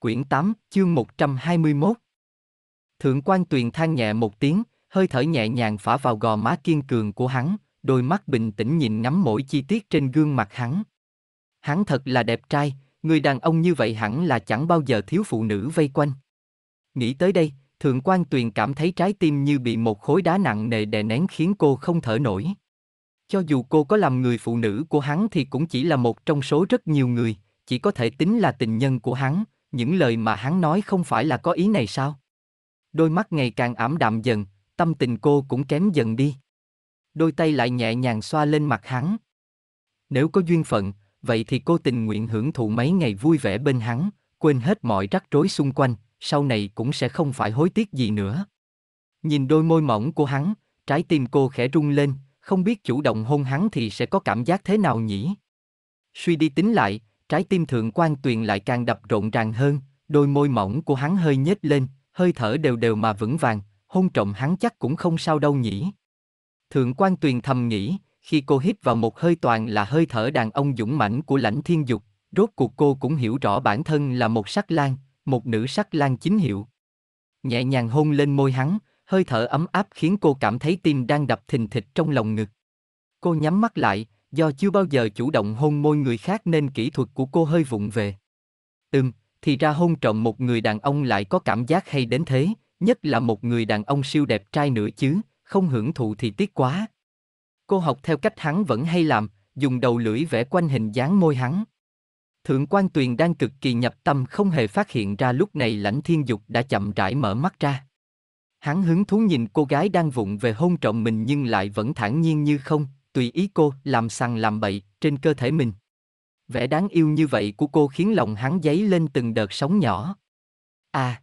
quyển 8, chương 121. Thượng quan tuyền than nhẹ một tiếng, hơi thở nhẹ nhàng phả vào gò má kiên cường của hắn, đôi mắt bình tĩnh nhìn ngắm mỗi chi tiết trên gương mặt hắn. Hắn thật là đẹp trai, người đàn ông như vậy hẳn là chẳng bao giờ thiếu phụ nữ vây quanh. Nghĩ tới đây, thượng quan tuyền cảm thấy trái tim như bị một khối đá nặng nề đè nén khiến cô không thở nổi. Cho dù cô có làm người phụ nữ của hắn thì cũng chỉ là một trong số rất nhiều người, chỉ có thể tính là tình nhân của hắn, những lời mà hắn nói không phải là có ý này sao? Đôi mắt ngày càng ảm đạm dần, tâm tình cô cũng kém dần đi. Đôi tay lại nhẹ nhàng xoa lên mặt hắn. Nếu có duyên phận, vậy thì cô tình nguyện hưởng thụ mấy ngày vui vẻ bên hắn, quên hết mọi rắc rối xung quanh, sau này cũng sẽ không phải hối tiếc gì nữa. Nhìn đôi môi mỏng của hắn, trái tim cô khẽ rung lên, không biết chủ động hôn hắn thì sẽ có cảm giác thế nào nhỉ? Suy đi tính lại, Trái tim thượng quan tuyền lại càng đập rộn ràng hơn, đôi môi mỏng của hắn hơi nhếch lên, hơi thở đều đều mà vững vàng, hôn trọng hắn chắc cũng không sao đâu nhỉ. Thượng quan tuyền thầm nghĩ, khi cô hít vào một hơi toàn là hơi thở đàn ông dũng mãnh của lãnh thiên dục, rốt cuộc cô cũng hiểu rõ bản thân là một sắc lang, một nữ sắc lang chính hiệu. Nhẹ nhàng hôn lên môi hắn, hơi thở ấm áp khiến cô cảm thấy tim đang đập thình thịch trong lòng ngực. Cô nhắm mắt lại, do chưa bao giờ chủ động hôn môi người khác nên kỹ thuật của cô hơi vụng về. Ừm, thì ra hôn trộm một người đàn ông lại có cảm giác hay đến thế, nhất là một người đàn ông siêu đẹp trai nữa chứ, không hưởng thụ thì tiếc quá. Cô học theo cách hắn vẫn hay làm, dùng đầu lưỡi vẽ quanh hình dáng môi hắn. Thượng quan tuyền đang cực kỳ nhập tâm không hề phát hiện ra lúc này lãnh thiên dục đã chậm rãi mở mắt ra. Hắn hứng thú nhìn cô gái đang vụng về hôn trộm mình nhưng lại vẫn thản nhiên như không, tùy ý cô làm sằng làm bậy trên cơ thể mình. Vẻ đáng yêu như vậy của cô khiến lòng hắn dấy lên từng đợt sóng nhỏ. À!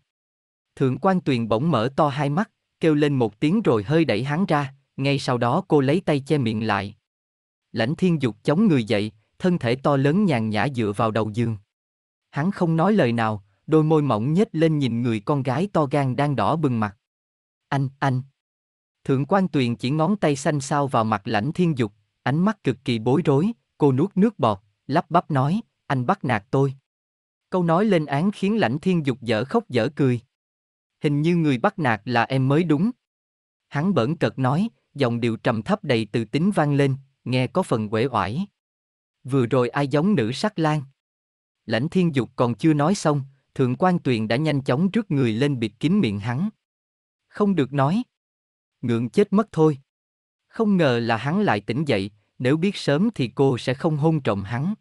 Thượng quan tuyền bỗng mở to hai mắt, kêu lên một tiếng rồi hơi đẩy hắn ra, ngay sau đó cô lấy tay che miệng lại. Lãnh thiên dục chống người dậy, thân thể to lớn nhàn nhã dựa vào đầu giường. Hắn không nói lời nào, đôi môi mỏng nhếch lên nhìn người con gái to gan đang đỏ bừng mặt. Anh, anh! Thượng quan tuyền chỉ ngón tay xanh sao vào mặt lãnh thiên dục, ánh mắt cực kỳ bối rối, cô nuốt nước bọt, lắp bắp nói, anh bắt nạt tôi. Câu nói lên án khiến lãnh thiên dục dở khóc dở cười. Hình như người bắt nạt là em mới đúng. Hắn bẩn cợt nói, giọng điệu trầm thấp đầy tự tính vang lên, nghe có phần uể oải. Vừa rồi ai giống nữ sắc lan. Lãnh thiên dục còn chưa nói xong, thượng quan tuyền đã nhanh chóng trước người lên bịt kín miệng hắn. Không được nói ngượng chết mất thôi. Không ngờ là hắn lại tỉnh dậy, nếu biết sớm thì cô sẽ không hôn trộm hắn.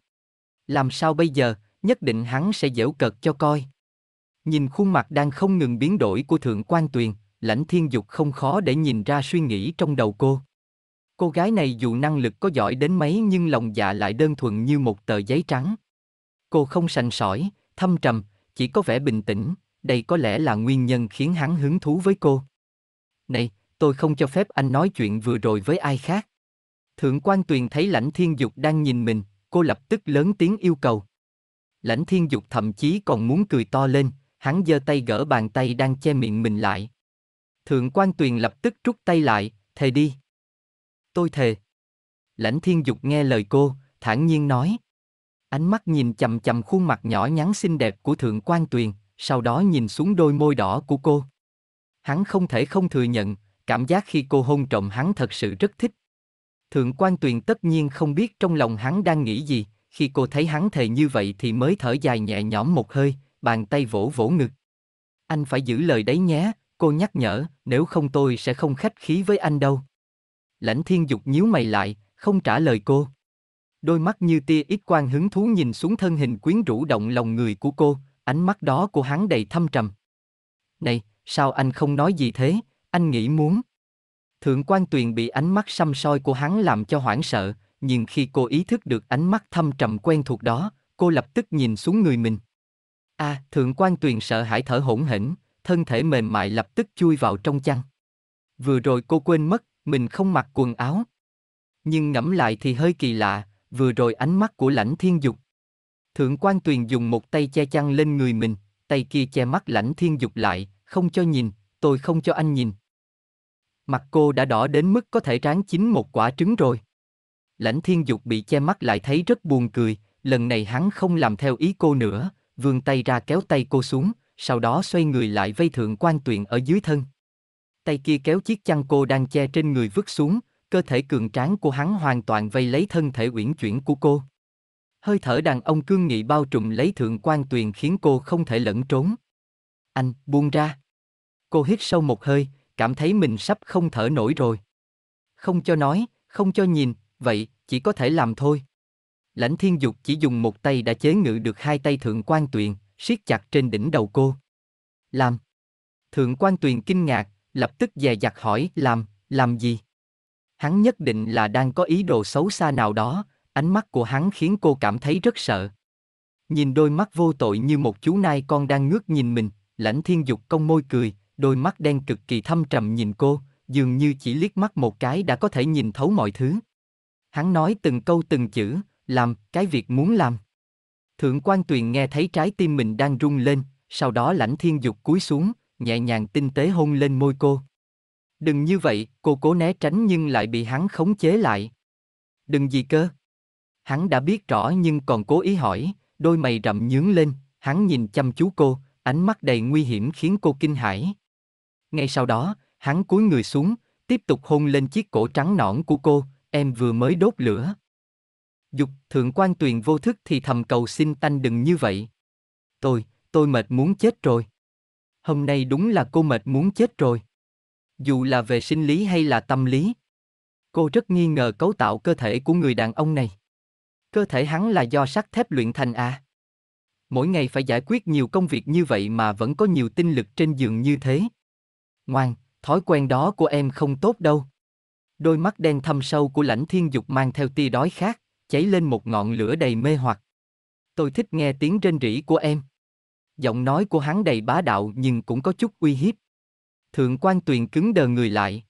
Làm sao bây giờ, nhất định hắn sẽ dễu cợt cho coi. Nhìn khuôn mặt đang không ngừng biến đổi của Thượng quan Tuyền, lãnh thiên dục không khó để nhìn ra suy nghĩ trong đầu cô. Cô gái này dù năng lực có giỏi đến mấy nhưng lòng dạ lại đơn thuần như một tờ giấy trắng. Cô không sành sỏi, thâm trầm, chỉ có vẻ bình tĩnh, đây có lẽ là nguyên nhân khiến hắn hứng thú với cô. Này, tôi không cho phép anh nói chuyện vừa rồi với ai khác. Thượng quan tuyền thấy lãnh thiên dục đang nhìn mình, cô lập tức lớn tiếng yêu cầu. Lãnh thiên dục thậm chí còn muốn cười to lên, hắn giơ tay gỡ bàn tay đang che miệng mình lại. Thượng quan tuyền lập tức rút tay lại, thề đi. Tôi thề. Lãnh thiên dục nghe lời cô, thản nhiên nói. Ánh mắt nhìn chầm chầm khuôn mặt nhỏ nhắn xinh đẹp của thượng quan tuyền, sau đó nhìn xuống đôi môi đỏ của cô. Hắn không thể không thừa nhận, cảm giác khi cô hôn trộm hắn thật sự rất thích. Thượng quan tuyền tất nhiên không biết trong lòng hắn đang nghĩ gì, khi cô thấy hắn thề như vậy thì mới thở dài nhẹ nhõm một hơi, bàn tay vỗ vỗ ngực. Anh phải giữ lời đấy nhé, cô nhắc nhở, nếu không tôi sẽ không khách khí với anh đâu. Lãnh thiên dục nhíu mày lại, không trả lời cô. Đôi mắt như tia ít quan hứng thú nhìn xuống thân hình quyến rũ động lòng người của cô, ánh mắt đó của hắn đầy thâm trầm. Này, sao anh không nói gì thế, anh nghĩ muốn. Thượng quan tuyền bị ánh mắt xăm soi của hắn làm cho hoảng sợ, nhưng khi cô ý thức được ánh mắt thâm trầm quen thuộc đó, cô lập tức nhìn xuống người mình. A, à, thượng quan tuyền sợ hãi thở hổn hển, thân thể mềm mại lập tức chui vào trong chăn. Vừa rồi cô quên mất, mình không mặc quần áo. Nhưng ngẫm lại thì hơi kỳ lạ, vừa rồi ánh mắt của lãnh thiên dục. Thượng quan tuyền dùng một tay che chăn lên người mình, tay kia che mắt lãnh thiên dục lại, không cho nhìn, tôi không cho anh nhìn. Mặt cô đã đỏ đến mức có thể ráng chín một quả trứng rồi. Lãnh thiên dục bị che mắt lại thấy rất buồn cười, lần này hắn không làm theo ý cô nữa, vươn tay ra kéo tay cô xuống, sau đó xoay người lại vây thượng quan tuyền ở dưới thân. Tay kia kéo chiếc chăn cô đang che trên người vứt xuống, cơ thể cường tráng của hắn hoàn toàn vây lấy thân thể uyển chuyển của cô. Hơi thở đàn ông cương nghị bao trùm lấy thượng quan tuyền khiến cô không thể lẫn trốn. Anh, buông ra. Cô hít sâu một hơi, cảm thấy mình sắp không thở nổi rồi. Không cho nói, không cho nhìn, vậy, chỉ có thể làm thôi. Lãnh thiên dục chỉ dùng một tay đã chế ngự được hai tay thượng quan tuyền, siết chặt trên đỉnh đầu cô. Làm. Thượng quan tuyền kinh ngạc, lập tức dè dặt hỏi, làm, làm gì? Hắn nhất định là đang có ý đồ xấu xa nào đó, ánh mắt của hắn khiến cô cảm thấy rất sợ. Nhìn đôi mắt vô tội như một chú nai con đang ngước nhìn mình, lãnh thiên dục cong môi cười, đôi mắt đen cực kỳ thâm trầm nhìn cô, dường như chỉ liếc mắt một cái đã có thể nhìn thấu mọi thứ. Hắn nói từng câu từng chữ, làm cái việc muốn làm. Thượng quan tuyền nghe thấy trái tim mình đang rung lên, sau đó lãnh thiên dục cúi xuống, nhẹ nhàng tinh tế hôn lên môi cô. Đừng như vậy, cô cố né tránh nhưng lại bị hắn khống chế lại. Đừng gì cơ. Hắn đã biết rõ nhưng còn cố ý hỏi, đôi mày rậm nhướng lên, hắn nhìn chăm chú cô, ánh mắt đầy nguy hiểm khiến cô kinh hãi. Ngay sau đó, hắn cúi người xuống, tiếp tục hôn lên chiếc cổ trắng nõn của cô, em vừa mới đốt lửa. Dục, thượng quan tuyền vô thức thì thầm cầu xin tanh đừng như vậy. Tôi, tôi mệt muốn chết rồi. Hôm nay đúng là cô mệt muốn chết rồi. Dù là về sinh lý hay là tâm lý. Cô rất nghi ngờ cấu tạo cơ thể của người đàn ông này. Cơ thể hắn là do sắt thép luyện thành à. Mỗi ngày phải giải quyết nhiều công việc như vậy mà vẫn có nhiều tinh lực trên giường như thế, ngoan, thói quen đó của em không tốt đâu. Đôi mắt đen thâm sâu của lãnh thiên dục mang theo tia đói khát, cháy lên một ngọn lửa đầy mê hoặc. Tôi thích nghe tiếng rên rỉ của em. Giọng nói của hắn đầy bá đạo nhưng cũng có chút uy hiếp. Thượng quan tuyền cứng đờ người lại.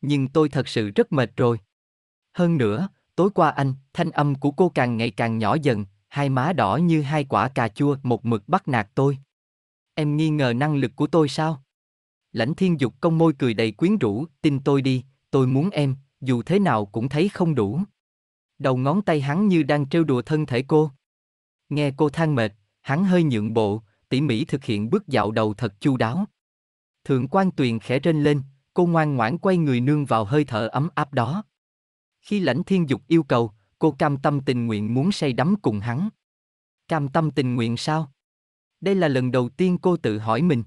Nhưng tôi thật sự rất mệt rồi. Hơn nữa, tối qua anh, thanh âm của cô càng ngày càng nhỏ dần, hai má đỏ như hai quả cà chua một mực bắt nạt tôi. Em nghi ngờ năng lực của tôi sao? Lãnh thiên dục công môi cười đầy quyến rũ, tin tôi đi, tôi muốn em, dù thế nào cũng thấy không đủ. Đầu ngón tay hắn như đang trêu đùa thân thể cô. Nghe cô than mệt, hắn hơi nhượng bộ, tỉ mỉ thực hiện bước dạo đầu thật chu đáo. Thượng quan tuyền khẽ trên lên, cô ngoan ngoãn quay người nương vào hơi thở ấm áp đó. Khi lãnh thiên dục yêu cầu, cô cam tâm tình nguyện muốn say đắm cùng hắn. Cam tâm tình nguyện sao? Đây là lần đầu tiên cô tự hỏi mình.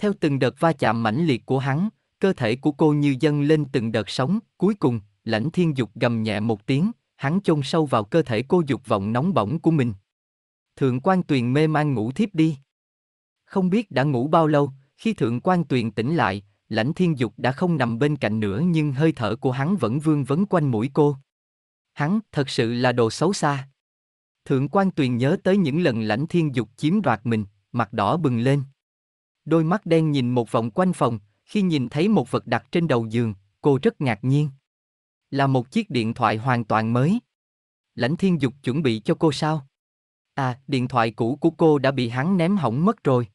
Theo từng đợt va chạm mãnh liệt của hắn, cơ thể của cô như dâng lên từng đợt sóng, cuối cùng, lãnh thiên dục gầm nhẹ một tiếng, hắn chôn sâu vào cơ thể cô dục vọng nóng bỏng của mình. Thượng quan tuyền mê man ngủ thiếp đi. Không biết đã ngủ bao lâu, khi thượng quan tuyền tỉnh lại, lãnh thiên dục đã không nằm bên cạnh nữa nhưng hơi thở của hắn vẫn vương vấn quanh mũi cô. Hắn thật sự là đồ xấu xa. Thượng quan tuyền nhớ tới những lần lãnh thiên dục chiếm đoạt mình, mặt đỏ bừng lên. Đôi mắt đen nhìn một vòng quanh phòng, khi nhìn thấy một vật đặt trên đầu giường, cô rất ngạc nhiên. Là một chiếc điện thoại hoàn toàn mới. Lãnh thiên dục chuẩn bị cho cô sao? À, điện thoại cũ của cô đã bị hắn ném hỏng mất rồi.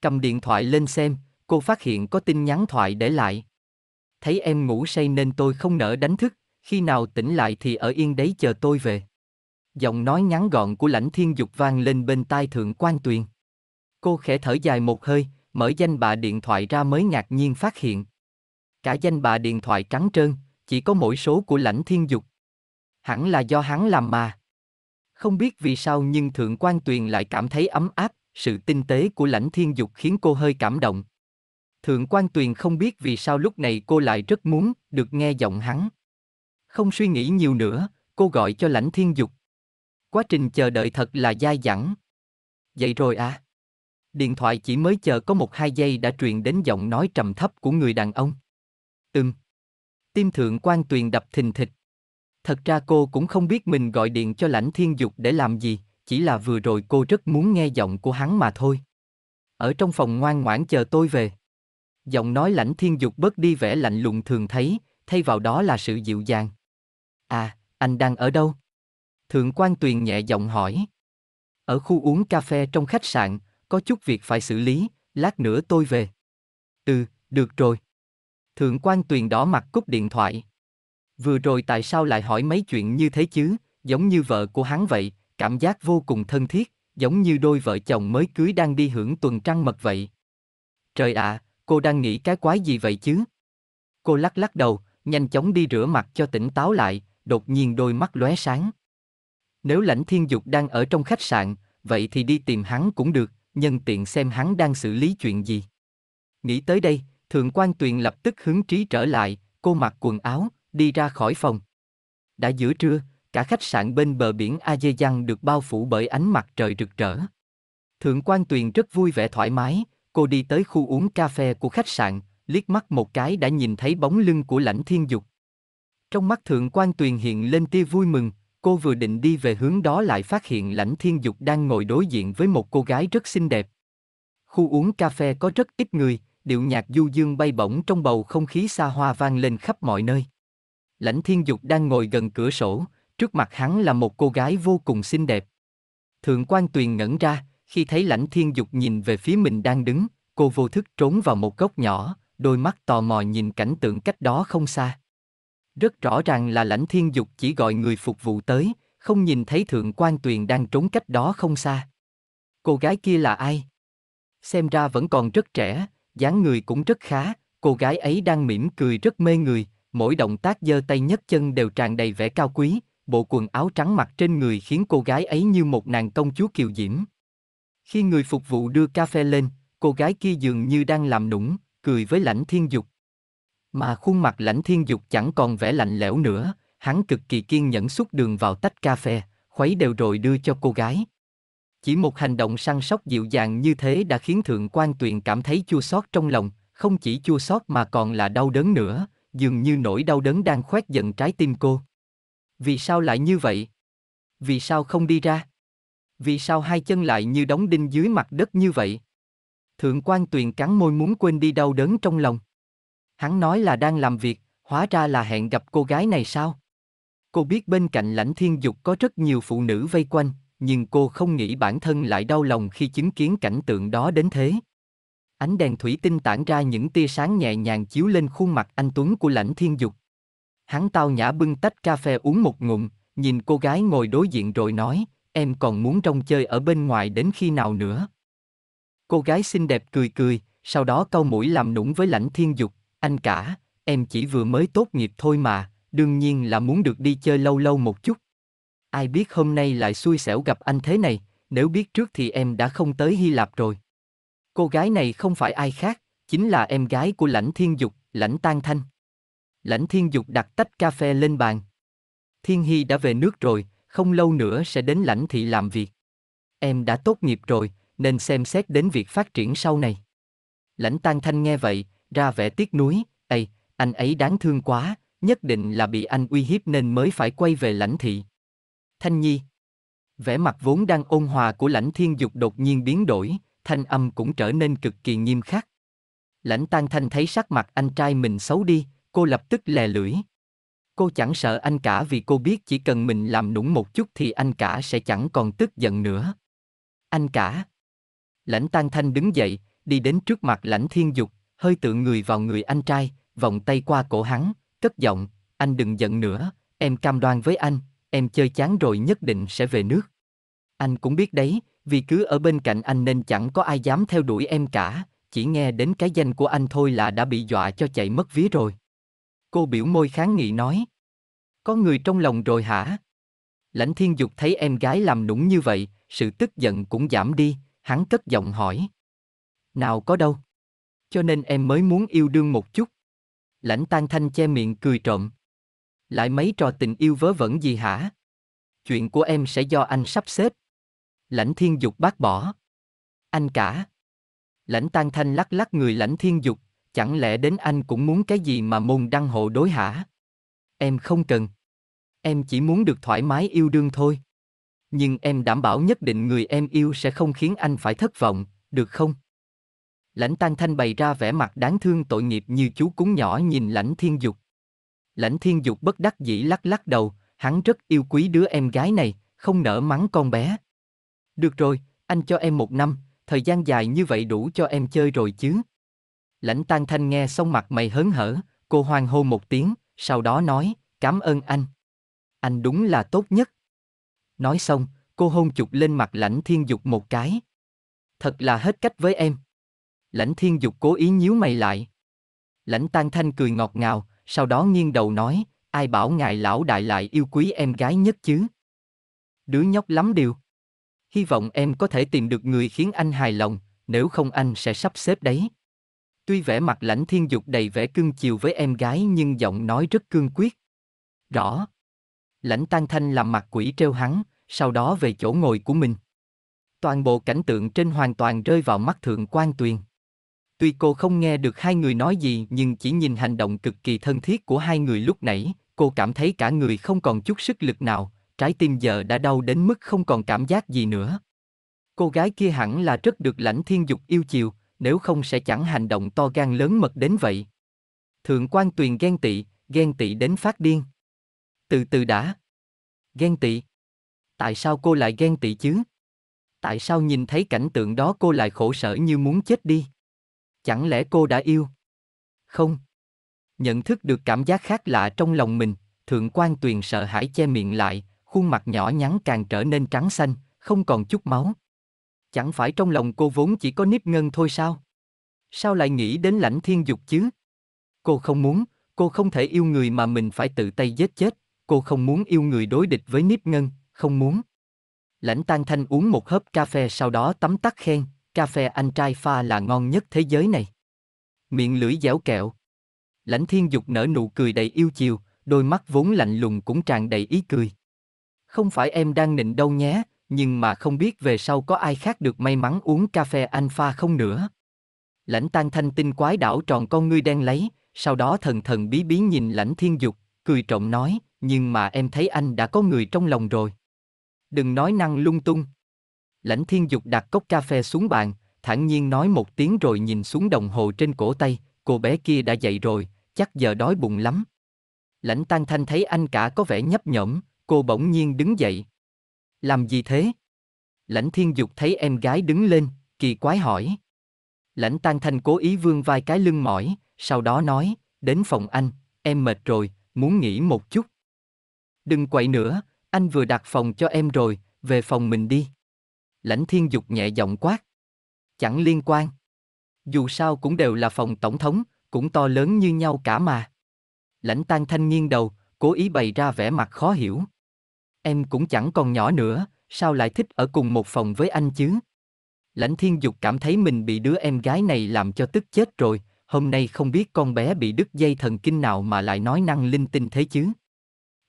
Cầm điện thoại lên xem, cô phát hiện có tin nhắn thoại để lại. Thấy em ngủ say nên tôi không nỡ đánh thức, khi nào tỉnh lại thì ở yên đấy chờ tôi về. Giọng nói ngắn gọn của lãnh thiên dục vang lên bên tai thượng quan tuyền. Cô khẽ thở dài một hơi, mở danh bạ điện thoại ra mới ngạc nhiên phát hiện. Cả danh bạ điện thoại trắng trơn, chỉ có mỗi số của lãnh thiên dục. Hẳn là do hắn làm mà. Không biết vì sao nhưng Thượng quan Tuyền lại cảm thấy ấm áp, sự tinh tế của lãnh thiên dục khiến cô hơi cảm động. Thượng quan Tuyền không biết vì sao lúc này cô lại rất muốn được nghe giọng hắn. Không suy nghĩ nhiều nữa, cô gọi cho lãnh thiên dục. Quá trình chờ đợi thật là dai dẳng. Vậy rồi à? Điện thoại chỉ mới chờ có một hai giây đã truyền đến giọng nói trầm thấp của người đàn ông. Ừm. Tim thượng quan tuyền đập thình thịch. Thật ra cô cũng không biết mình gọi điện cho lãnh thiên dục để làm gì, chỉ là vừa rồi cô rất muốn nghe giọng của hắn mà thôi. Ở trong phòng ngoan ngoãn chờ tôi về. Giọng nói lãnh thiên dục bớt đi vẻ lạnh lùng thường thấy, thay vào đó là sự dịu dàng. À, anh đang ở đâu? Thượng quan tuyền nhẹ giọng hỏi. Ở khu uống cà phê trong khách sạn, có chút việc phải xử lý, lát nữa tôi về. Ừ, được rồi. Thượng quan tuyền đỏ mặt cúp điện thoại. Vừa rồi tại sao lại hỏi mấy chuyện như thế chứ, giống như vợ của hắn vậy, cảm giác vô cùng thân thiết, giống như đôi vợ chồng mới cưới đang đi hưởng tuần trăng mật vậy. Trời ạ, à, cô đang nghĩ cái quái gì vậy chứ? Cô lắc lắc đầu, nhanh chóng đi rửa mặt cho tỉnh táo lại, đột nhiên đôi mắt lóe sáng. Nếu lãnh thiên dục đang ở trong khách sạn, vậy thì đi tìm hắn cũng được, nhân tiện xem hắn đang xử lý chuyện gì. Nghĩ tới đây, Thượng quan Tuyền lập tức hứng trí trở lại, cô mặc quần áo, đi ra khỏi phòng. Đã giữa trưa, cả khách sạn bên bờ biển Azejan được bao phủ bởi ánh mặt trời rực rỡ. Thượng quan Tuyền rất vui vẻ thoải mái, cô đi tới khu uống cà phê của khách sạn, liếc mắt một cái đã nhìn thấy bóng lưng của lãnh thiên dục. Trong mắt thượng quan tuyền hiện lên tia vui mừng, Cô vừa định đi về hướng đó lại phát hiện lãnh thiên dục đang ngồi đối diện với một cô gái rất xinh đẹp. Khu uống cà phê có rất ít người, điệu nhạc du dương bay bổng trong bầu không khí xa hoa vang lên khắp mọi nơi. Lãnh thiên dục đang ngồi gần cửa sổ, trước mặt hắn là một cô gái vô cùng xinh đẹp. Thượng quan tuyền ngẩn ra, khi thấy lãnh thiên dục nhìn về phía mình đang đứng, cô vô thức trốn vào một góc nhỏ, đôi mắt tò mò nhìn cảnh tượng cách đó không xa. Rất rõ ràng là lãnh thiên dục chỉ gọi người phục vụ tới, không nhìn thấy thượng quan tuyền đang trốn cách đó không xa. Cô gái kia là ai? Xem ra vẫn còn rất trẻ, dáng người cũng rất khá, cô gái ấy đang mỉm cười rất mê người, mỗi động tác giơ tay nhấc chân đều tràn đầy vẻ cao quý, bộ quần áo trắng mặc trên người khiến cô gái ấy như một nàng công chúa kiều diễm. Khi người phục vụ đưa cà phê lên, cô gái kia dường như đang làm nũng, cười với lãnh thiên dục mà khuôn mặt lãnh thiên dục chẳng còn vẻ lạnh lẽo nữa, hắn cực kỳ kiên nhẫn xúc đường vào tách cà phê, khuấy đều rồi đưa cho cô gái. Chỉ một hành động săn sóc dịu dàng như thế đã khiến Thượng quan Tuyền cảm thấy chua xót trong lòng, không chỉ chua xót mà còn là đau đớn nữa, dường như nỗi đau đớn đang khoét dần trái tim cô. Vì sao lại như vậy? Vì sao không đi ra? Vì sao hai chân lại như đóng đinh dưới mặt đất như vậy? Thượng quan Tuyền cắn môi muốn quên đi đau đớn trong lòng. Hắn nói là đang làm việc, hóa ra là hẹn gặp cô gái này sao? Cô biết bên cạnh lãnh thiên dục có rất nhiều phụ nữ vây quanh, nhưng cô không nghĩ bản thân lại đau lòng khi chứng kiến cảnh tượng đó đến thế. Ánh đèn thủy tinh tản ra những tia sáng nhẹ nhàng chiếu lên khuôn mặt anh Tuấn của lãnh thiên dục. Hắn tao nhã bưng tách cà phê uống một ngụm, nhìn cô gái ngồi đối diện rồi nói, em còn muốn rong chơi ở bên ngoài đến khi nào nữa. Cô gái xinh đẹp cười cười, sau đó câu mũi làm nũng với lãnh thiên dục, anh cả, em chỉ vừa mới tốt nghiệp thôi mà, đương nhiên là muốn được đi chơi lâu lâu một chút. Ai biết hôm nay lại xui xẻo gặp anh thế này, nếu biết trước thì em đã không tới Hy Lạp rồi. Cô gái này không phải ai khác, chính là em gái của Lãnh Thiên Dục, Lãnh Tang Thanh. Lãnh Thiên Dục đặt tách cà phê lên bàn. Thiên Hy đã về nước rồi, không lâu nữa sẽ đến Lãnh Thị làm việc. Em đã tốt nghiệp rồi, nên xem xét đến việc phát triển sau này. Lãnh Tang Thanh nghe vậy, ra vẻ tiếc nuối, ây, anh ấy đáng thương quá, nhất định là bị anh uy hiếp nên mới phải quay về lãnh thị. Thanh Nhi Vẻ mặt vốn đang ôn hòa của lãnh thiên dục đột nhiên biến đổi, thanh âm cũng trở nên cực kỳ nghiêm khắc. Lãnh tan thanh thấy sắc mặt anh trai mình xấu đi, cô lập tức lè lưỡi. Cô chẳng sợ anh cả vì cô biết chỉ cần mình làm nũng một chút thì anh cả sẽ chẳng còn tức giận nữa. Anh cả. Lãnh tan thanh đứng dậy, đi đến trước mặt lãnh thiên dục, hơi tựa người vào người anh trai, vòng tay qua cổ hắn, cất giọng, anh đừng giận nữa, em cam đoan với anh, em chơi chán rồi nhất định sẽ về nước. Anh cũng biết đấy, vì cứ ở bên cạnh anh nên chẳng có ai dám theo đuổi em cả, chỉ nghe đến cái danh của anh thôi là đã bị dọa cho chạy mất ví rồi. Cô biểu môi kháng nghị nói. Có người trong lòng rồi hả? Lãnh thiên dục thấy em gái làm nũng như vậy, sự tức giận cũng giảm đi, hắn cất giọng hỏi. Nào có đâu cho nên em mới muốn yêu đương một chút. Lãnh tan thanh che miệng cười trộm. Lại mấy trò tình yêu vớ vẩn gì hả? Chuyện của em sẽ do anh sắp xếp. Lãnh thiên dục bác bỏ. Anh cả. Lãnh tan thanh lắc lắc người lãnh thiên dục, chẳng lẽ đến anh cũng muốn cái gì mà môn đăng hộ đối hả? Em không cần. Em chỉ muốn được thoải mái yêu đương thôi. Nhưng em đảm bảo nhất định người em yêu sẽ không khiến anh phải thất vọng, được không? Lãnh Tan Thanh bày ra vẻ mặt đáng thương tội nghiệp như chú cún nhỏ nhìn Lãnh Thiên Dục. Lãnh Thiên Dục bất đắc dĩ lắc lắc đầu, hắn rất yêu quý đứa em gái này, không nỡ mắng con bé. Được rồi, anh cho em một năm, thời gian dài như vậy đủ cho em chơi rồi chứ. Lãnh Tan Thanh nghe xong mặt mày hớn hở, cô hoan hô một tiếng, sau đó nói, cảm ơn anh. Anh đúng là tốt nhất. Nói xong, cô hôn chụp lên mặt lãnh thiên dục một cái. Thật là hết cách với em. Lãnh thiên dục cố ý nhíu mày lại. Lãnh tan thanh cười ngọt ngào, sau đó nghiêng đầu nói, ai bảo ngài lão đại lại yêu quý em gái nhất chứ. Đứa nhóc lắm điều. Hy vọng em có thể tìm được người khiến anh hài lòng, nếu không anh sẽ sắp xếp đấy. Tuy vẻ mặt lãnh thiên dục đầy vẻ cưng chiều với em gái nhưng giọng nói rất cương quyết. Rõ. Lãnh tan thanh làm mặt quỷ treo hắn, sau đó về chỗ ngồi của mình. Toàn bộ cảnh tượng trên hoàn toàn rơi vào mắt thượng quan tuyền. Tuy cô không nghe được hai người nói gì nhưng chỉ nhìn hành động cực kỳ thân thiết của hai người lúc nãy, cô cảm thấy cả người không còn chút sức lực nào, trái tim giờ đã đau đến mức không còn cảm giác gì nữa. Cô gái kia hẳn là rất được lãnh thiên dục yêu chiều, nếu không sẽ chẳng hành động to gan lớn mật đến vậy. Thượng quan tuyền ghen tị, ghen tị đến phát điên. Từ từ đã. Ghen tị. Tại sao cô lại ghen tị chứ? Tại sao nhìn thấy cảnh tượng đó cô lại khổ sở như muốn chết đi? Chẳng lẽ cô đã yêu? Không. Nhận thức được cảm giác khác lạ trong lòng mình, Thượng quan Tuyền sợ hãi che miệng lại, khuôn mặt nhỏ nhắn càng trở nên trắng xanh, không còn chút máu. Chẳng phải trong lòng cô vốn chỉ có nếp ngân thôi sao? Sao lại nghĩ đến lãnh thiên dục chứ? Cô không muốn, cô không thể yêu người mà mình phải tự tay giết chết, cô không muốn yêu người đối địch với nếp ngân, không muốn. Lãnh Tan Thanh uống một hớp cà phê sau đó tắm tắt khen, cà phê anh trai pha là ngon nhất thế giới này. Miệng lưỡi dẻo kẹo. Lãnh thiên dục nở nụ cười đầy yêu chiều, đôi mắt vốn lạnh lùng cũng tràn đầy ý cười. Không phải em đang nịnh đâu nhé, nhưng mà không biết về sau có ai khác được may mắn uống cà phê anh pha không nữa. Lãnh tan thanh tinh quái đảo tròn con ngươi đen lấy, sau đó thần thần bí bí nhìn lãnh thiên dục, cười trộm nói, nhưng mà em thấy anh đã có người trong lòng rồi. Đừng nói năng lung tung. Lãnh Thiên Dục đặt cốc cà phê xuống bàn, thản nhiên nói một tiếng rồi nhìn xuống đồng hồ trên cổ tay, cô bé kia đã dậy rồi, chắc giờ đói bụng lắm. Lãnh Tan Thanh thấy anh cả có vẻ nhấp nhổm, cô bỗng nhiên đứng dậy. Làm gì thế? Lãnh Thiên Dục thấy em gái đứng lên, kỳ quái hỏi. Lãnh Tan Thanh cố ý vươn vai cái lưng mỏi, sau đó nói, đến phòng anh, em mệt rồi, muốn nghỉ một chút. Đừng quậy nữa, anh vừa đặt phòng cho em rồi, về phòng mình đi lãnh thiên dục nhẹ giọng quát. Chẳng liên quan. Dù sao cũng đều là phòng tổng thống, cũng to lớn như nhau cả mà. Lãnh tan thanh nghiêng đầu, cố ý bày ra vẻ mặt khó hiểu. Em cũng chẳng còn nhỏ nữa, sao lại thích ở cùng một phòng với anh chứ? Lãnh thiên dục cảm thấy mình bị đứa em gái này làm cho tức chết rồi, hôm nay không biết con bé bị đứt dây thần kinh nào mà lại nói năng linh tinh thế chứ.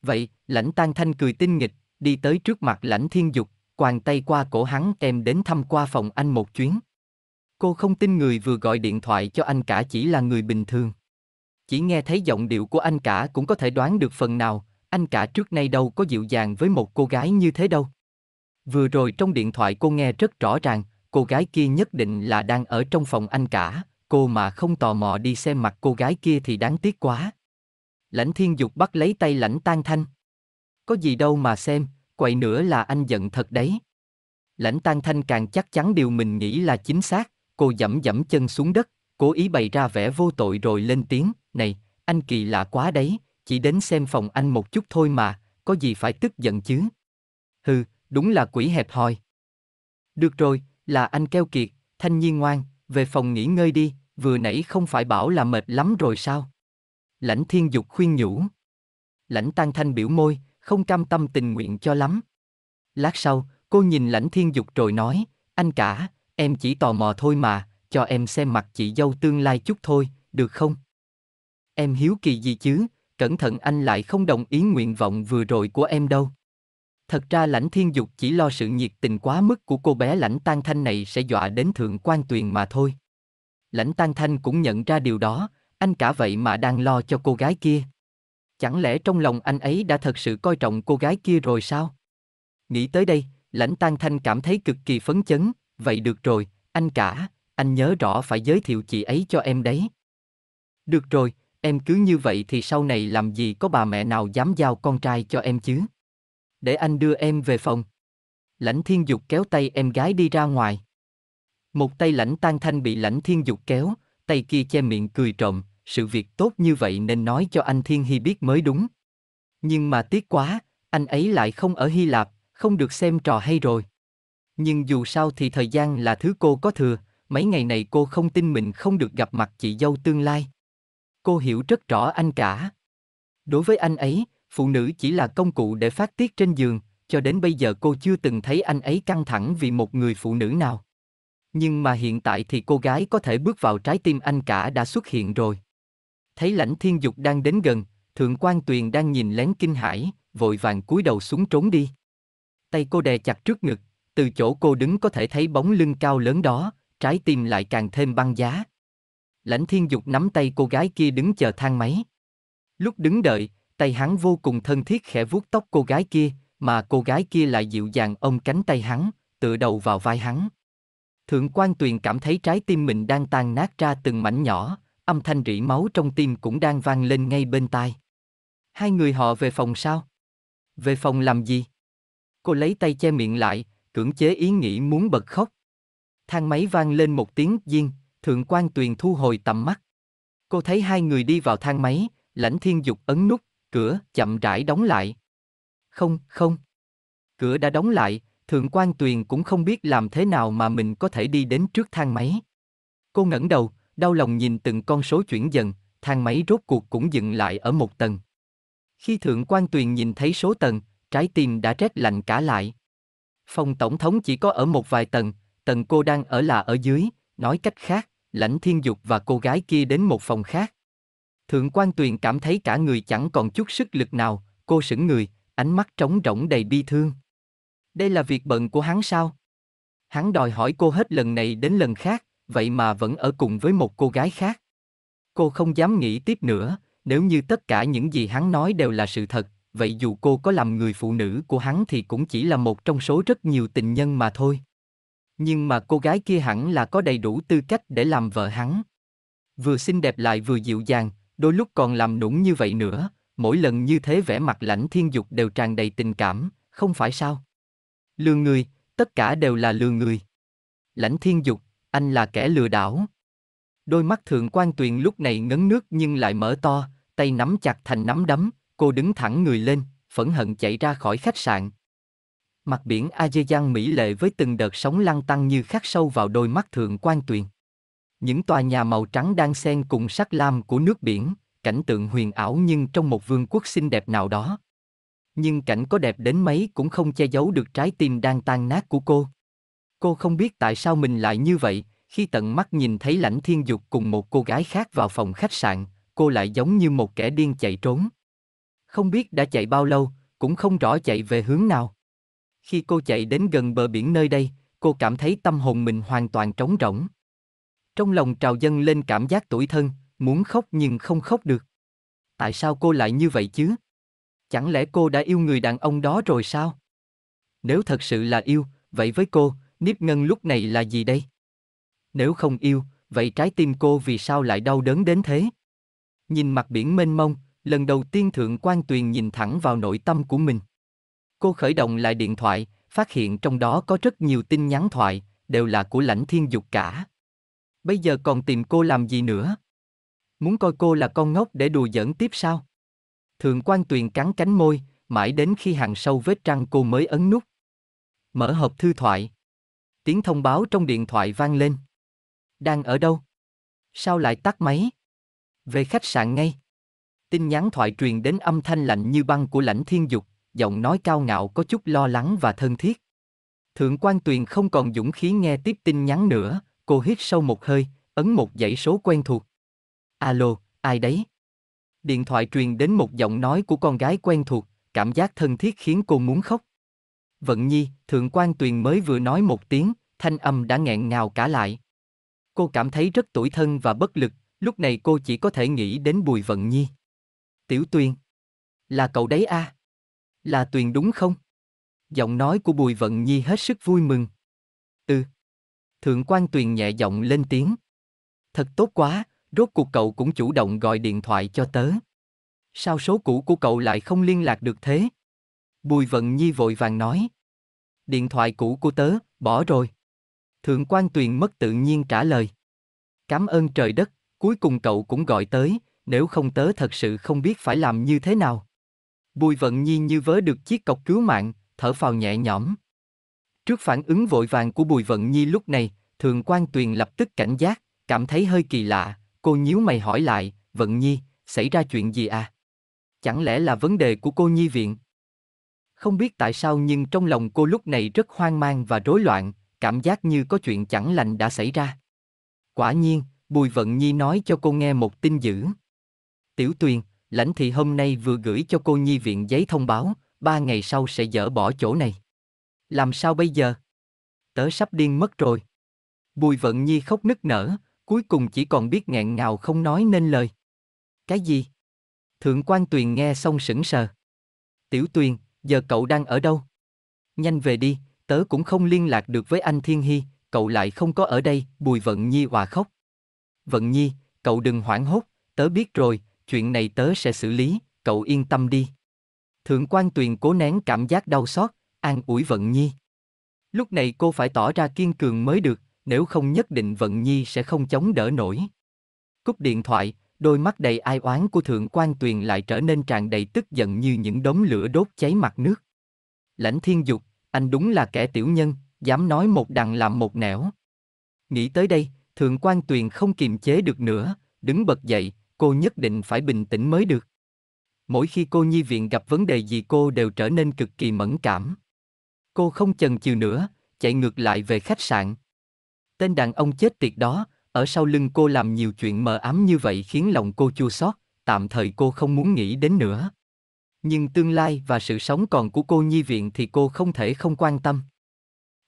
Vậy, lãnh tan thanh cười tinh nghịch, đi tới trước mặt lãnh thiên dục, quàng tay qua cổ hắn em đến thăm qua phòng anh một chuyến. Cô không tin người vừa gọi điện thoại cho anh cả chỉ là người bình thường. Chỉ nghe thấy giọng điệu của anh cả cũng có thể đoán được phần nào, anh cả trước nay đâu có dịu dàng với một cô gái như thế đâu. Vừa rồi trong điện thoại cô nghe rất rõ ràng, cô gái kia nhất định là đang ở trong phòng anh cả, cô mà không tò mò đi xem mặt cô gái kia thì đáng tiếc quá. Lãnh thiên dục bắt lấy tay lãnh tan thanh. Có gì đâu mà xem, quậy nữa là anh giận thật đấy. Lãnh Tan Thanh càng chắc chắn điều mình nghĩ là chính xác, cô dẫm dẫm chân xuống đất, cố ý bày ra vẻ vô tội rồi lên tiếng, này, anh kỳ lạ quá đấy, chỉ đến xem phòng anh một chút thôi mà, có gì phải tức giận chứ. Hừ, đúng là quỷ hẹp hòi. Được rồi, là anh keo kiệt, thanh nhiên ngoan, về phòng nghỉ ngơi đi, vừa nãy không phải bảo là mệt lắm rồi sao? Lãnh thiên dục khuyên nhủ. Lãnh tan thanh biểu môi, không cam tâm tình nguyện cho lắm. Lát sau, cô nhìn lãnh thiên dục rồi nói, anh cả, em chỉ tò mò thôi mà, cho em xem mặt chị dâu tương lai chút thôi, được không? Em hiếu kỳ gì chứ, cẩn thận anh lại không đồng ý nguyện vọng vừa rồi của em đâu. Thật ra lãnh thiên dục chỉ lo sự nhiệt tình quá mức của cô bé lãnh tan thanh này sẽ dọa đến thượng quan tuyền mà thôi. Lãnh tan thanh cũng nhận ra điều đó, anh cả vậy mà đang lo cho cô gái kia. Chẳng lẽ trong lòng anh ấy đã thật sự coi trọng cô gái kia rồi sao? Nghĩ tới đây, lãnh tan thanh cảm thấy cực kỳ phấn chấn, vậy được rồi, anh cả, anh nhớ rõ phải giới thiệu chị ấy cho em đấy. Được rồi, em cứ như vậy thì sau này làm gì có bà mẹ nào dám giao con trai cho em chứ? Để anh đưa em về phòng. Lãnh thiên dục kéo tay em gái đi ra ngoài. Một tay lãnh tan thanh bị lãnh thiên dục kéo, tay kia che miệng cười trộm, sự việc tốt như vậy nên nói cho anh Thiên Hy biết mới đúng. Nhưng mà tiếc quá, anh ấy lại không ở Hy Lạp, không được xem trò hay rồi. Nhưng dù sao thì thời gian là thứ cô có thừa, mấy ngày này cô không tin mình không được gặp mặt chị dâu tương lai. Cô hiểu rất rõ anh cả. Đối với anh ấy, phụ nữ chỉ là công cụ để phát tiết trên giường, cho đến bây giờ cô chưa từng thấy anh ấy căng thẳng vì một người phụ nữ nào. Nhưng mà hiện tại thì cô gái có thể bước vào trái tim anh cả đã xuất hiện rồi thấy lãnh thiên dục đang đến gần, thượng quan tuyền đang nhìn lén kinh hãi, vội vàng cúi đầu xuống trốn đi. Tay cô đè chặt trước ngực, từ chỗ cô đứng có thể thấy bóng lưng cao lớn đó, trái tim lại càng thêm băng giá. Lãnh thiên dục nắm tay cô gái kia đứng chờ thang máy. Lúc đứng đợi, tay hắn vô cùng thân thiết khẽ vuốt tóc cô gái kia, mà cô gái kia lại dịu dàng ôm cánh tay hắn, tựa đầu vào vai hắn. Thượng quan tuyền cảm thấy trái tim mình đang tan nát ra từng mảnh nhỏ, âm thanh rỉ máu trong tim cũng đang vang lên ngay bên tai. Hai người họ về phòng sao? Về phòng làm gì? Cô lấy tay che miệng lại, cưỡng chế ý nghĩ muốn bật khóc. Thang máy vang lên một tiếng diên, thượng quan tuyền thu hồi tầm mắt. Cô thấy hai người đi vào thang máy, lãnh thiên dục ấn nút, cửa chậm rãi đóng lại. Không, không. Cửa đã đóng lại, thượng quan tuyền cũng không biết làm thế nào mà mình có thể đi đến trước thang máy. Cô ngẩng đầu, đau lòng nhìn từng con số chuyển dần, thang máy rốt cuộc cũng dừng lại ở một tầng. Khi Thượng quan Tuyền nhìn thấy số tầng, trái tim đã rét lạnh cả lại. Phòng tổng thống chỉ có ở một vài tầng, tầng cô đang ở là ở dưới, nói cách khác, lãnh thiên dục và cô gái kia đến một phòng khác. Thượng quan Tuyền cảm thấy cả người chẳng còn chút sức lực nào, cô sững người, ánh mắt trống rỗng đầy bi thương. Đây là việc bận của hắn sao? Hắn đòi hỏi cô hết lần này đến lần khác, vậy mà vẫn ở cùng với một cô gái khác. Cô không dám nghĩ tiếp nữa, nếu như tất cả những gì hắn nói đều là sự thật, vậy dù cô có làm người phụ nữ của hắn thì cũng chỉ là một trong số rất nhiều tình nhân mà thôi. Nhưng mà cô gái kia hẳn là có đầy đủ tư cách để làm vợ hắn. Vừa xinh đẹp lại vừa dịu dàng, đôi lúc còn làm nũng như vậy nữa, mỗi lần như thế vẻ mặt lãnh thiên dục đều tràn đầy tình cảm, không phải sao? Lừa người, tất cả đều là lừa người. Lãnh thiên dục, anh là kẻ lừa đảo. Đôi mắt thượng quan tuyền lúc này ngấn nước nhưng lại mở to, tay nắm chặt thành nắm đấm, cô đứng thẳng người lên, phẫn hận chạy ra khỏi khách sạn. Mặt biển Azean mỹ lệ với từng đợt sóng lăn tăng như khắc sâu vào đôi mắt thượng quan tuyền. Những tòa nhà màu trắng đang xen cùng sắc lam của nước biển, cảnh tượng huyền ảo nhưng trong một vương quốc xinh đẹp nào đó. Nhưng cảnh có đẹp đến mấy cũng không che giấu được trái tim đang tan nát của cô. Cô không biết tại sao mình lại như vậy, khi tận mắt nhìn thấy lãnh thiên dục cùng một cô gái khác vào phòng khách sạn, cô lại giống như một kẻ điên chạy trốn. Không biết đã chạy bao lâu, cũng không rõ chạy về hướng nào. Khi cô chạy đến gần bờ biển nơi đây, cô cảm thấy tâm hồn mình hoàn toàn trống rỗng. Trong lòng trào dâng lên cảm giác tủi thân, muốn khóc nhưng không khóc được. Tại sao cô lại như vậy chứ? Chẳng lẽ cô đã yêu người đàn ông đó rồi sao? Nếu thật sự là yêu, vậy với cô, nếp ngân lúc này là gì đây? Nếu không yêu, vậy trái tim cô vì sao lại đau đớn đến thế? Nhìn mặt biển mênh mông, lần đầu tiên Thượng quan Tuyền nhìn thẳng vào nội tâm của mình. Cô khởi động lại điện thoại, phát hiện trong đó có rất nhiều tin nhắn thoại, đều là của lãnh thiên dục cả. Bây giờ còn tìm cô làm gì nữa? Muốn coi cô là con ngốc để đùa giỡn tiếp sao? Thượng quan Tuyền cắn cánh môi, mãi đến khi hàng sâu vết răng cô mới ấn nút. Mở hộp thư thoại, tiếng thông báo trong điện thoại vang lên. Đang ở đâu? Sao lại tắt máy? Về khách sạn ngay. Tin nhắn thoại truyền đến âm thanh lạnh như băng của lãnh thiên dục, giọng nói cao ngạo có chút lo lắng và thân thiết. Thượng quan tuyền không còn dũng khí nghe tiếp tin nhắn nữa, cô hít sâu một hơi, ấn một dãy số quen thuộc. Alo, ai đấy? Điện thoại truyền đến một giọng nói của con gái quen thuộc, cảm giác thân thiết khiến cô muốn khóc. Vận Nhi, Thượng quan Tuyền mới vừa nói một tiếng, thanh âm đã nghẹn ngào cả lại. Cô cảm thấy rất tủi thân và bất lực, lúc này cô chỉ có thể nghĩ đến Bùi Vận Nhi. Tiểu Tuyền. Là cậu đấy à? Là Tuyền đúng không? Giọng nói của Bùi Vận Nhi hết sức vui mừng. Ừ. Thượng quan Tuyền nhẹ giọng lên tiếng. Thật tốt quá, rốt cuộc cậu cũng chủ động gọi điện thoại cho tớ. Sao số cũ của cậu lại không liên lạc được thế? Bùi Vận Nhi vội vàng nói. Điện thoại cũ của tớ, bỏ rồi. Thượng quan tuyền mất tự nhiên trả lời. Cảm ơn trời đất, cuối cùng cậu cũng gọi tới, nếu không tớ thật sự không biết phải làm như thế nào. Bùi Vận Nhi như vớ được chiếc cọc cứu mạng, thở phào nhẹ nhõm. Trước phản ứng vội vàng của Bùi Vận Nhi lúc này, Thượng quan Tuyền lập tức cảnh giác, cảm thấy hơi kỳ lạ, cô nhíu mày hỏi lại, Vận Nhi, xảy ra chuyện gì à? Chẳng lẽ là vấn đề của cô Nhi viện? Không biết tại sao nhưng trong lòng cô lúc này rất hoang mang và rối loạn, cảm giác như có chuyện chẳng lành đã xảy ra. Quả nhiên, Bùi Vận Nhi nói cho cô nghe một tin dữ. Tiểu Tuyền, lãnh thị hôm nay vừa gửi cho cô nhi viện giấy thông báo, ba ngày sau sẽ dỡ bỏ chỗ này. Làm sao bây giờ? Tớ sắp điên mất rồi. Bùi Vận Nhi khóc nức nở, cuối cùng chỉ còn biết nghẹn ngào không nói nên lời. Cái gì? Thượng quan Tuyền nghe xong sững sờ. Tiểu Tuyền, giờ cậu đang ở đâu? Nhanh về đi, tớ cũng không liên lạc được với anh Thiên Hy, cậu lại không có ở đây, Bùi Vận Nhi hòa khóc. Vận Nhi, cậu đừng hoảng hốt, tớ biết rồi, chuyện này tớ sẽ xử lý, cậu yên tâm đi. Thượng quan tuyền cố nén cảm giác đau xót, an ủi Vận Nhi. Lúc này cô phải tỏ ra kiên cường mới được, nếu không nhất định Vận Nhi sẽ không chống đỡ nổi. Cúp điện thoại, đôi mắt đầy ai oán của thượng quan tuyền lại trở nên tràn đầy tức giận như những đống lửa đốt cháy mặt nước. Lãnh thiên dục, anh đúng là kẻ tiểu nhân, dám nói một đằng làm một nẻo. Nghĩ tới đây, thượng quan tuyền không kiềm chế được nữa, đứng bật dậy, cô nhất định phải bình tĩnh mới được. Mỗi khi cô nhi viện gặp vấn đề gì cô đều trở nên cực kỳ mẫn cảm. Cô không chần chừ nữa, chạy ngược lại về khách sạn. Tên đàn ông chết tiệt đó, ở sau lưng cô làm nhiều chuyện mờ ám như vậy khiến lòng cô chua xót, tạm thời cô không muốn nghĩ đến nữa. Nhưng tương lai và sự sống còn của cô nhi viện thì cô không thể không quan tâm.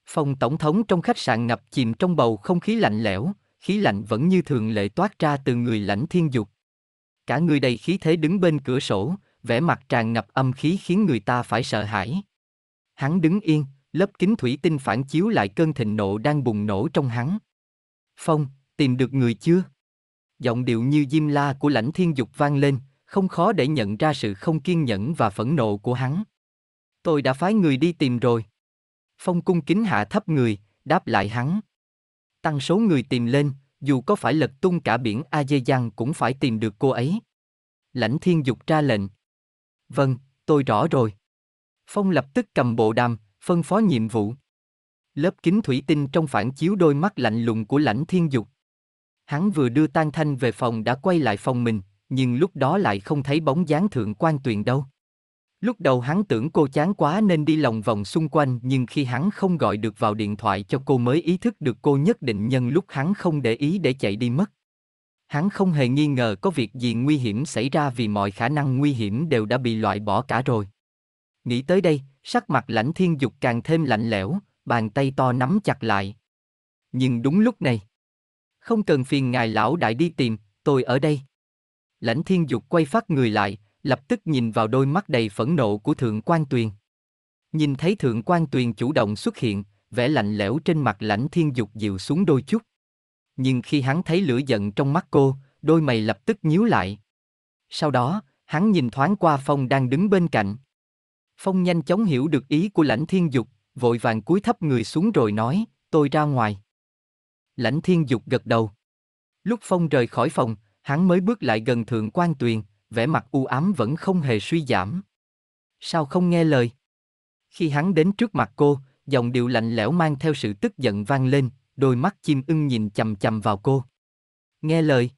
Phòng tổng thống trong khách sạn ngập chìm trong bầu không khí lạnh lẽo, khí lạnh vẫn như thường lệ toát ra từ người lãnh thiên dục. Cả người đầy khí thế đứng bên cửa sổ, vẻ mặt tràn ngập âm khí khiến người ta phải sợ hãi. Hắn đứng yên, lớp kính thủy tinh phản chiếu lại cơn thịnh nộ đang bùng nổ trong hắn. Phong, tìm được người chưa? Giọng điệu như diêm la của lãnh thiên dục vang lên, không khó để nhận ra sự không kiên nhẫn và phẫn nộ của hắn. Tôi đã phái người đi tìm rồi. Phong cung kính hạ thấp người, đáp lại hắn. Tăng số người tìm lên, dù có phải lật tung cả biển a dê giang cũng phải tìm được cô ấy. Lãnh thiên dục ra lệnh. Vâng, tôi rõ rồi. Phong lập tức cầm bộ đàm, phân phó nhiệm vụ. Lớp kính thủy tinh trong phản chiếu đôi mắt lạnh lùng của lãnh thiên dục. Hắn vừa đưa Tan Thanh về phòng đã quay lại phòng mình, nhưng lúc đó lại không thấy bóng dáng thượng quan tuyền đâu. Lúc đầu hắn tưởng cô chán quá nên đi lòng vòng xung quanh nhưng khi hắn không gọi được vào điện thoại cho cô mới ý thức được cô nhất định nhân lúc hắn không để ý để chạy đi mất. Hắn không hề nghi ngờ có việc gì nguy hiểm xảy ra vì mọi khả năng nguy hiểm đều đã bị loại bỏ cả rồi. Nghĩ tới đây, sắc mặt lãnh thiên dục càng thêm lạnh lẽo, bàn tay to nắm chặt lại. Nhưng đúng lúc này, không cần phiền ngài lão đại đi tìm, tôi ở đây. Lãnh thiên dục quay phát người lại, lập tức nhìn vào đôi mắt đầy phẫn nộ của thượng quan tuyền. Nhìn thấy thượng quan tuyền chủ động xuất hiện, vẻ lạnh lẽo trên mặt lãnh thiên dục dịu xuống đôi chút. Nhưng khi hắn thấy lửa giận trong mắt cô, đôi mày lập tức nhíu lại. Sau đó, hắn nhìn thoáng qua Phong đang đứng bên cạnh. Phong nhanh chóng hiểu được ý của lãnh thiên dục, vội vàng cúi thấp người xuống rồi nói, tôi ra ngoài. Lãnh Thiên Dục gật đầu. Lúc Phong rời khỏi phòng, hắn mới bước lại gần Thượng Quan Tuyền, vẻ mặt u ám vẫn không hề suy giảm. Sao không nghe lời? Khi hắn đến trước mặt cô, dòng điệu lạnh lẽo mang theo sự tức giận vang lên, đôi mắt chim ưng nhìn chầm chầm vào cô. Nghe lời.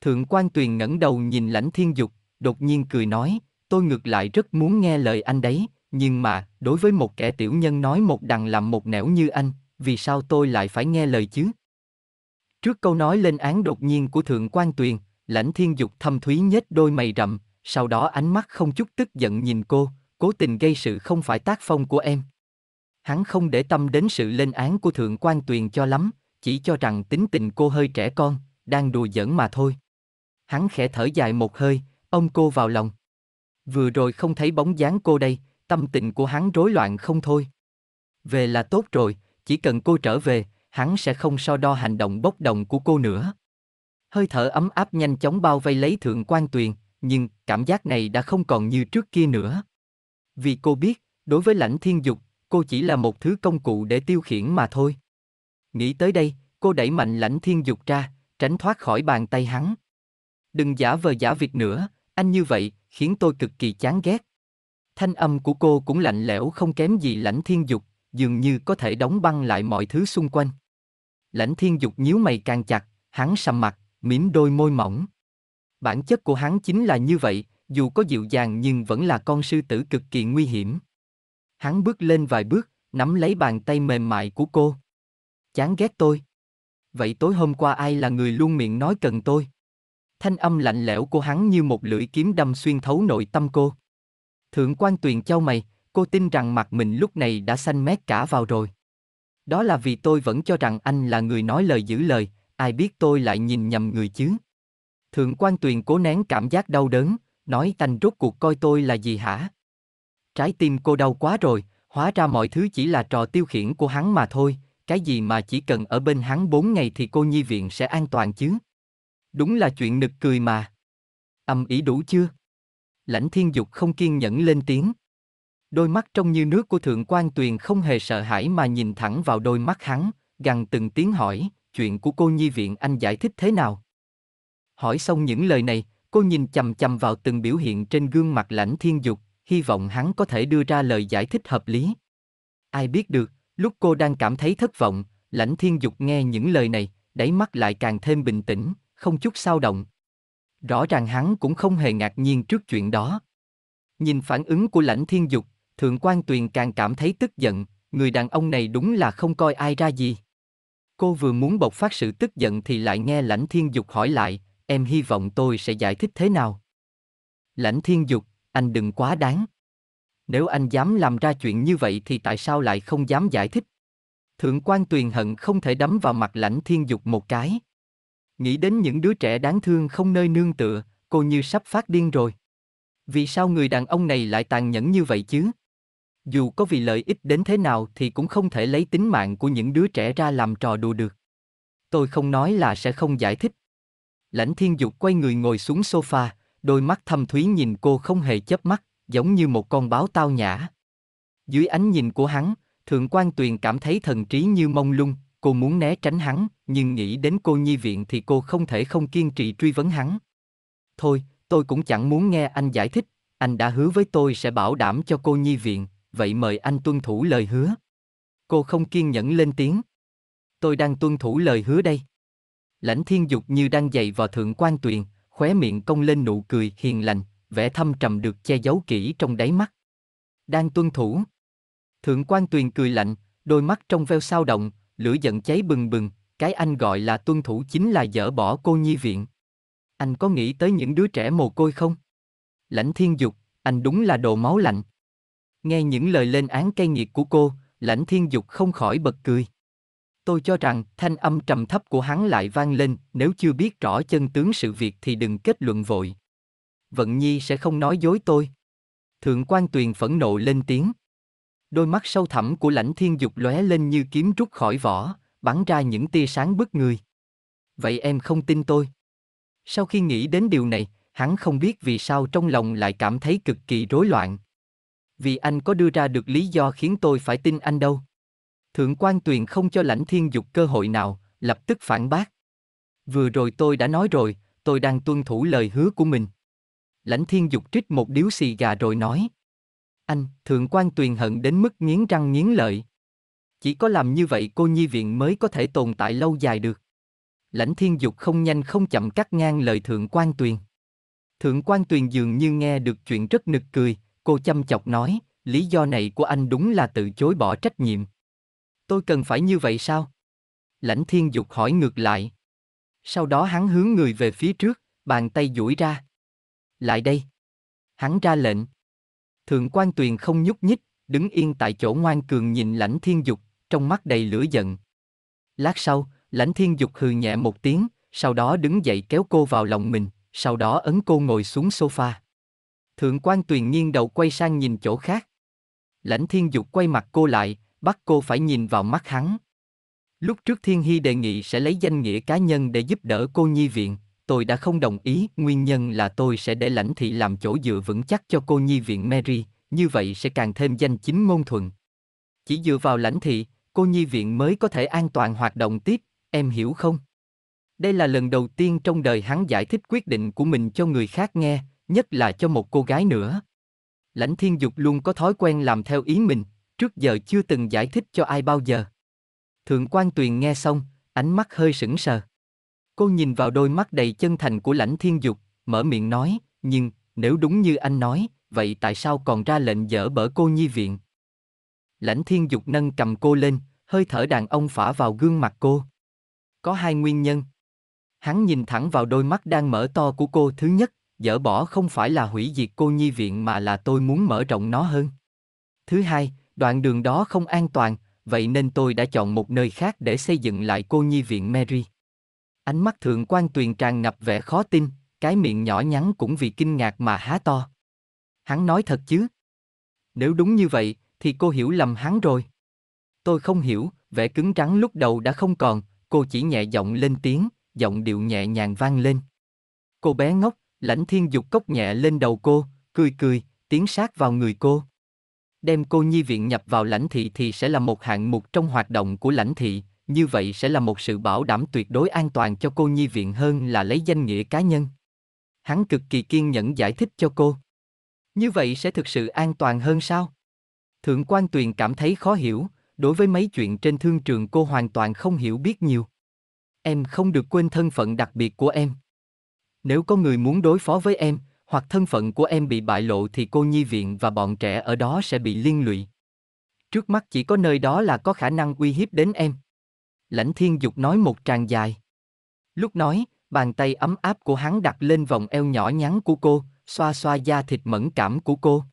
Thượng quan tuyền ngẩng đầu nhìn lãnh thiên dục, đột nhiên cười nói, tôi ngược lại rất muốn nghe lời anh đấy, nhưng mà, đối với một kẻ tiểu nhân nói một đằng làm một nẻo như anh, vì sao tôi lại phải nghe lời chứ? Trước câu nói lên án đột nhiên của Thượng quan Tuyền, lãnh thiên dục thâm thúy nhếch đôi mày rậm, sau đó ánh mắt không chút tức giận nhìn cô, cố tình gây sự không phải tác phong của em. Hắn không để tâm đến sự lên án của Thượng quan Tuyền cho lắm, chỉ cho rằng tính tình cô hơi trẻ con, đang đùa giỡn mà thôi. Hắn khẽ thở dài một hơi, ôm cô vào lòng. Vừa rồi không thấy bóng dáng cô đây, tâm tình của hắn rối loạn không thôi. Về là tốt rồi, chỉ cần cô trở về, hắn sẽ không so đo hành động bốc đồng của cô nữa. Hơi thở ấm áp nhanh chóng bao vây lấy Thượng quan Tuyền, nhưng cảm giác này đã không còn như trước kia nữa. Vì cô biết, đối với lãnh thiên dục, cô chỉ là một thứ công cụ để tiêu khiển mà thôi. Nghĩ tới đây, cô đẩy mạnh lãnh thiên dục ra, tránh thoát khỏi bàn tay hắn. Đừng giả vờ giả việc nữa, anh như vậy, khiến tôi cực kỳ chán ghét. Thanh âm của cô cũng lạnh lẽo không kém gì lãnh thiên dục, dường như có thể đóng băng lại mọi thứ xung quanh. Lãnh thiên dục nhíu mày càng chặt, hắn sầm mặt, mím đôi môi mỏng. Bản chất của hắn chính là như vậy, dù có dịu dàng nhưng vẫn là con sư tử cực kỳ nguy hiểm. Hắn bước lên vài bước, nắm lấy bàn tay mềm mại của cô. Chán ghét tôi. Vậy tối hôm qua ai là người luôn miệng nói cần tôi? Thanh âm lạnh lẽo của hắn như một lưỡi kiếm đâm xuyên thấu nội tâm cô. Thượng quan tuyền châu mày, cô tin rằng mặt mình lúc này đã xanh mét cả vào rồi. Đó là vì tôi vẫn cho rằng anh là người nói lời giữ lời, ai biết tôi lại nhìn nhầm người chứ. Thượng quan tuyền cố nén cảm giác đau đớn, nói tanh rốt cuộc coi tôi là gì hả? Trái tim cô đau quá rồi, hóa ra mọi thứ chỉ là trò tiêu khiển của hắn mà thôi, cái gì mà chỉ cần ở bên hắn 4 ngày thì cô nhi viện sẽ an toàn chứ. Đúng là chuyện nực cười mà. Âm ý đủ chưa? Lãnh thiên dục không kiên nhẫn lên tiếng. Đôi mắt trong như nước của Thượng quan Tuyền không hề sợ hãi mà nhìn thẳng vào đôi mắt hắn, gằn từng tiếng hỏi, chuyện của cô nhi viện anh giải thích thế nào? Hỏi xong những lời này, cô nhìn chầm chầm vào từng biểu hiện trên gương mặt lãnh thiên dục, hy vọng hắn có thể đưa ra lời giải thích hợp lý. Ai biết được, lúc cô đang cảm thấy thất vọng, lãnh thiên dục nghe những lời này, đáy mắt lại càng thêm bình tĩnh, không chút sao động. Rõ ràng hắn cũng không hề ngạc nhiên trước chuyện đó. Nhìn phản ứng của lãnh thiên dục, Thượng quan Tuyền càng cảm thấy tức giận, người đàn ông này đúng là không coi ai ra gì. Cô vừa muốn bộc phát sự tức giận thì lại nghe Lãnh Thiên Dục hỏi lại, em hy vọng tôi sẽ giải thích thế nào? Lãnh Thiên Dục, anh đừng quá đáng. Nếu anh dám làm ra chuyện như vậy thì tại sao lại không dám giải thích? Thượng quan Tuyền hận không thể đấm vào mặt Lãnh Thiên Dục một cái. Nghĩ đến những đứa trẻ đáng thương không nơi nương tựa, cô như sắp phát điên rồi. Vì sao người đàn ông này lại tàn nhẫn như vậy chứ? dù có vì lợi ích đến thế nào thì cũng không thể lấy tính mạng của những đứa trẻ ra làm trò đùa được. Tôi không nói là sẽ không giải thích. Lãnh thiên dục quay người ngồi xuống sofa, đôi mắt thâm thúy nhìn cô không hề chớp mắt, giống như một con báo tao nhã. Dưới ánh nhìn của hắn, Thượng quan Tuyền cảm thấy thần trí như mông lung, cô muốn né tránh hắn, nhưng nghĩ đến cô nhi viện thì cô không thể không kiên trì truy vấn hắn. Thôi, tôi cũng chẳng muốn nghe anh giải thích, anh đã hứa với tôi sẽ bảo đảm cho cô nhi viện, vậy mời anh tuân thủ lời hứa. Cô không kiên nhẫn lên tiếng. Tôi đang tuân thủ lời hứa đây. Lãnh thiên dục như đang dày vào thượng quan tuyền, khóe miệng cong lên nụ cười hiền lành, vẻ thâm trầm được che giấu kỹ trong đáy mắt. Đang tuân thủ. Thượng quan tuyền cười lạnh, đôi mắt trong veo sao động, lửa giận cháy bừng bừng, cái anh gọi là tuân thủ chính là dỡ bỏ cô nhi viện. Anh có nghĩ tới những đứa trẻ mồ côi không? Lãnh thiên dục, anh đúng là đồ máu lạnh. Nghe những lời lên án cay nghiệt của cô, lãnh thiên dục không khỏi bật cười. Tôi cho rằng thanh âm trầm thấp của hắn lại vang lên, nếu chưa biết rõ chân tướng sự việc thì đừng kết luận vội. Vận Nhi sẽ không nói dối tôi. Thượng quan tuyền phẫn nộ lên tiếng. Đôi mắt sâu thẳm của lãnh thiên dục lóe lên như kiếm rút khỏi vỏ, bắn ra những tia sáng bức người. Vậy em không tin tôi. Sau khi nghĩ đến điều này, hắn không biết vì sao trong lòng lại cảm thấy cực kỳ rối loạn vì anh có đưa ra được lý do khiến tôi phải tin anh đâu. Thượng quan tuyền không cho lãnh thiên dục cơ hội nào, lập tức phản bác. Vừa rồi tôi đã nói rồi, tôi đang tuân thủ lời hứa của mình. Lãnh thiên dục trích một điếu xì gà rồi nói. Anh, thượng quan tuyền hận đến mức nghiến răng nghiến lợi. Chỉ có làm như vậy cô nhi viện mới có thể tồn tại lâu dài được. Lãnh thiên dục không nhanh không chậm cắt ngang lời thượng quan tuyền. Thượng quan tuyền dường như nghe được chuyện rất nực cười, Cô chăm chọc nói, lý do này của anh đúng là từ chối bỏ trách nhiệm. Tôi cần phải như vậy sao? Lãnh thiên dục hỏi ngược lại. Sau đó hắn hướng người về phía trước, bàn tay duỗi ra. Lại đây. Hắn ra lệnh. Thượng quan tuyền không nhúc nhích, đứng yên tại chỗ ngoan cường nhìn lãnh thiên dục, trong mắt đầy lửa giận. Lát sau, lãnh thiên dục hừ nhẹ một tiếng, sau đó đứng dậy kéo cô vào lòng mình, sau đó ấn cô ngồi xuống sofa. Thượng quan tuyền nghiêng đầu quay sang nhìn chỗ khác. Lãnh thiên dục quay mặt cô lại, bắt cô phải nhìn vào mắt hắn. Lúc trước Thiên Hy đề nghị sẽ lấy danh nghĩa cá nhân để giúp đỡ cô nhi viện, tôi đã không đồng ý, nguyên nhân là tôi sẽ để lãnh thị làm chỗ dựa vững chắc cho cô nhi viện Mary, như vậy sẽ càng thêm danh chính ngôn thuận. Chỉ dựa vào lãnh thị, cô nhi viện mới có thể an toàn hoạt động tiếp, em hiểu không? Đây là lần đầu tiên trong đời hắn giải thích quyết định của mình cho người khác nghe, nhất là cho một cô gái nữa. Lãnh Thiên Dục luôn có thói quen làm theo ý mình, trước giờ chưa từng giải thích cho ai bao giờ. Thượng quan Tuyền nghe xong, ánh mắt hơi sững sờ. Cô nhìn vào đôi mắt đầy chân thành của Lãnh Thiên Dục, mở miệng nói, nhưng, nếu đúng như anh nói, vậy tại sao còn ra lệnh dỡ bở cô nhi viện? Lãnh Thiên Dục nâng cầm cô lên, hơi thở đàn ông phả vào gương mặt cô. Có hai nguyên nhân. Hắn nhìn thẳng vào đôi mắt đang mở to của cô thứ nhất, dỡ bỏ không phải là hủy diệt cô nhi viện mà là tôi muốn mở rộng nó hơn. Thứ hai, đoạn đường đó không an toàn, vậy nên tôi đã chọn một nơi khác để xây dựng lại cô nhi viện Mary. Ánh mắt thượng quan tuyền tràn ngập vẻ khó tin, cái miệng nhỏ nhắn cũng vì kinh ngạc mà há to. Hắn nói thật chứ? Nếu đúng như vậy, thì cô hiểu lầm hắn rồi. Tôi không hiểu, vẻ cứng rắn lúc đầu đã không còn, cô chỉ nhẹ giọng lên tiếng, giọng điệu nhẹ nhàng vang lên. Cô bé ngốc, Lãnh thiên dục cốc nhẹ lên đầu cô, cười cười, tiến sát vào người cô. Đem cô nhi viện nhập vào lãnh thị thì sẽ là một hạng mục trong hoạt động của lãnh thị, như vậy sẽ là một sự bảo đảm tuyệt đối an toàn cho cô nhi viện hơn là lấy danh nghĩa cá nhân. Hắn cực kỳ kiên nhẫn giải thích cho cô. Như vậy sẽ thực sự an toàn hơn sao? Thượng quan tuyền cảm thấy khó hiểu, đối với mấy chuyện trên thương trường cô hoàn toàn không hiểu biết nhiều. Em không được quên thân phận đặc biệt của em. Nếu có người muốn đối phó với em, hoặc thân phận của em bị bại lộ thì cô nhi viện và bọn trẻ ở đó sẽ bị liên lụy. Trước mắt chỉ có nơi đó là có khả năng uy hiếp đến em. Lãnh thiên dục nói một tràng dài. Lúc nói, bàn tay ấm áp của hắn đặt lên vòng eo nhỏ nhắn của cô, xoa xoa da thịt mẫn cảm của cô.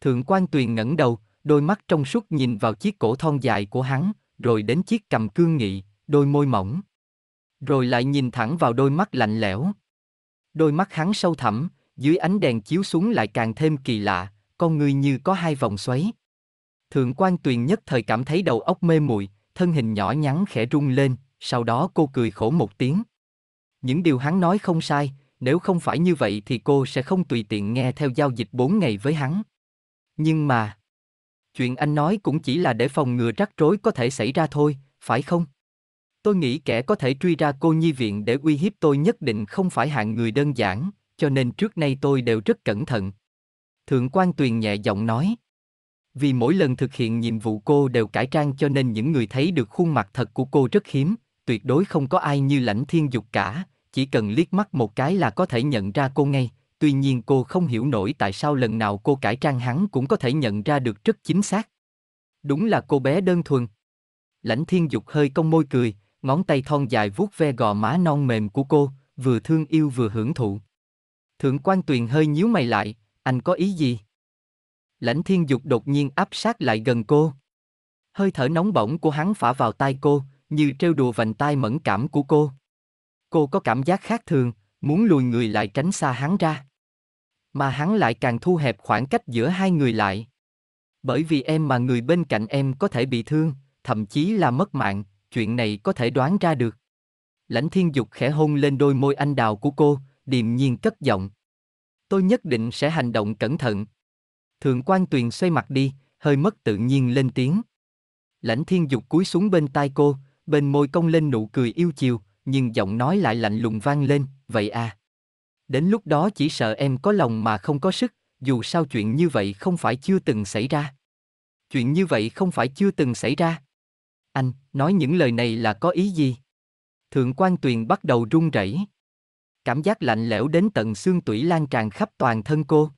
Thượng quan tuyền ngẩng đầu, đôi mắt trong suốt nhìn vào chiếc cổ thon dài của hắn, rồi đến chiếc cầm cương nghị, đôi môi mỏng. Rồi lại nhìn thẳng vào đôi mắt lạnh lẽo, Đôi mắt hắn sâu thẳm, dưới ánh đèn chiếu xuống lại càng thêm kỳ lạ, con người như có hai vòng xoáy. Thượng quan tuyền nhất thời cảm thấy đầu óc mê muội, thân hình nhỏ nhắn khẽ rung lên, sau đó cô cười khổ một tiếng. Những điều hắn nói không sai, nếu không phải như vậy thì cô sẽ không tùy tiện nghe theo giao dịch bốn ngày với hắn. Nhưng mà, chuyện anh nói cũng chỉ là để phòng ngừa rắc rối có thể xảy ra thôi, phải không? Tôi nghĩ kẻ có thể truy ra cô nhi viện để uy hiếp tôi nhất định không phải hạng người đơn giản, cho nên trước nay tôi đều rất cẩn thận. Thượng quan tuyền nhẹ giọng nói. Vì mỗi lần thực hiện nhiệm vụ cô đều cải trang cho nên những người thấy được khuôn mặt thật của cô rất hiếm, tuyệt đối không có ai như lãnh thiên dục cả, chỉ cần liếc mắt một cái là có thể nhận ra cô ngay, tuy nhiên cô không hiểu nổi tại sao lần nào cô cải trang hắn cũng có thể nhận ra được rất chính xác. Đúng là cô bé đơn thuần. Lãnh thiên dục hơi cong môi cười, ngón tay thon dài vuốt ve gò má non mềm của cô, vừa thương yêu vừa hưởng thụ. Thượng quan tuyền hơi nhíu mày lại, anh có ý gì? Lãnh thiên dục đột nhiên áp sát lại gần cô. Hơi thở nóng bỏng của hắn phả vào tai cô, như trêu đùa vành tai mẫn cảm của cô. Cô có cảm giác khác thường, muốn lùi người lại tránh xa hắn ra. Mà hắn lại càng thu hẹp khoảng cách giữa hai người lại. Bởi vì em mà người bên cạnh em có thể bị thương, thậm chí là mất mạng, chuyện này có thể đoán ra được. Lãnh thiên dục khẽ hôn lên đôi môi anh đào của cô, điềm nhiên cất giọng. Tôi nhất định sẽ hành động cẩn thận. Thượng quan tuyền xoay mặt đi, hơi mất tự nhiên lên tiếng. Lãnh thiên dục cúi xuống bên tai cô, bên môi cong lên nụ cười yêu chiều, nhưng giọng nói lại lạnh lùng vang lên, vậy à. Đến lúc đó chỉ sợ em có lòng mà không có sức, dù sao chuyện như vậy không phải chưa từng xảy ra. Chuyện như vậy không phải chưa từng xảy ra. Anh, nói những lời này là có ý gì? Thượng quan tuyền bắt đầu run rẩy. Cảm giác lạnh lẽo đến tận xương tủy lan tràn khắp toàn thân cô.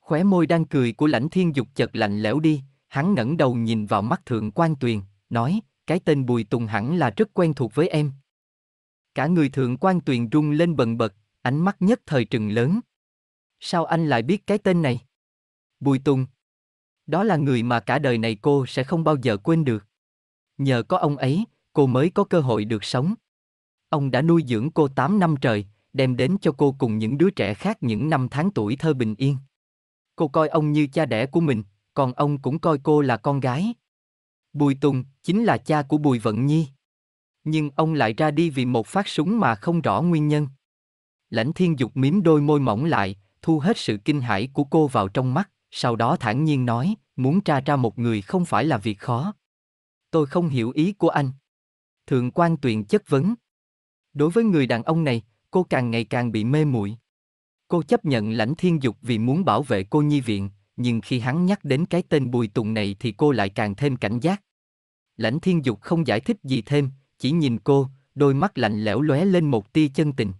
Khóe môi đang cười của lãnh thiên dục chợt lạnh lẽo đi, hắn ngẩng đầu nhìn vào mắt thượng quan tuyền, nói, cái tên Bùi Tùng hẳn là rất quen thuộc với em. Cả người thượng quan tuyền rung lên bần bật, ánh mắt nhất thời trừng lớn. Sao anh lại biết cái tên này? Bùi Tùng. Đó là người mà cả đời này cô sẽ không bao giờ quên được nhờ có ông ấy, cô mới có cơ hội được sống. Ông đã nuôi dưỡng cô 8 năm trời, đem đến cho cô cùng những đứa trẻ khác những năm tháng tuổi thơ bình yên. Cô coi ông như cha đẻ của mình, còn ông cũng coi cô là con gái. Bùi Tùng chính là cha của Bùi Vận Nhi. Nhưng ông lại ra đi vì một phát súng mà không rõ nguyên nhân. Lãnh Thiên Dục mím đôi môi mỏng lại, thu hết sự kinh hãi của cô vào trong mắt, sau đó thản nhiên nói, muốn tra ra một người không phải là việc khó tôi không hiểu ý của anh. Thượng quan tuyền chất vấn. Đối với người đàn ông này, cô càng ngày càng bị mê muội. Cô chấp nhận lãnh thiên dục vì muốn bảo vệ cô nhi viện, nhưng khi hắn nhắc đến cái tên bùi tùng này thì cô lại càng thêm cảnh giác. Lãnh thiên dục không giải thích gì thêm, chỉ nhìn cô, đôi mắt lạnh lẽo lóe lên một tia chân tình.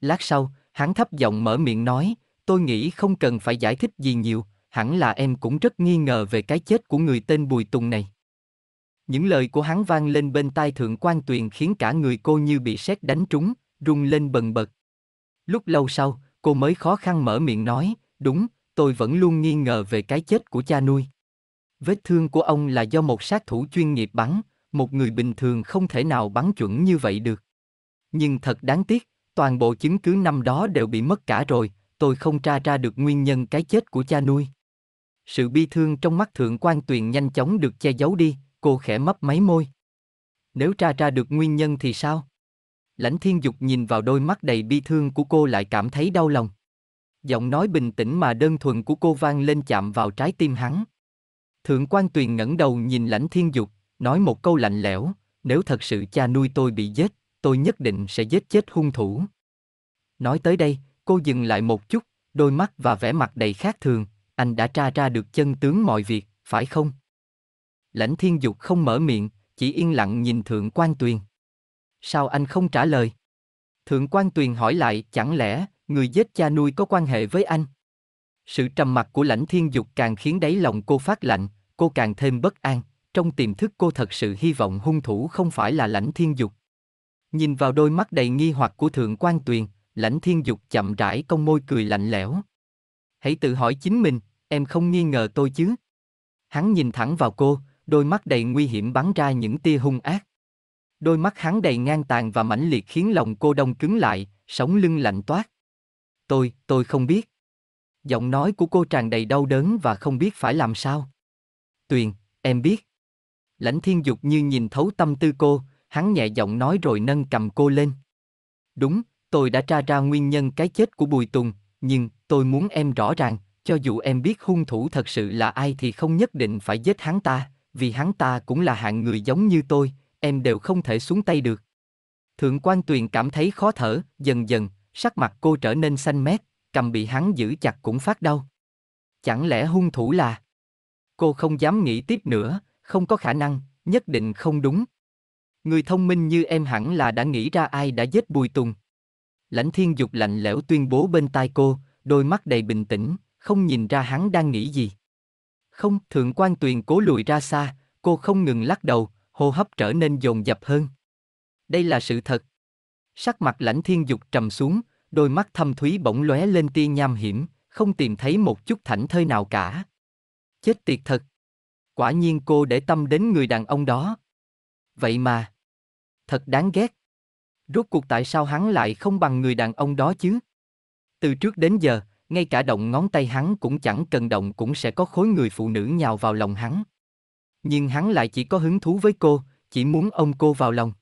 Lát sau, hắn thấp giọng mở miệng nói, tôi nghĩ không cần phải giải thích gì nhiều, hẳn là em cũng rất nghi ngờ về cái chết của người tên Bùi Tùng này. Những lời của hắn vang lên bên tai thượng quan tuyền khiến cả người cô như bị sét đánh trúng, rung lên bần bật. Lúc lâu sau, cô mới khó khăn mở miệng nói, đúng, tôi vẫn luôn nghi ngờ về cái chết của cha nuôi. Vết thương của ông là do một sát thủ chuyên nghiệp bắn, một người bình thường không thể nào bắn chuẩn như vậy được. Nhưng thật đáng tiếc, toàn bộ chứng cứ năm đó đều bị mất cả rồi, tôi không tra ra được nguyên nhân cái chết của cha nuôi. Sự bi thương trong mắt thượng quan tuyền nhanh chóng được che giấu đi, cô khẽ mấp máy môi. Nếu tra ra được nguyên nhân thì sao? Lãnh thiên dục nhìn vào đôi mắt đầy bi thương của cô lại cảm thấy đau lòng. Giọng nói bình tĩnh mà đơn thuần của cô vang lên chạm vào trái tim hắn. Thượng quan tuyền ngẩng đầu nhìn lãnh thiên dục, nói một câu lạnh lẽo, nếu thật sự cha nuôi tôi bị giết, tôi nhất định sẽ giết chết hung thủ. Nói tới đây, cô dừng lại một chút, đôi mắt và vẻ mặt đầy khác thường, anh đã tra ra được chân tướng mọi việc, phải không? Lãnh thiên dục không mở miệng, chỉ yên lặng nhìn Thượng quan Tuyền. Sao anh không trả lời? Thượng quan Tuyền hỏi lại, chẳng lẽ người giết cha nuôi có quan hệ với anh? Sự trầm mặc của lãnh thiên dục càng khiến đáy lòng cô phát lạnh, cô càng thêm bất an, trong tiềm thức cô thật sự hy vọng hung thủ không phải là lãnh thiên dục. Nhìn vào đôi mắt đầy nghi hoặc của Thượng quan Tuyền, lãnh thiên dục chậm rãi cong môi cười lạnh lẽo. Hãy tự hỏi chính mình, em không nghi ngờ tôi chứ? Hắn nhìn thẳng vào cô, đôi mắt đầy nguy hiểm bắn ra những tia hung ác. Đôi mắt hắn đầy ngang tàn và mãnh liệt khiến lòng cô đông cứng lại, sống lưng lạnh toát. Tôi, tôi không biết. Giọng nói của cô tràn đầy đau đớn và không biết phải làm sao. Tuyền, em biết. Lãnh thiên dục như nhìn thấu tâm tư cô, hắn nhẹ giọng nói rồi nâng cầm cô lên. Đúng, tôi đã tra ra nguyên nhân cái chết của Bùi Tùng, nhưng tôi muốn em rõ ràng, cho dù em biết hung thủ thật sự là ai thì không nhất định phải giết hắn ta vì hắn ta cũng là hạng người giống như tôi, em đều không thể xuống tay được. Thượng quan tuyền cảm thấy khó thở, dần dần, sắc mặt cô trở nên xanh mét, cầm bị hắn giữ chặt cũng phát đau. Chẳng lẽ hung thủ là... Cô không dám nghĩ tiếp nữa, không có khả năng, nhất định không đúng. Người thông minh như em hẳn là đã nghĩ ra ai đã giết Bùi Tùng. Lãnh thiên dục lạnh lẽo tuyên bố bên tai cô, đôi mắt đầy bình tĩnh, không nhìn ra hắn đang nghĩ gì. Không, thượng quan tuyền cố lùi ra xa, cô không ngừng lắc đầu, hô hấp trở nên dồn dập hơn. Đây là sự thật. Sắc mặt lãnh thiên dục trầm xuống, đôi mắt thâm thúy bỗng lóe lên tia nham hiểm, không tìm thấy một chút thảnh thơi nào cả. Chết tiệt thật. Quả nhiên cô để tâm đến người đàn ông đó. Vậy mà. Thật đáng ghét. Rốt cuộc tại sao hắn lại không bằng người đàn ông đó chứ? Từ trước đến giờ, ngay cả động ngón tay hắn cũng chẳng cần động cũng sẽ có khối người phụ nữ nhào vào lòng hắn. Nhưng hắn lại chỉ có hứng thú với cô, chỉ muốn ôm cô vào lòng.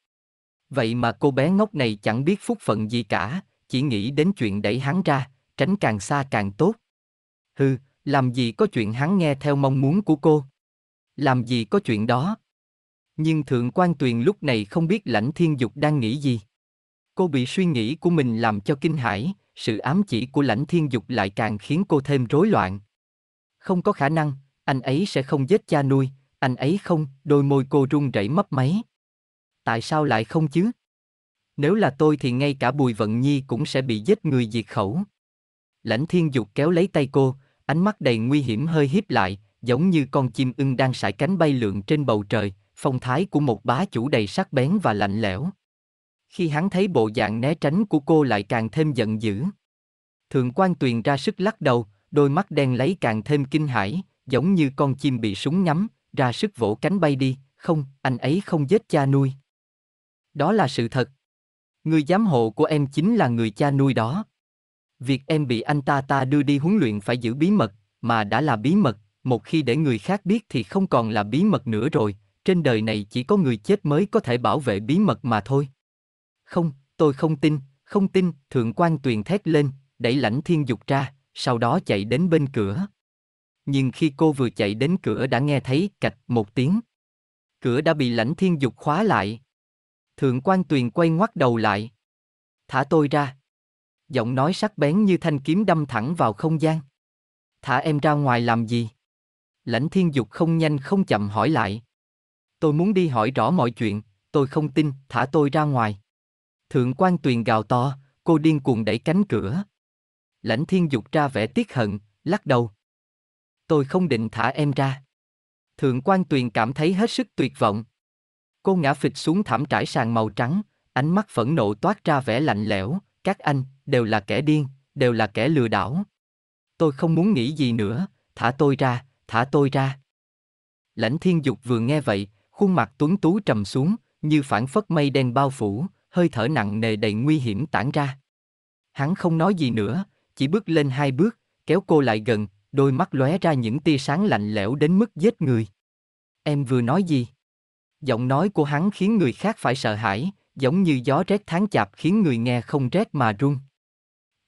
Vậy mà cô bé ngốc này chẳng biết phúc phận gì cả, chỉ nghĩ đến chuyện đẩy hắn ra, tránh càng xa càng tốt. Hừ, làm gì có chuyện hắn nghe theo mong muốn của cô. Làm gì có chuyện đó. Nhưng Thượng quan Tuyền lúc này không biết Lãnh Thiên Dục đang nghĩ gì. Cô bị suy nghĩ của mình làm cho kinh hãi, sự ám chỉ của lãnh thiên dục lại càng khiến cô thêm rối loạn. Không có khả năng, anh ấy sẽ không giết cha nuôi, anh ấy không, đôi môi cô run rẩy mấp máy. Tại sao lại không chứ? Nếu là tôi thì ngay cả Bùi Vận Nhi cũng sẽ bị giết người diệt khẩu. Lãnh thiên dục kéo lấy tay cô, ánh mắt đầy nguy hiểm hơi hiếp lại, giống như con chim ưng đang sải cánh bay lượn trên bầu trời, phong thái của một bá chủ đầy sắc bén và lạnh lẽo. Khi hắn thấy bộ dạng né tránh của cô lại càng thêm giận dữ. Thượng quan tuyền ra sức lắc đầu, đôi mắt đen lấy càng thêm kinh hãi, giống như con chim bị súng nhắm, ra sức vỗ cánh bay đi, không, anh ấy không giết cha nuôi. Đó là sự thật. Người giám hộ của em chính là người cha nuôi đó. Việc em bị anh ta ta đưa đi huấn luyện phải giữ bí mật, mà đã là bí mật, một khi để người khác biết thì không còn là bí mật nữa rồi, trên đời này chỉ có người chết mới có thể bảo vệ bí mật mà thôi. Không, tôi không tin, không tin, thượng quan tuyền thét lên, đẩy lãnh thiên dục ra, sau đó chạy đến bên cửa. Nhưng khi cô vừa chạy đến cửa đã nghe thấy cạch một tiếng. Cửa đã bị lãnh thiên dục khóa lại. Thượng quan tuyền quay ngoắt đầu lại. Thả tôi ra. Giọng nói sắc bén như thanh kiếm đâm thẳng vào không gian. Thả em ra ngoài làm gì? Lãnh thiên dục không nhanh không chậm hỏi lại. Tôi muốn đi hỏi rõ mọi chuyện, tôi không tin, thả tôi ra ngoài. Thượng quan tuyền gào to, cô điên cuồng đẩy cánh cửa. Lãnh thiên dục ra vẻ tiếc hận, lắc đầu. Tôi không định thả em ra. Thượng quan tuyền cảm thấy hết sức tuyệt vọng. Cô ngã phịch xuống thảm trải sàn màu trắng, ánh mắt phẫn nộ toát ra vẻ lạnh lẽo, các anh, đều là kẻ điên, đều là kẻ lừa đảo. Tôi không muốn nghĩ gì nữa, thả tôi ra, thả tôi ra. Lãnh thiên dục vừa nghe vậy, khuôn mặt tuấn tú trầm xuống, như phản phất mây đen bao phủ, hơi thở nặng nề đầy nguy hiểm tản ra. Hắn không nói gì nữa, chỉ bước lên hai bước, kéo cô lại gần, đôi mắt lóe ra những tia sáng lạnh lẽo đến mức giết người. Em vừa nói gì? Giọng nói của hắn khiến người khác phải sợ hãi, giống như gió rét tháng chạp khiến người nghe không rét mà run.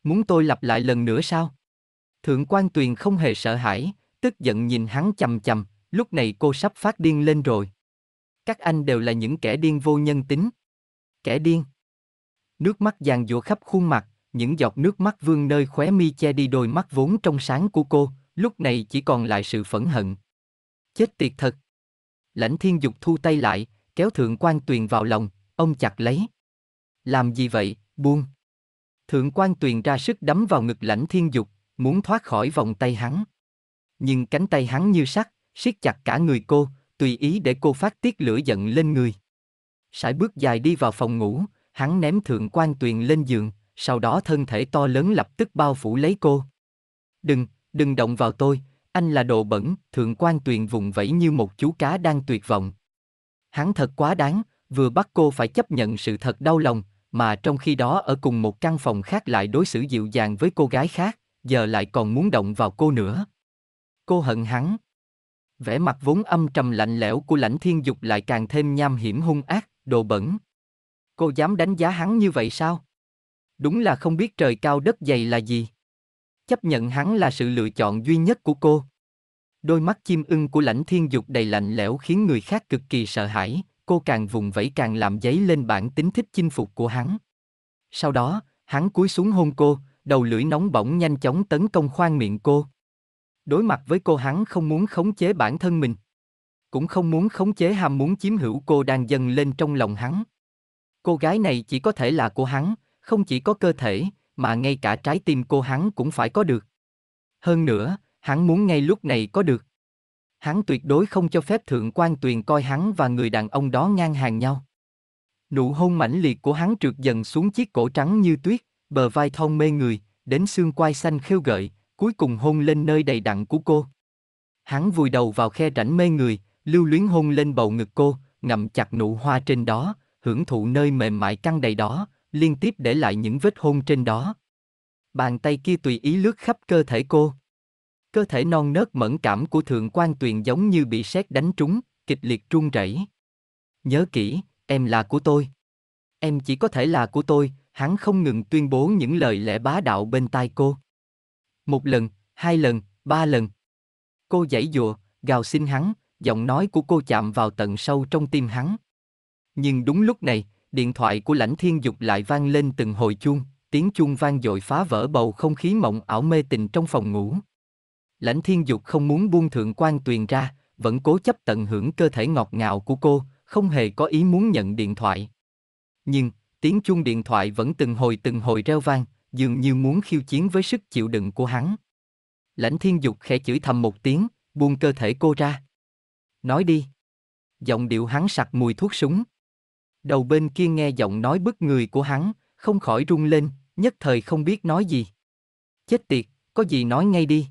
Muốn tôi lặp lại lần nữa sao? Thượng quan tuyền không hề sợ hãi, tức giận nhìn hắn chầm chầm, lúc này cô sắp phát điên lên rồi. Các anh đều là những kẻ điên vô nhân tính kẻ điên. Nước mắt giàn giụa khắp khuôn mặt, những giọt nước mắt vương nơi khóe mi che đi đôi mắt vốn trong sáng của cô, lúc này chỉ còn lại sự phẫn hận. Chết tiệt thật. Lãnh thiên dục thu tay lại, kéo thượng quan tuyền vào lòng, ông chặt lấy. Làm gì vậy, buông. Thượng quan tuyền ra sức đấm vào ngực lãnh thiên dục, muốn thoát khỏi vòng tay hắn. Nhưng cánh tay hắn như sắt, siết chặt cả người cô, tùy ý để cô phát tiết lửa giận lên người sải bước dài đi vào phòng ngủ, hắn ném thượng quan tuyền lên giường, sau đó thân thể to lớn lập tức bao phủ lấy cô. Đừng, đừng động vào tôi, anh là đồ bẩn, thượng quan tuyền vùng vẫy như một chú cá đang tuyệt vọng. Hắn thật quá đáng, vừa bắt cô phải chấp nhận sự thật đau lòng, mà trong khi đó ở cùng một căn phòng khác lại đối xử dịu dàng với cô gái khác, giờ lại còn muốn động vào cô nữa. Cô hận hắn. Vẻ mặt vốn âm trầm lạnh lẽo của lãnh thiên dục lại càng thêm nham hiểm hung ác, đồ bẩn. Cô dám đánh giá hắn như vậy sao? Đúng là không biết trời cao đất dày là gì. Chấp nhận hắn là sự lựa chọn duy nhất của cô. Đôi mắt chim ưng của lãnh thiên dục đầy lạnh lẽo khiến người khác cực kỳ sợ hãi, cô càng vùng vẫy càng làm giấy lên bản tính thích chinh phục của hắn. Sau đó, hắn cúi xuống hôn cô, đầu lưỡi nóng bỏng nhanh chóng tấn công khoang miệng cô. Đối mặt với cô hắn không muốn khống chế bản thân mình cũng không muốn khống chế ham muốn chiếm hữu cô đang dâng lên trong lòng hắn. Cô gái này chỉ có thể là của hắn, không chỉ có cơ thể, mà ngay cả trái tim cô hắn cũng phải có được. Hơn nữa, hắn muốn ngay lúc này có được. Hắn tuyệt đối không cho phép thượng quan tuyền coi hắn và người đàn ông đó ngang hàng nhau. Nụ hôn mãnh liệt của hắn trượt dần xuống chiếc cổ trắng như tuyết, bờ vai thon mê người, đến xương quai xanh khêu gợi, cuối cùng hôn lên nơi đầy đặn của cô. Hắn vùi đầu vào khe rãnh mê người, lưu luyến hôn lên bầu ngực cô, ngậm chặt nụ hoa trên đó, hưởng thụ nơi mềm mại căng đầy đó, liên tiếp để lại những vết hôn trên đó. Bàn tay kia tùy ý lướt khắp cơ thể cô. Cơ thể non nớt mẫn cảm của thượng quan tuyền giống như bị sét đánh trúng, kịch liệt trung rẩy. Nhớ kỹ, em là của tôi. Em chỉ có thể là của tôi, hắn không ngừng tuyên bố những lời lẽ bá đạo bên tai cô. Một lần, hai lần, ba lần. Cô giãy dụa, gào xin hắn, giọng nói của cô chạm vào tận sâu trong tim hắn. Nhưng đúng lúc này, điện thoại của lãnh thiên dục lại vang lên từng hồi chuông, tiếng chuông vang dội phá vỡ bầu không khí mộng ảo mê tình trong phòng ngủ. Lãnh thiên dục không muốn buông thượng quan tuyền ra, vẫn cố chấp tận hưởng cơ thể ngọt ngào của cô, không hề có ý muốn nhận điện thoại. Nhưng, tiếng chuông điện thoại vẫn từng hồi từng hồi reo vang, dường như muốn khiêu chiến với sức chịu đựng của hắn. Lãnh thiên dục khẽ chửi thầm một tiếng, buông cơ thể cô ra nói đi. Giọng điệu hắn sặc mùi thuốc súng. Đầu bên kia nghe giọng nói bức người của hắn, không khỏi run lên, nhất thời không biết nói gì. Chết tiệt, có gì nói ngay đi.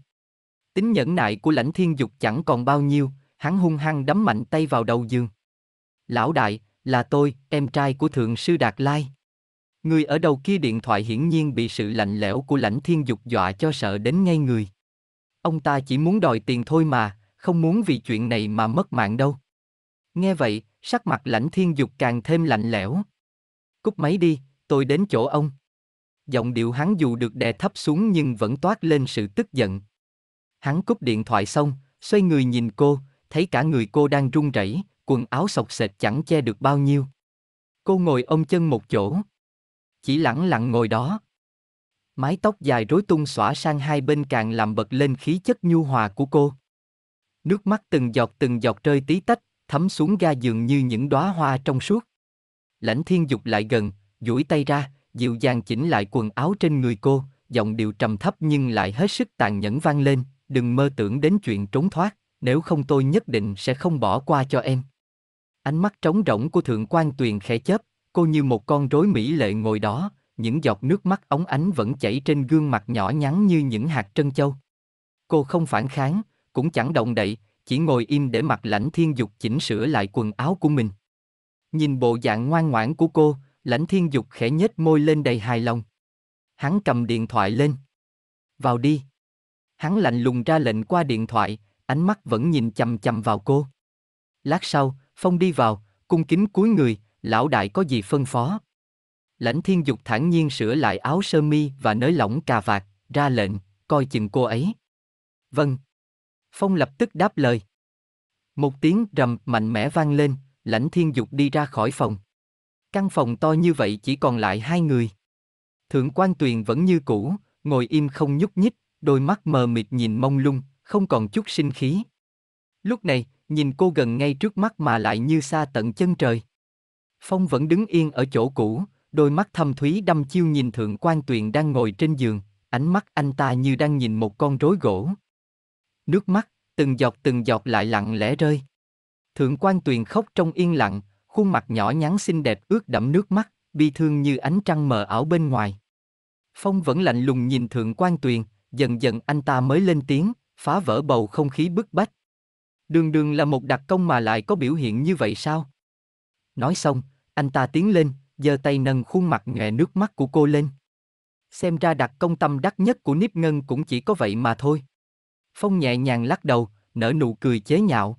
Tính nhẫn nại của lãnh thiên dục chẳng còn bao nhiêu, hắn hung hăng đấm mạnh tay vào đầu giường. Lão đại, là tôi, em trai của thượng sư Đạt Lai. Người ở đầu kia điện thoại hiển nhiên bị sự lạnh lẽo của lãnh thiên dục dọa cho sợ đến ngay người. Ông ta chỉ muốn đòi tiền thôi mà, không muốn vì chuyện này mà mất mạng đâu. Nghe vậy, sắc mặt lãnh thiên dục càng thêm lạnh lẽo. Cúp máy đi, tôi đến chỗ ông. Giọng điệu hắn dù được đè thấp xuống nhưng vẫn toát lên sự tức giận. Hắn cúp điện thoại xong, xoay người nhìn cô, thấy cả người cô đang run rẩy, quần áo sọc sệt chẳng che được bao nhiêu. Cô ngồi ôm chân một chỗ. Chỉ lẳng lặng ngồi đó. Mái tóc dài rối tung xõa sang hai bên càng làm bật lên khí chất nhu hòa của cô. Nước mắt từng giọt từng giọt rơi tí tách, thấm xuống ga giường như những đóa hoa trong suốt. Lãnh thiên dục lại gần, duỗi tay ra, dịu dàng chỉnh lại quần áo trên người cô, giọng điệu trầm thấp nhưng lại hết sức tàn nhẫn vang lên, đừng mơ tưởng đến chuyện trốn thoát, nếu không tôi nhất định sẽ không bỏ qua cho em. Ánh mắt trống rỗng của thượng quan tuyền khẽ chớp, cô như một con rối mỹ lệ ngồi đó, những giọt nước mắt óng ánh vẫn chảy trên gương mặt nhỏ nhắn như những hạt trân châu. Cô không phản kháng, cũng chẳng động đậy, chỉ ngồi im để mặt lãnh thiên dục chỉnh sửa lại quần áo của mình. Nhìn bộ dạng ngoan ngoãn của cô, lãnh thiên dục khẽ nhếch môi lên đầy hài lòng. Hắn cầm điện thoại lên. Vào đi. Hắn lạnh lùng ra lệnh qua điện thoại, ánh mắt vẫn nhìn chầm chầm vào cô. Lát sau, Phong đi vào, cung kính cúi người, lão đại có gì phân phó. Lãnh thiên dục thản nhiên sửa lại áo sơ mi và nới lỏng cà vạt, ra lệnh, coi chừng cô ấy. Vâng. Phong lập tức đáp lời. Một tiếng rầm mạnh mẽ vang lên, lãnh thiên dục đi ra khỏi phòng. Căn phòng to như vậy chỉ còn lại hai người. Thượng quan tuyền vẫn như cũ, ngồi im không nhúc nhích, đôi mắt mờ mịt nhìn mông lung, không còn chút sinh khí. Lúc này, nhìn cô gần ngay trước mắt mà lại như xa tận chân trời. Phong vẫn đứng yên ở chỗ cũ, đôi mắt thâm thúy đăm chiêu nhìn thượng quan tuyền đang ngồi trên giường, ánh mắt anh ta như đang nhìn một con rối gỗ nước mắt, từng giọt từng giọt lại lặng lẽ rơi. Thượng quan tuyền khóc trong yên lặng, khuôn mặt nhỏ nhắn xinh đẹp ướt đẫm nước mắt, bi thương như ánh trăng mờ ảo bên ngoài. Phong vẫn lạnh lùng nhìn thượng quan tuyền, dần dần anh ta mới lên tiếng, phá vỡ bầu không khí bức bách. Đường đường là một đặc công mà lại có biểu hiện như vậy sao? Nói xong, anh ta tiến lên, giơ tay nâng khuôn mặt nhòe nước mắt của cô lên. Xem ra đặc công tâm đắc nhất của Niếp Ngân cũng chỉ có vậy mà thôi. Phong nhẹ nhàng lắc đầu, nở nụ cười chế nhạo.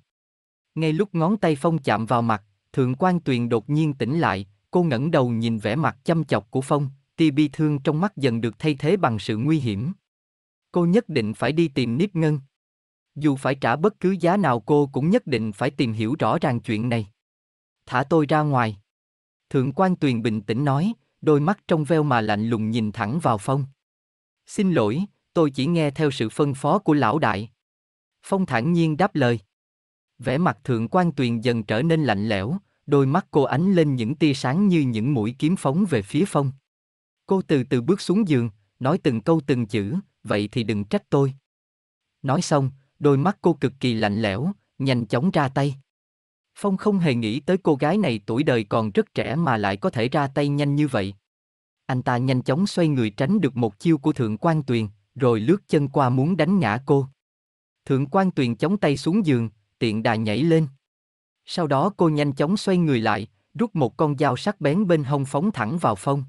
Ngay lúc ngón tay Phong chạm vào mặt, Thượng quan Tuyền đột nhiên tỉnh lại, cô ngẩng đầu nhìn vẻ mặt chăm chọc của Phong, tia bi thương trong mắt dần được thay thế bằng sự nguy hiểm. Cô nhất định phải đi tìm Niếp Ngân. Dù phải trả bất cứ giá nào cô cũng nhất định phải tìm hiểu rõ ràng chuyện này. Thả tôi ra ngoài. Thượng quan Tuyền bình tĩnh nói, đôi mắt trong veo mà lạnh lùng nhìn thẳng vào Phong. Xin lỗi, tôi chỉ nghe theo sự phân phó của lão đại. Phong thản nhiên đáp lời. Vẻ mặt thượng quan tuyền dần trở nên lạnh lẽo, đôi mắt cô ánh lên những tia sáng như những mũi kiếm phóng về phía phong. Cô từ từ bước xuống giường, nói từng câu từng chữ, vậy thì đừng trách tôi. Nói xong, đôi mắt cô cực kỳ lạnh lẽo, nhanh chóng ra tay. Phong không hề nghĩ tới cô gái này tuổi đời còn rất trẻ mà lại có thể ra tay nhanh như vậy. Anh ta nhanh chóng xoay người tránh được một chiêu của Thượng quan Tuyền, rồi lướt chân qua muốn đánh ngã cô. Thượng quan tuyền chống tay xuống giường, tiện đà nhảy lên. Sau đó cô nhanh chóng xoay người lại, rút một con dao sắc bén bên hông phóng thẳng vào phong.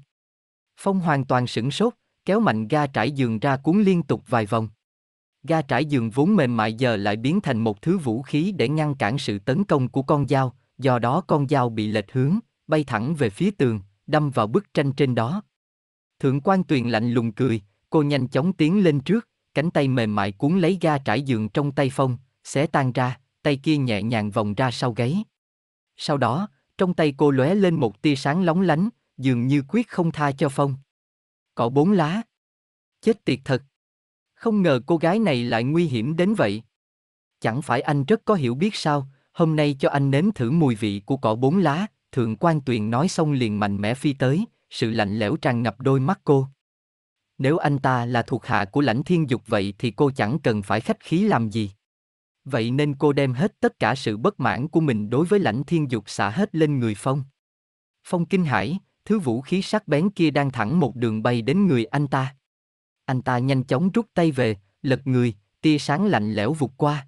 Phong hoàn toàn sửng sốt, kéo mạnh ga trải giường ra cuốn liên tục vài vòng. Ga trải giường vốn mềm mại giờ lại biến thành một thứ vũ khí để ngăn cản sự tấn công của con dao, do đó con dao bị lệch hướng, bay thẳng về phía tường, đâm vào bức tranh trên đó. Thượng quan tuyền lạnh lùng cười, Cô nhanh chóng tiến lên trước, cánh tay mềm mại cuốn lấy ga trải giường trong tay Phong, xé tan ra, tay kia nhẹ nhàng vòng ra sau gáy. Sau đó, trong tay cô lóe lên một tia sáng lóng lánh, dường như quyết không tha cho Phong. Cỏ bốn lá. Chết tiệt thật. Không ngờ cô gái này lại nguy hiểm đến vậy. Chẳng phải anh rất có hiểu biết sao, hôm nay cho anh nếm thử mùi vị của cỏ bốn lá, thượng quan tuyền nói xong liền mạnh mẽ phi tới, sự lạnh lẽo tràn ngập đôi mắt cô. Nếu anh ta là thuộc hạ của lãnh thiên dục vậy thì cô chẳng cần phải khách khí làm gì. Vậy nên cô đem hết tất cả sự bất mãn của mình đối với lãnh thiên dục xả hết lên người Phong. Phong kinh hãi, thứ vũ khí sắc bén kia đang thẳng một đường bay đến người anh ta. Anh ta nhanh chóng rút tay về, lật người, tia sáng lạnh lẽo vụt qua.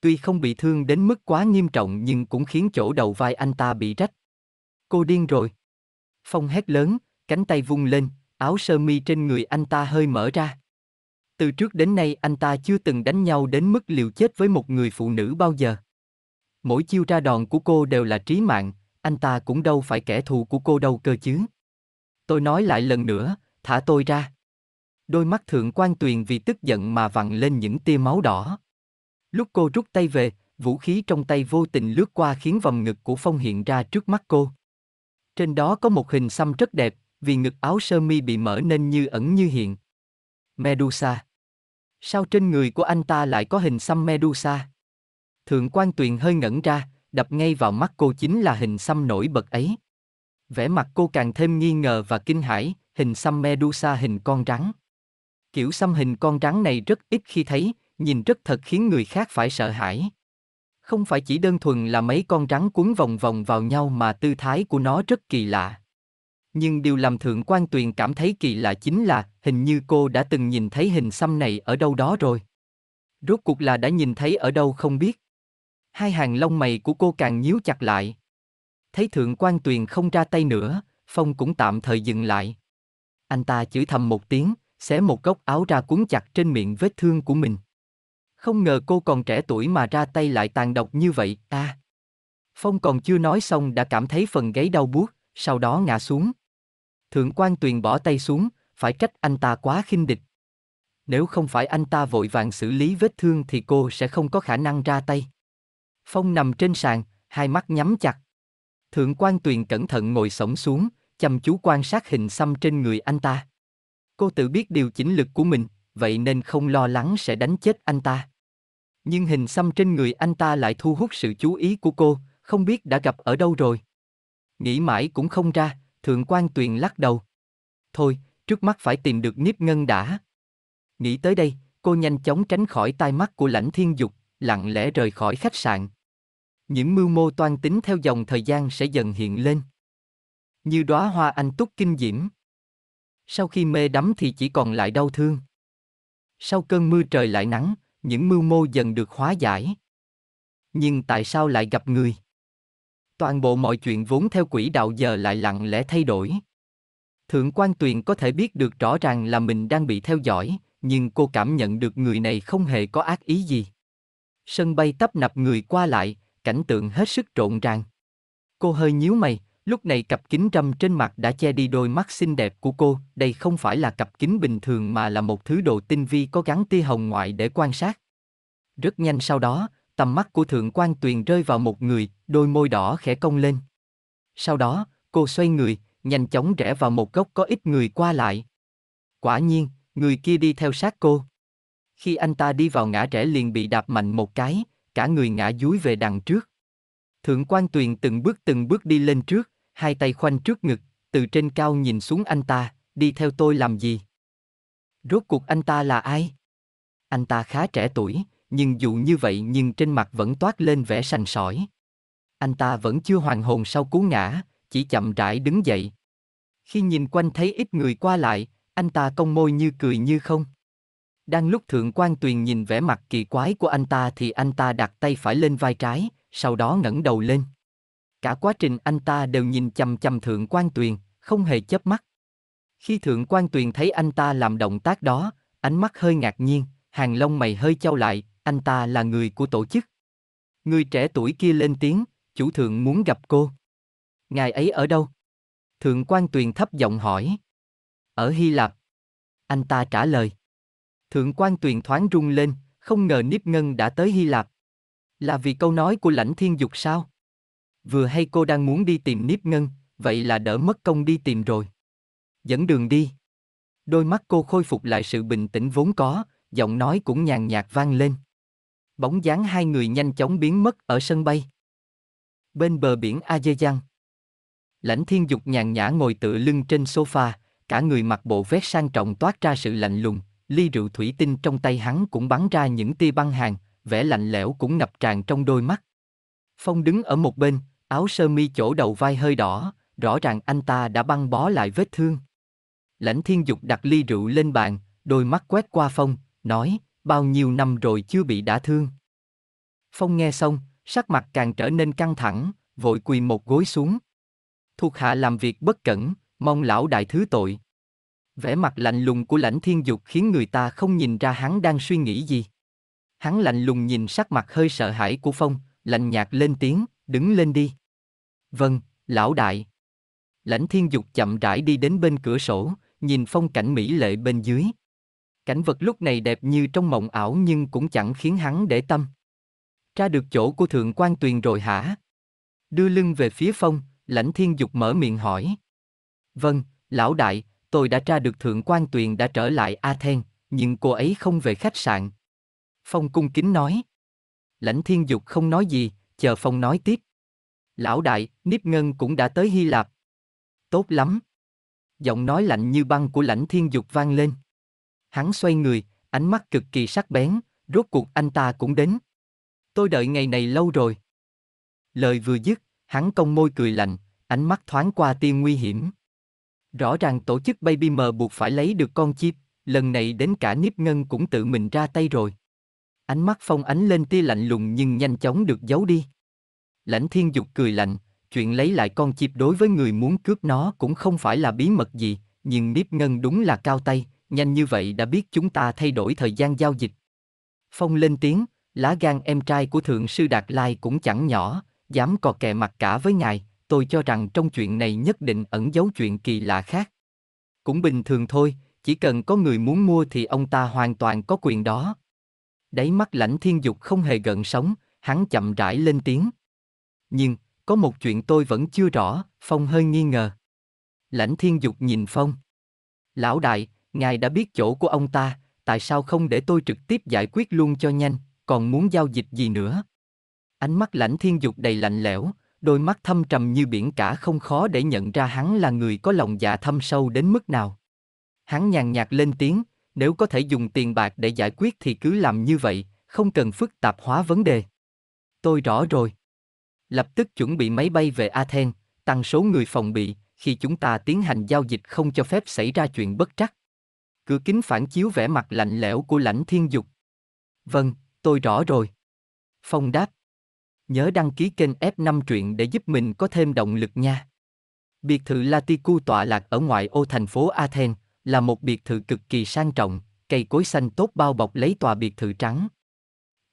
Tuy không bị thương đến mức quá nghiêm trọng nhưng cũng khiến chỗ đầu vai anh ta bị rách. Cô điên rồi. Phong hét lớn, cánh tay vung lên, áo sơ mi trên người anh ta hơi mở ra. Từ trước đến nay anh ta chưa từng đánh nhau đến mức liều chết với một người phụ nữ bao giờ. Mỗi chiêu ra đòn của cô đều là trí mạng, anh ta cũng đâu phải kẻ thù của cô đâu cơ chứ. Tôi nói lại lần nữa, thả tôi ra. Đôi mắt thượng quan tuyền vì tức giận mà vặn lên những tia máu đỏ. Lúc cô rút tay về, vũ khí trong tay vô tình lướt qua khiến vòng ngực của Phong hiện ra trước mắt cô. Trên đó có một hình xăm rất đẹp, vì ngực áo sơ mi bị mở nên như ẩn như hiện. Medusa. Sao trên người của anh ta lại có hình xăm Medusa? Thượng quan tuyền hơi ngẩn ra, đập ngay vào mắt cô chính là hình xăm nổi bật ấy. Vẻ mặt cô càng thêm nghi ngờ và kinh hãi, hình xăm Medusa hình con rắn. Kiểu xăm hình con rắn này rất ít khi thấy, nhìn rất thật khiến người khác phải sợ hãi. Không phải chỉ đơn thuần là mấy con rắn cuốn vòng vòng vào nhau mà tư thái của nó rất kỳ lạ. Nhưng điều làm Thượng quan Tuyền cảm thấy kỳ lạ chính là hình như cô đã từng nhìn thấy hình xăm này ở đâu đó rồi. Rốt cuộc là đã nhìn thấy ở đâu không biết. Hai hàng lông mày của cô càng nhíu chặt lại. Thấy Thượng quan Tuyền không ra tay nữa, Phong cũng tạm thời dừng lại. Anh ta chửi thầm một tiếng, xé một góc áo ra cuốn chặt trên miệng vết thương của mình. Không ngờ cô còn trẻ tuổi mà ra tay lại tàn độc như vậy, ta. À, Phong còn chưa nói xong đã cảm thấy phần gáy đau buốt, sau đó ngã xuống. Thượng quan tuyền bỏ tay xuống, phải trách anh ta quá khinh địch. Nếu không phải anh ta vội vàng xử lý vết thương thì cô sẽ không có khả năng ra tay. Phong nằm trên sàn, hai mắt nhắm chặt. Thượng quan tuyền cẩn thận ngồi sổng xuống, chăm chú quan sát hình xăm trên người anh ta. Cô tự biết điều chỉnh lực của mình, vậy nên không lo lắng sẽ đánh chết anh ta. Nhưng hình xăm trên người anh ta lại thu hút sự chú ý của cô, không biết đã gặp ở đâu rồi. Nghĩ mãi cũng không ra, Thượng quan Tuyền lắc đầu. Thôi, trước mắt phải tìm được nếp Ngân đã. Nghĩ tới đây, cô nhanh chóng tránh khỏi tai mắt của lãnh thiên dục, lặng lẽ rời khỏi khách sạn. Những mưu mô toan tính theo dòng thời gian sẽ dần hiện lên. Như đóa hoa anh túc kinh diễm. Sau khi mê đắm thì chỉ còn lại đau thương. Sau cơn mưa trời lại nắng, những mưu mô dần được hóa giải. Nhưng tại sao lại gặp người? Toàn bộ mọi chuyện vốn theo quỹ đạo giờ lại lặng lẽ thay đổi. Thượng quan tuyền có thể biết được rõ ràng là mình đang bị theo dõi, nhưng cô cảm nhận được người này không hề có ác ý gì. Sân bay tấp nập người qua lại, cảnh tượng hết sức rộn ràng. Cô hơi nhíu mày, lúc này cặp kính râm trên mặt đã che đi đôi mắt xinh đẹp của cô, đây không phải là cặp kính bình thường mà là một thứ đồ tinh vi có gắn tia hồng ngoại để quan sát. Rất nhanh sau đó, tầm mắt của Thượng quan Tuyền rơi vào một người, đôi môi đỏ khẽ cong lên. Sau đó, cô xoay người, nhanh chóng rẽ vào một góc có ít người qua lại. Quả nhiên, người kia đi theo sát cô. Khi anh ta đi vào ngã rẽ liền bị đạp mạnh một cái, cả người ngã dúi về đằng trước. Thượng quan Tuyền từng bước từng bước đi lên trước, hai tay khoanh trước ngực, từ trên cao nhìn xuống anh ta, đi theo tôi làm gì? Rốt cuộc anh ta là ai? Anh ta khá trẻ tuổi, nhưng dù như vậy nhưng trên mặt vẫn toát lên vẻ sành sỏi. Anh ta vẫn chưa hoàn hồn sau cú ngã, chỉ chậm rãi đứng dậy. Khi nhìn quanh thấy ít người qua lại, anh ta cong môi như cười như không. Đang lúc Thượng quan Tuyền nhìn vẻ mặt kỳ quái của anh ta thì anh ta đặt tay phải lên vai trái, sau đó ngẩng đầu lên. Cả quá trình anh ta đều nhìn chằm chằm Thượng quan Tuyền, không hề chớp mắt. Khi Thượng quan Tuyền thấy anh ta làm động tác đó, ánh mắt hơi ngạc nhiên, hàng lông mày hơi trao lại, anh ta là người của tổ chức. Người trẻ tuổi kia lên tiếng, chủ thượng muốn gặp cô. Ngài ấy ở đâu? Thượng quan tuyền thấp giọng hỏi. Ở Hy Lạp. Anh ta trả lời. Thượng quan tuyền thoáng rung lên, không ngờ Niếp Ngân đã tới Hy Lạp. Là vì câu nói của lãnh thiên dục sao? Vừa hay cô đang muốn đi tìm Niếp Ngân, vậy là đỡ mất công đi tìm rồi. Dẫn đường đi. Đôi mắt cô khôi phục lại sự bình tĩnh vốn có, giọng nói cũng nhàn nhạt vang lên bóng dáng hai người nhanh chóng biến mất ở sân bay. Bên bờ biển Azejan, lãnh thiên dục nhàn nhã ngồi tựa lưng trên sofa, cả người mặc bộ vest sang trọng toát ra sự lạnh lùng, ly rượu thủy tinh trong tay hắn cũng bắn ra những tia băng hàn vẻ lạnh lẽo cũng ngập tràn trong đôi mắt. Phong đứng ở một bên, áo sơ mi chỗ đầu vai hơi đỏ, rõ ràng anh ta đã băng bó lại vết thương. Lãnh thiên dục đặt ly rượu lên bàn, đôi mắt quét qua Phong, nói, bao nhiêu năm rồi chưa bị đả thương. Phong nghe xong, sắc mặt càng trở nên căng thẳng, vội quỳ một gối xuống. Thuộc hạ làm việc bất cẩn, mong lão đại thứ tội. Vẻ mặt lạnh lùng của lãnh thiên dục khiến người ta không nhìn ra hắn đang suy nghĩ gì. Hắn lạnh lùng nhìn sắc mặt hơi sợ hãi của Phong, lạnh nhạt lên tiếng, đứng lên đi. Vâng, lão đại. Lãnh thiên dục chậm rãi đi đến bên cửa sổ, nhìn phong cảnh mỹ lệ bên dưới, Cảnh vật lúc này đẹp như trong mộng ảo nhưng cũng chẳng khiến hắn để tâm. Ra được chỗ của Thượng quan Tuyền rồi hả? Đưa lưng về phía phong, lãnh thiên dục mở miệng hỏi. Vâng, lão đại, tôi đã tra được Thượng quan Tuyền đã trở lại athen nhưng cô ấy không về khách sạn. Phong cung kính nói. Lãnh thiên dục không nói gì, chờ Phong nói tiếp. Lão đại, nếp Ngân cũng đã tới Hy Lạp. Tốt lắm. Giọng nói lạnh như băng của lãnh thiên dục vang lên. Hắn xoay người, ánh mắt cực kỳ sắc bén, rốt cuộc anh ta cũng đến. Tôi đợi ngày này lâu rồi. Lời vừa dứt, hắn cong môi cười lạnh, ánh mắt thoáng qua tia nguy hiểm. Rõ ràng tổ chức Baby M buộc phải lấy được con chip, lần này đến cả nếp Ngân cũng tự mình ra tay rồi. Ánh mắt phong ánh lên tia lạnh lùng nhưng nhanh chóng được giấu đi. Lãnh thiên dục cười lạnh, chuyện lấy lại con chip đối với người muốn cướp nó cũng không phải là bí mật gì, nhưng nếp Ngân đúng là cao tay, nhanh như vậy đã biết chúng ta thay đổi thời gian giao dịch. Phong lên tiếng, lá gan em trai của Thượng Sư Đạt Lai cũng chẳng nhỏ, dám cò kè mặt cả với ngài, tôi cho rằng trong chuyện này nhất định ẩn giấu chuyện kỳ lạ khác. Cũng bình thường thôi, chỉ cần có người muốn mua thì ông ta hoàn toàn có quyền đó. Đáy mắt lãnh thiên dục không hề gợn sóng, hắn chậm rãi lên tiếng. Nhưng, có một chuyện tôi vẫn chưa rõ, Phong hơi nghi ngờ. Lãnh thiên dục nhìn Phong. Lão đại, ngài đã biết chỗ của ông ta, tại sao không để tôi trực tiếp giải quyết luôn cho nhanh, còn muốn giao dịch gì nữa? Ánh mắt lãnh thiên dục đầy lạnh lẽo, đôi mắt thâm trầm như biển cả không khó để nhận ra hắn là người có lòng dạ thâm sâu đến mức nào. Hắn nhàn nhạt lên tiếng, nếu có thể dùng tiền bạc để giải quyết thì cứ làm như vậy, không cần phức tạp hóa vấn đề. Tôi rõ rồi. Lập tức chuẩn bị máy bay về Athens, tăng số người phòng bị, khi chúng ta tiến hành giao dịch không cho phép xảy ra chuyện bất trắc. Cửa kính phản chiếu vẻ mặt lạnh lẽo của lãnh thiên dục. Vâng, tôi rõ rồi. Phong đáp. Nhớ đăng ký kênh F5 truyện để giúp mình có thêm động lực nha. Biệt thự Latiku tọa lạc ở ngoại ô thành phố Athens, là một biệt thự cực kỳ sang trọng, cây cối xanh tốt bao bọc lấy tòa biệt thự trắng.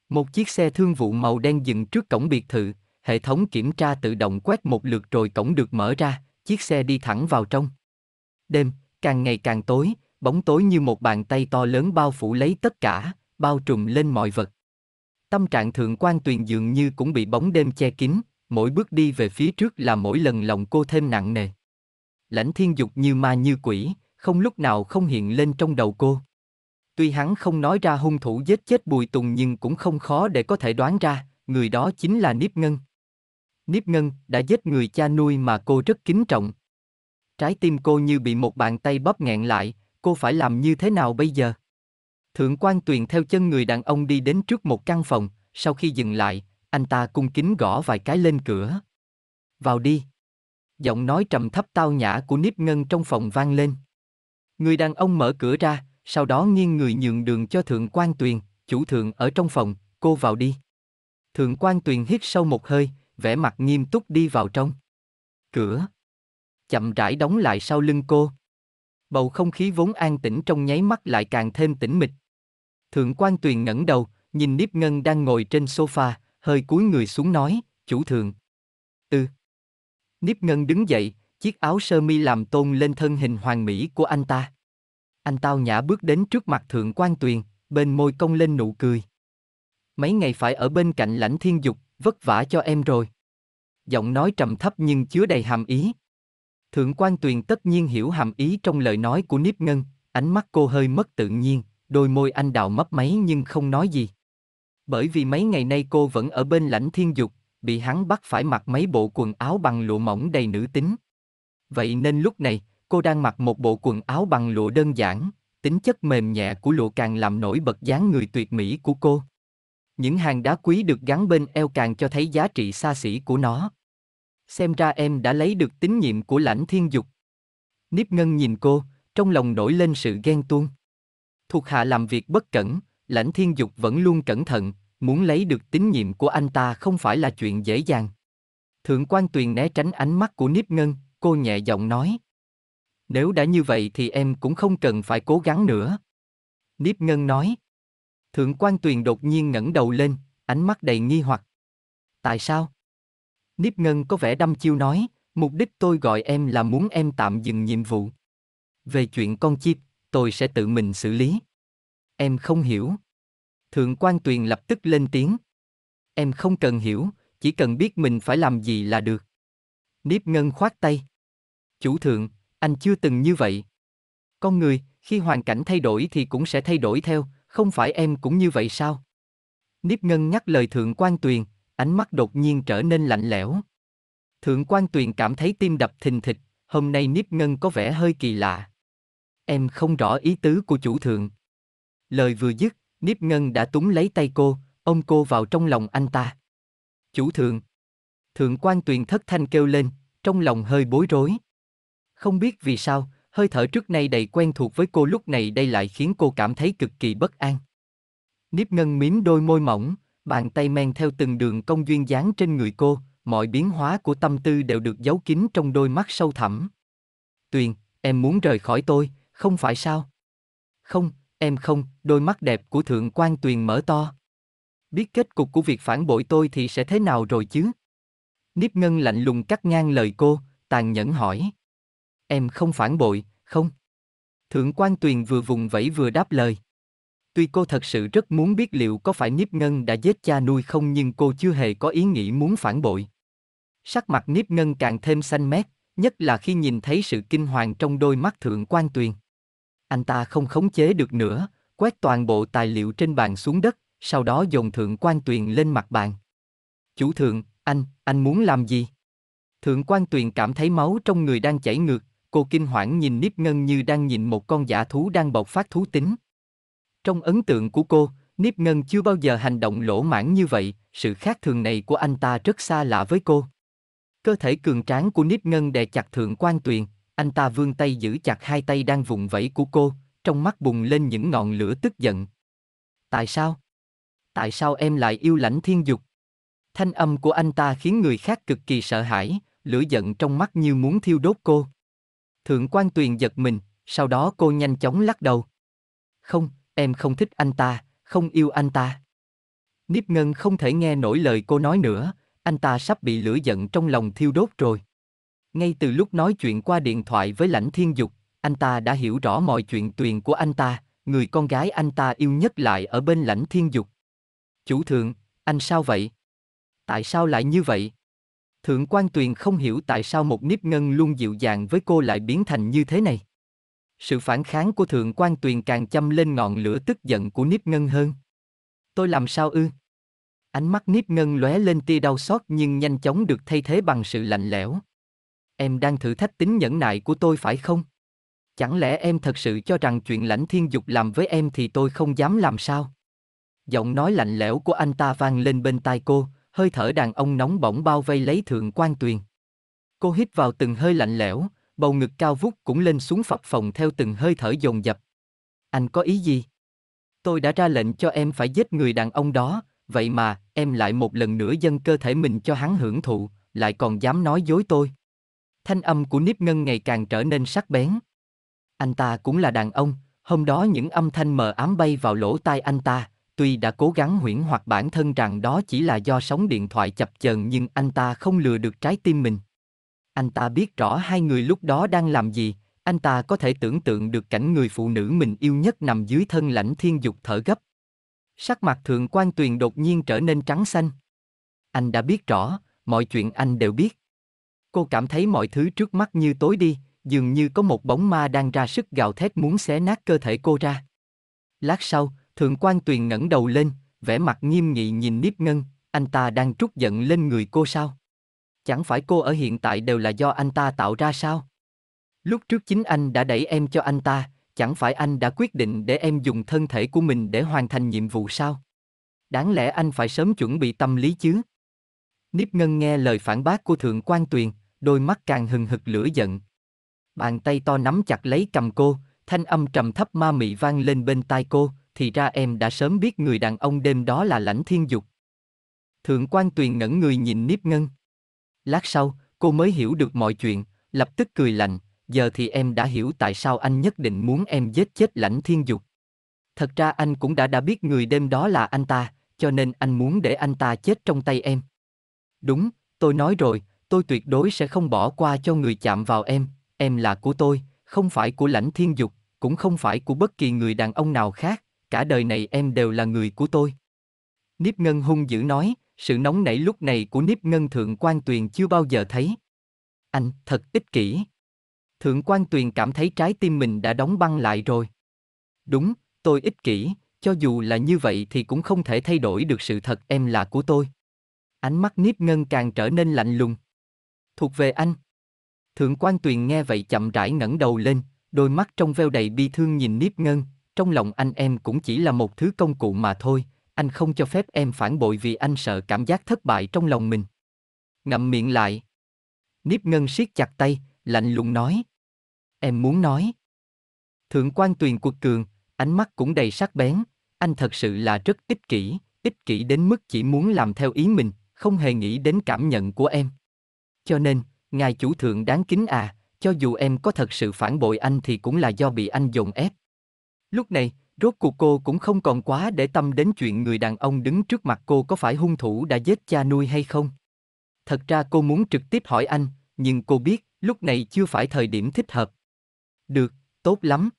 Một chiếc xe thương vụ màu đen dừng trước cổng biệt thự, hệ thống kiểm tra tự động quét một lượt rồi cổng được mở ra, chiếc xe đi thẳng vào trong. Đêm, càng ngày càng tối, bóng tối như một bàn tay to lớn bao phủ lấy tất cả, bao trùm lên mọi vật. Tâm trạng thượng quan tuyền dường như cũng bị bóng đêm che kín, mỗi bước đi về phía trước là mỗi lần lòng cô thêm nặng nề. Lãnh thiên dục như ma như quỷ, không lúc nào không hiện lên trong đầu cô. Tuy hắn không nói ra hung thủ giết chết Bùi Tùng nhưng cũng không khó để có thể đoán ra, người đó chính là Niếp Ngân. Niếp Ngân đã giết người cha nuôi mà cô rất kính trọng. Trái tim cô như bị một bàn tay bóp nghẹn lại, cô phải làm như thế nào bây giờ? Thượng quan tuyền theo chân người đàn ông đi đến trước một căn phòng, sau khi dừng lại, anh ta cung kính gõ vài cái lên cửa. Vào đi. Giọng nói trầm thấp tao nhã của Niếp Ngân trong phòng vang lên. Người đàn ông mở cửa ra, sau đó nghiêng người nhường đường cho Thượng quan tuyền, chủ thượng ở trong phòng, cô vào đi. Thượng quan tuyền hít sâu một hơi, vẻ mặt nghiêm túc đi vào trong. Cửa. Chậm rãi đóng lại sau lưng cô. Bầu không khí vốn an tĩnh trong nháy mắt lại càng thêm tĩnh mịch. Thượng quan tuyền ngẩng đầu, nhìn Niếp Ngân đang ngồi trên sofa, hơi cúi người xuống nói, chủ thượng. Ừ. Niếp Ngân đứng dậy, chiếc áo sơ mi làm tôn lên thân hình hoàng mỹ của anh ta. Anh tao nhã bước đến trước mặt thượng quan tuyền, bên môi cong lên nụ cười. Mấy ngày phải ở bên cạnh lãnh thiên dục, vất vả cho em rồi. Giọng nói trầm thấp nhưng chứa đầy hàm ý. Thượng quan tuyền tất nhiên hiểu hàm ý trong lời nói của Niếp Ngân, ánh mắt cô hơi mất tự nhiên, đôi môi anh đào mấp máy nhưng không nói gì. Bởi vì mấy ngày nay cô vẫn ở bên lãnh thiên dục, bị hắn bắt phải mặc mấy bộ quần áo bằng lụa mỏng đầy nữ tính. Vậy nên lúc này, cô đang mặc một bộ quần áo bằng lụa đơn giản, tính chất mềm nhẹ của lụa càng làm nổi bật dáng người tuyệt mỹ của cô. Những hàng đá quý được gắn bên eo càng cho thấy giá trị xa xỉ của nó, xem ra em đã lấy được tín nhiệm của lãnh thiên dục. Niếp ngân nhìn cô, trong lòng nổi lên sự ghen tuông. Thuộc hạ làm việc bất cẩn, lãnh thiên dục vẫn luôn cẩn thận, muốn lấy được tín nhiệm của anh ta không phải là chuyện dễ dàng. Thượng quan tuyền né tránh ánh mắt của Niếp ngân, cô nhẹ giọng nói. Nếu đã như vậy thì em cũng không cần phải cố gắng nữa. Niếp ngân nói. Thượng quan tuyền đột nhiên ngẩng đầu lên, ánh mắt đầy nghi hoặc. Tại sao? Níp Ngân có vẻ đăm chiêu nói, mục đích tôi gọi em là muốn em tạm dừng nhiệm vụ. Về chuyện con chip, tôi sẽ tự mình xử lý. Em không hiểu. Thượng quan Tuyền lập tức lên tiếng. Em không cần hiểu, chỉ cần biết mình phải làm gì là được. Níp Ngân khoát tay. Chủ thượng, anh chưa từng như vậy. Con người, khi hoàn cảnh thay đổi thì cũng sẽ thay đổi theo, không phải em cũng như vậy sao? Níp Ngân nhắc lời thượng quan Tuyền, ánh mắt đột nhiên trở nên lạnh lẽo. Thượng quan tuyền cảm thấy tim đập thình thịch, hôm nay Nếp Ngân có vẻ hơi kỳ lạ. Em không rõ ý tứ của chủ thượng. Lời vừa dứt, Nếp Ngân đã túng lấy tay cô, ôm cô vào trong lòng anh ta. Chủ thượng. Thượng quan tuyền thất thanh kêu lên, trong lòng hơi bối rối. Không biết vì sao, hơi thở trước nay đầy quen thuộc với cô lúc này đây lại khiến cô cảm thấy cực kỳ bất an. Nếp Ngân mím đôi môi mỏng, bàn tay men theo từng đường công duyên dáng trên người cô, mọi biến hóa của tâm tư đều được giấu kín trong đôi mắt sâu thẳm. Tuyền, em muốn rời khỏi tôi, không phải sao? Không, em không, đôi mắt đẹp của Thượng quan Tuyền mở to. Biết kết cục của việc phản bội tôi thì sẽ thế nào rồi chứ? Niếp Ngân lạnh lùng cắt ngang lời cô, tàn nhẫn hỏi. Em không phản bội, không? Thượng quan Tuyền vừa vùng vẫy vừa đáp lời. Tuy cô thật sự rất muốn biết liệu có phải Niếp Ngân đã giết cha nuôi không nhưng cô chưa hề có ý nghĩ muốn phản bội. Sắc mặt Niếp Ngân càng thêm xanh mét, nhất là khi nhìn thấy sự kinh hoàng trong đôi mắt thượng quan tuyền. Anh ta không khống chế được nữa, quét toàn bộ tài liệu trên bàn xuống đất, sau đó dồn thượng quan tuyền lên mặt bàn. Chủ thượng, anh, anh muốn làm gì? Thượng quan tuyền cảm thấy máu trong người đang chảy ngược, cô kinh hoảng nhìn Niếp Ngân như đang nhìn một con giả thú đang bộc phát thú tính. Trong ấn tượng của cô, Niếp Ngân chưa bao giờ hành động lỗ mãng như vậy, sự khác thường này của anh ta rất xa lạ với cô. Cơ thể cường tráng của Niếp Ngân đè chặt Thượng Quan Tuyền, anh ta vươn tay giữ chặt hai tay đang vùng vẫy của cô, trong mắt bùng lên những ngọn lửa tức giận. Tại sao? Tại sao em lại yêu lãnh thiên dục? Thanh âm của anh ta khiến người khác cực kỳ sợ hãi, lửa giận trong mắt như muốn thiêu đốt cô. Thượng quan tuyền giật mình, sau đó cô nhanh chóng lắc đầu. Không, Em không thích anh ta, không yêu anh ta. Niếp Ngân không thể nghe nổi lời cô nói nữa, anh ta sắp bị lửa giận trong lòng thiêu đốt rồi. Ngay từ lúc nói chuyện qua điện thoại với Lãnh Thiên Dục, anh ta đã hiểu rõ mọi chuyện tuyền của anh ta, người con gái anh ta yêu nhất lại ở bên Lãnh Thiên Dục. Chủ thượng, anh sao vậy? Tại sao lại như vậy? Thượng quan tuyền không hiểu tại sao một Niếp Ngân luôn dịu dàng với cô lại biến thành như thế này. Sự phản kháng của Thượng quan Tuyền càng châm lên ngọn lửa tức giận của nếp Ngân hơn. Tôi làm sao ư? Ánh mắt nếp Ngân lóe lên tia đau xót nhưng nhanh chóng được thay thế bằng sự lạnh lẽo. Em đang thử thách tính nhẫn nại của tôi phải không? Chẳng lẽ em thật sự cho rằng chuyện lãnh thiên dục làm với em thì tôi không dám làm sao? Giọng nói lạnh lẽo của anh ta vang lên bên tai cô, hơi thở đàn ông nóng bỏng bao vây lấy thượng quan tuyền. Cô hít vào từng hơi lạnh lẽo, bầu ngực cao vút cũng lên xuống phập phòng theo từng hơi thở dồn dập. Anh có ý gì? Tôi đã ra lệnh cho em phải giết người đàn ông đó, vậy mà, em lại một lần nữa dâng cơ thể mình cho hắn hưởng thụ, lại còn dám nói dối tôi. Thanh âm của Niếp Ngân ngày càng trở nên sắc bén. Anh ta cũng là đàn ông, hôm đó những âm thanh mờ ám bay vào lỗ tai anh ta, tuy đã cố gắng huyễn hoặc bản thân rằng đó chỉ là do sóng điện thoại chập chờn nhưng anh ta không lừa được trái tim mình. Anh ta biết rõ hai người lúc đó đang làm gì, anh ta có thể tưởng tượng được cảnh người phụ nữ mình yêu nhất nằm dưới thân lãnh thiên dục thở gấp. Sắc mặt thượng quan tuyền đột nhiên trở nên trắng xanh. Anh đã biết rõ, mọi chuyện anh đều biết. Cô cảm thấy mọi thứ trước mắt như tối đi, dường như có một bóng ma đang ra sức gào thét muốn xé nát cơ thể cô ra. Lát sau, thượng quan tuyền ngẩng đầu lên, vẻ mặt nghiêm nghị nhìn Niếp Ngân, anh ta đang trút giận lên người cô sao? Chẳng phải cô ở hiện tại đều là do anh ta tạo ra sao? Lúc trước chính anh đã đẩy em cho anh ta, chẳng phải anh đã quyết định để em dùng thân thể của mình để hoàn thành nhiệm vụ sao? Đáng lẽ anh phải sớm chuẩn bị tâm lý chứ? Niếp Ngân nghe lời phản bác của Thượng quan Tuyền, đôi mắt càng hừng hực lửa giận. Bàn tay to nắm chặt lấy cầm cô, thanh âm trầm thấp ma mị vang lên bên tai cô, thì ra em đã sớm biết người đàn ông đêm đó là lãnh thiên dục. Thượng quan Tuyền ngẩn người nhìn Niếp Ngân. Lát sau, cô mới hiểu được mọi chuyện, lập tức cười lạnh, giờ thì em đã hiểu tại sao anh nhất định muốn em giết chết lãnh thiên dục. Thật ra anh cũng đã đã biết người đêm đó là anh ta, cho nên anh muốn để anh ta chết trong tay em. Đúng, tôi nói rồi, tôi tuyệt đối sẽ không bỏ qua cho người chạm vào em, em là của tôi, không phải của lãnh thiên dục, cũng không phải của bất kỳ người đàn ông nào khác, cả đời này em đều là người của tôi. Niếp Ngân hung dữ nói, sự nóng nảy lúc này của Niếp Ngân Thượng quan Tuyền chưa bao giờ thấy. Anh, thật ích kỷ. Thượng quan Tuyền cảm thấy trái tim mình đã đóng băng lại rồi. Đúng, tôi ích kỷ, cho dù là như vậy thì cũng không thể thay đổi được sự thật em là của tôi. Ánh mắt Niếp Ngân càng trở nên lạnh lùng. Thuộc về anh. Thượng quan Tuyền nghe vậy chậm rãi ngẩng đầu lên, đôi mắt trong veo đầy bi thương nhìn Niếp Ngân, trong lòng anh em cũng chỉ là một thứ công cụ mà thôi, anh không cho phép em phản bội vì anh sợ cảm giác thất bại trong lòng mình. Ngậm miệng lại. Niếp ngân siết chặt tay, lạnh lùng nói. Em muốn nói. Thượng quan tuyền quật cường, ánh mắt cũng đầy sắc bén, anh thật sự là rất ích kỷ, ích kỷ đến mức chỉ muốn làm theo ý mình, không hề nghĩ đến cảm nhận của em. Cho nên, ngài chủ thượng đáng kính à, cho dù em có thật sự phản bội anh thì cũng là do bị anh dồn ép. Lúc này, Rốt cuộc cô cũng không còn quá để tâm đến chuyện người đàn ông đứng trước mặt cô có phải hung thủ đã giết cha nuôi hay không. Thật ra cô muốn trực tiếp hỏi anh, nhưng cô biết, lúc này chưa phải thời điểm thích hợp. Được, tốt lắm.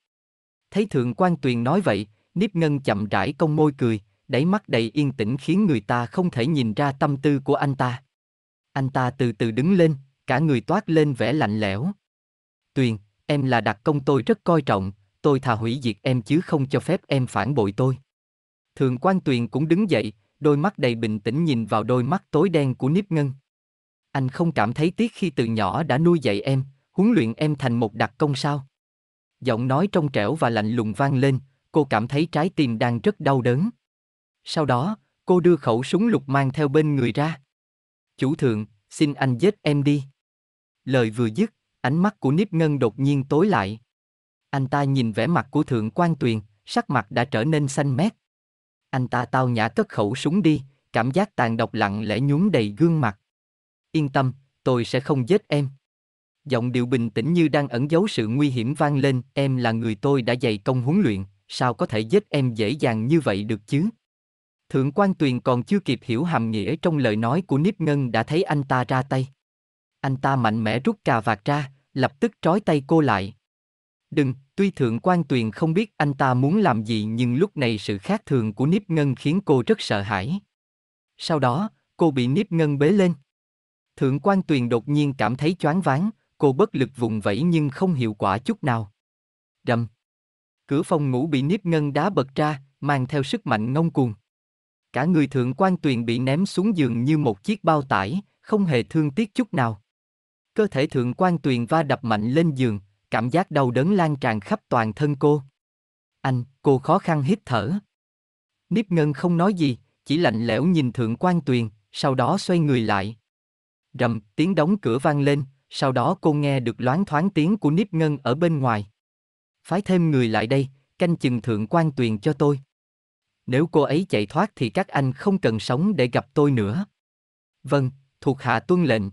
Thấy Thượng quan Tuyền nói vậy, Niếp Ngân chậm rãi cong môi cười, đáy mắt đầy yên tĩnh khiến người ta không thể nhìn ra tâm tư của anh ta. Anh ta từ từ đứng lên, cả người toát lên vẻ lạnh lẽo. Tuyền, em là đặc công tôi rất coi trọng, tôi thà hủy diệt em chứ không cho phép em phản bội tôi. Thường quan tuyền cũng đứng dậy, đôi mắt đầy bình tĩnh nhìn vào đôi mắt tối đen của Niếp Ngân. Anh không cảm thấy tiếc khi từ nhỏ đã nuôi dạy em, huấn luyện em thành một đặc công sao? Giọng nói trong trẻo và lạnh lùng vang lên, cô cảm thấy trái tim đang rất đau đớn. Sau đó, cô đưa khẩu súng lục mang theo bên người ra. Chủ thượng, xin anh giết em đi. Lời vừa dứt, ánh mắt của Niếp Ngân đột nhiên tối lại. Anh ta nhìn vẻ mặt của Thượng quan Tuyền, sắc mặt đã trở nên xanh mét. Anh ta tao nhã cất khẩu súng đi, cảm giác tàn độc lặng lẽ nhún đầy gương mặt. Yên tâm, tôi sẽ không giết em. Giọng điệu bình tĩnh như đang ẩn giấu sự nguy hiểm vang lên, em là người tôi đã dày công huấn luyện, sao có thể giết em dễ dàng như vậy được chứ? Thượng quan Tuyền còn chưa kịp hiểu hàm nghĩa trong lời nói của Niếp Ngân đã thấy anh ta ra tay. Anh ta mạnh mẽ rút cà vạt ra, lập tức trói tay cô lại, Đừng, tuy thượng quan tuyền không biết anh ta muốn làm gì nhưng lúc này sự khác thường của nếp Ngân khiến cô rất sợ hãi. Sau đó, cô bị nếp Ngân bế lên. Thượng quan tuyền đột nhiên cảm thấy choáng váng, cô bất lực vùng vẫy nhưng không hiệu quả chút nào. Đầm. Cửa phòng ngủ bị nếp Ngân đá bật ra, mang theo sức mạnh ngông cuồng. Cả người thượng quan tuyền bị ném xuống giường như một chiếc bao tải, không hề thương tiếc chút nào. Cơ thể thượng quan tuyền va đập mạnh lên giường, cảm giác đau đớn lan tràn khắp toàn thân cô. Anh, cô khó khăn hít thở. Niếp ngân không nói gì, chỉ lạnh lẽo nhìn thượng quan tuyền, sau đó xoay người lại. Rầm, tiếng đóng cửa vang lên, sau đó cô nghe được loáng thoáng tiếng của Niếp ngân ở bên ngoài. Phái thêm người lại đây, canh chừng thượng quan tuyền cho tôi. Nếu cô ấy chạy thoát thì các anh không cần sống để gặp tôi nữa. Vâng, thuộc hạ tuân lệnh.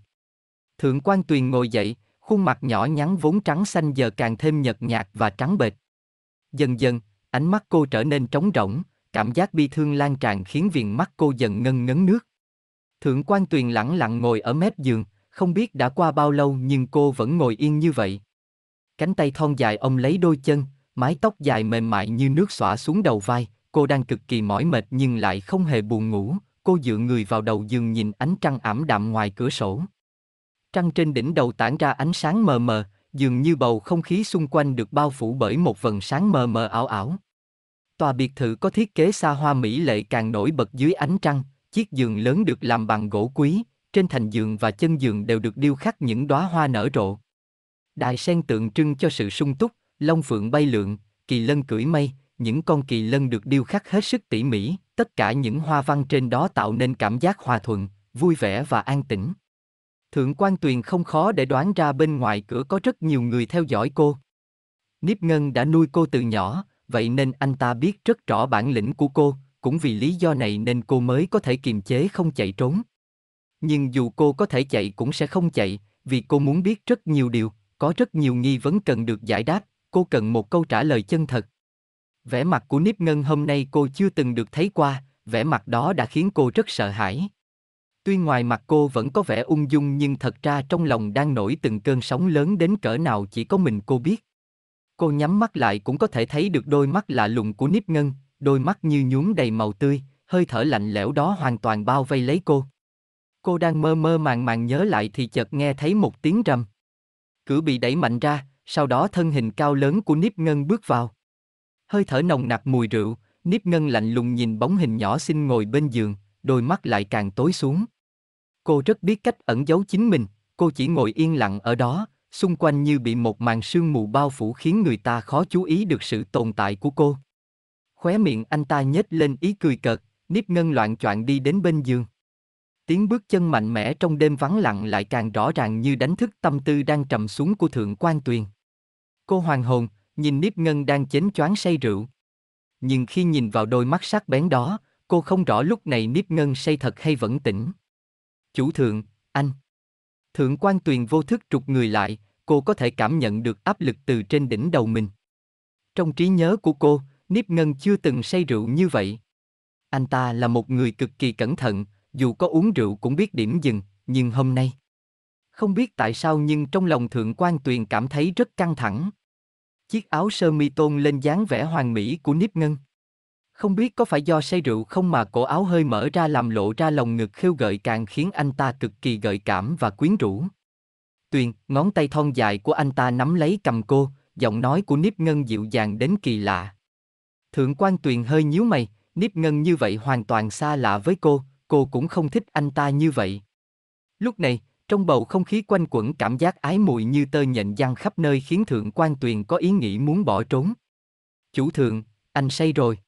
Thượng quan tuyền ngồi dậy, Khuôn mặt nhỏ nhắn vốn trắng xanh giờ càng thêm nhợt nhạt và trắng bệch. Dần dần, ánh mắt cô trở nên trống rỗng, cảm giác bi thương lan tràn khiến viền mắt cô dần ngân ngấn nước. Thượng quan tuyền lặng lặng ngồi ở mép giường, không biết đã qua bao lâu nhưng cô vẫn ngồi yên như vậy. Cánh tay thon dài ông lấy đôi chân, mái tóc dài mềm mại như nước xõa xuống đầu vai, cô đang cực kỳ mỏi mệt nhưng lại không hề buồn ngủ, cô dựa người vào đầu giường nhìn ánh trăng ảm đạm ngoài cửa sổ trăng trên đỉnh đầu tản ra ánh sáng mờ mờ, dường như bầu không khí xung quanh được bao phủ bởi một vần sáng mờ mờ ảo ảo. Tòa biệt thự có thiết kế xa hoa mỹ lệ càng nổi bật dưới ánh trăng, chiếc giường lớn được làm bằng gỗ quý, trên thành giường và chân giường đều được điêu khắc những đóa hoa nở rộ. Đại sen tượng trưng cho sự sung túc, long phượng bay lượn, kỳ lân cưỡi mây, những con kỳ lân được điêu khắc hết sức tỉ mỉ, tất cả những hoa văn trên đó tạo nên cảm giác hòa thuận, vui vẻ và an tĩnh. Thượng quan tuyền không khó để đoán ra bên ngoài cửa có rất nhiều người theo dõi cô. Niếp Ngân đã nuôi cô từ nhỏ, vậy nên anh ta biết rất rõ bản lĩnh của cô, cũng vì lý do này nên cô mới có thể kiềm chế không chạy trốn. Nhưng dù cô có thể chạy cũng sẽ không chạy, vì cô muốn biết rất nhiều điều, có rất nhiều nghi vấn cần được giải đáp, cô cần một câu trả lời chân thật. Vẻ mặt của Niếp Ngân hôm nay cô chưa từng được thấy qua, vẻ mặt đó đã khiến cô rất sợ hãi. Tuy ngoài mặt cô vẫn có vẻ ung dung nhưng thật ra trong lòng đang nổi từng cơn sóng lớn đến cỡ nào chỉ có mình cô biết. Cô nhắm mắt lại cũng có thể thấy được đôi mắt lạ lùng của Niếp Ngân, đôi mắt như nhuốm đầy màu tươi, hơi thở lạnh lẽo đó hoàn toàn bao vây lấy cô. Cô đang mơ mơ màng màng nhớ lại thì chợt nghe thấy một tiếng rầm. Cửa bị đẩy mạnh ra, sau đó thân hình cao lớn của Niếp Ngân bước vào. Hơi thở nồng nặc mùi rượu, Niếp Ngân lạnh lùng nhìn bóng hình nhỏ xinh ngồi bên giường, đôi mắt lại càng tối xuống. Cô rất biết cách ẩn giấu chính mình, cô chỉ ngồi yên lặng ở đó, xung quanh như bị một màn sương mù bao phủ khiến người ta khó chú ý được sự tồn tại của cô. Khóe miệng anh ta nhếch lên ý cười cợt, Niếp Ngân loạn choạng đi đến bên giường. Tiếng bước chân mạnh mẽ trong đêm vắng lặng lại càng rõ ràng như đánh thức tâm tư đang trầm xuống của Thượng quan Tuyền. Cô hoàng hồn, nhìn Niếp Ngân đang chến choáng say rượu. Nhưng khi nhìn vào đôi mắt sắc bén đó, cô không rõ lúc này Niếp Ngân say thật hay vẫn tỉnh chủ thượng, anh. Thượng quan tuyền vô thức trục người lại, cô có thể cảm nhận được áp lực từ trên đỉnh đầu mình. Trong trí nhớ của cô, nếp Ngân chưa từng say rượu như vậy. Anh ta là một người cực kỳ cẩn thận, dù có uống rượu cũng biết điểm dừng, nhưng hôm nay... Không biết tại sao nhưng trong lòng Thượng quan Tuyền cảm thấy rất căng thẳng. Chiếc áo sơ mi tôn lên dáng vẻ hoàng mỹ của nếp Ngân. Không biết có phải do say rượu không mà cổ áo hơi mở ra làm lộ ra lồng ngực khêu gợi càng khiến anh ta cực kỳ gợi cảm và quyến rũ. Tuyền, ngón tay thon dài của anh ta nắm lấy cầm cô, giọng nói của Niếp Ngân dịu dàng đến kỳ lạ. Thượng quan Tuyền hơi nhíu mày, Niếp Ngân như vậy hoàn toàn xa lạ với cô, cô cũng không thích anh ta như vậy. Lúc này, trong bầu không khí quanh quẩn cảm giác ái mùi như tơ nhện giăng khắp nơi khiến thượng quan tuyền có ý nghĩ muốn bỏ trốn. Chủ thượng, anh say rồi.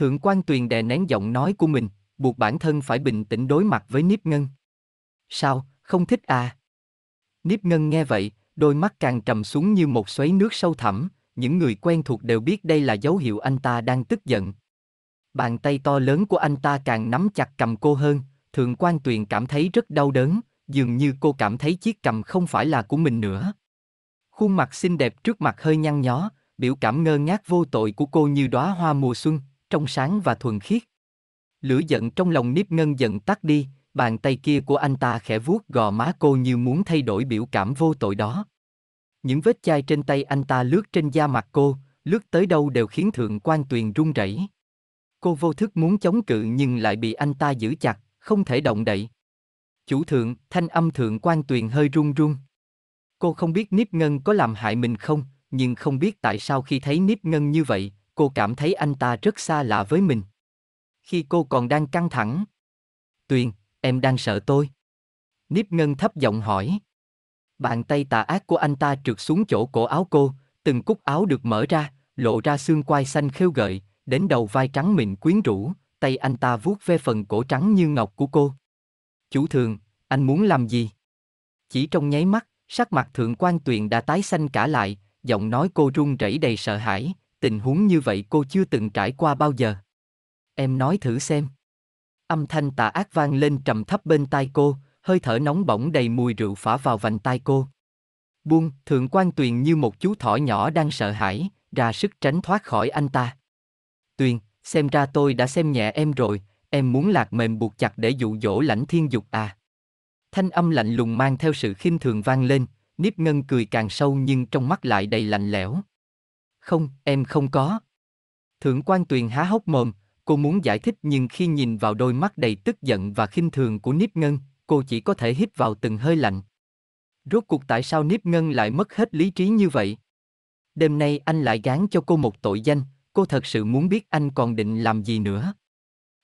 Thượng quan tuyền đè nén giọng nói của mình, buộc bản thân phải bình tĩnh đối mặt với Niếp Ngân. Sao, không thích à? Niếp Ngân nghe vậy, đôi mắt càng trầm xuống như một xoáy nước sâu thẳm, những người quen thuộc đều biết đây là dấu hiệu anh ta đang tức giận. Bàn tay to lớn của anh ta càng nắm chặt cầm cô hơn, thượng quan tuyền cảm thấy rất đau đớn, dường như cô cảm thấy chiếc cầm không phải là của mình nữa. Khuôn mặt xinh đẹp trước mặt hơi nhăn nhó, biểu cảm ngơ ngác vô tội của cô như đóa hoa mùa xuân, trong sáng và thuần khiết. Lửa giận trong lòng Niếp Ngân giận tắt đi, bàn tay kia của anh ta khẽ vuốt gò má cô như muốn thay đổi biểu cảm vô tội đó. Những vết chai trên tay anh ta lướt trên da mặt cô, lướt tới đâu đều khiến thượng quan tuyền run rẩy. Cô vô thức muốn chống cự nhưng lại bị anh ta giữ chặt, không thể động đậy. Chủ thượng, thanh âm thượng quan tuyền hơi run run. Cô không biết Niếp Ngân có làm hại mình không, nhưng không biết tại sao khi thấy Niếp Ngân như vậy, cô cảm thấy anh ta rất xa lạ với mình. Khi cô còn đang căng thẳng. Tuyền, em đang sợ tôi. Niếp Ngân thấp giọng hỏi. Bàn tay tà ác của anh ta trượt xuống chỗ cổ áo cô, từng cúc áo được mở ra, lộ ra xương quai xanh khêu gợi, đến đầu vai trắng mịn quyến rũ, tay anh ta vuốt ve phần cổ trắng như ngọc của cô. Chủ thường, anh muốn làm gì? Chỉ trong nháy mắt, sắc mặt thượng quan tuyền đã tái xanh cả lại, giọng nói cô run rẩy đầy sợ hãi, tình huống như vậy cô chưa từng trải qua bao giờ. Em nói thử xem. Âm thanh tà ác vang lên trầm thấp bên tai cô, hơi thở nóng bỏng đầy mùi rượu phả vào vành tai cô. Buông, thượng quan tuyền như một chú thỏ nhỏ đang sợ hãi, ra sức tránh thoát khỏi anh ta. Tuyền, xem ra tôi đã xem nhẹ em rồi, em muốn lạc mềm buộc chặt để dụ dỗ lãnh thiên dục à. Thanh âm lạnh lùng mang theo sự khinh thường vang lên, Nếp Ngân cười càng sâu nhưng trong mắt lại đầy lạnh lẽo, không, em không có. Thượng quan tuyền há hốc mồm, cô muốn giải thích nhưng khi nhìn vào đôi mắt đầy tức giận và khinh thường của Niếp Ngân, cô chỉ có thể hít vào từng hơi lạnh. Rốt cuộc tại sao Niếp Ngân lại mất hết lý trí như vậy? Đêm nay anh lại gán cho cô một tội danh, cô thật sự muốn biết anh còn định làm gì nữa.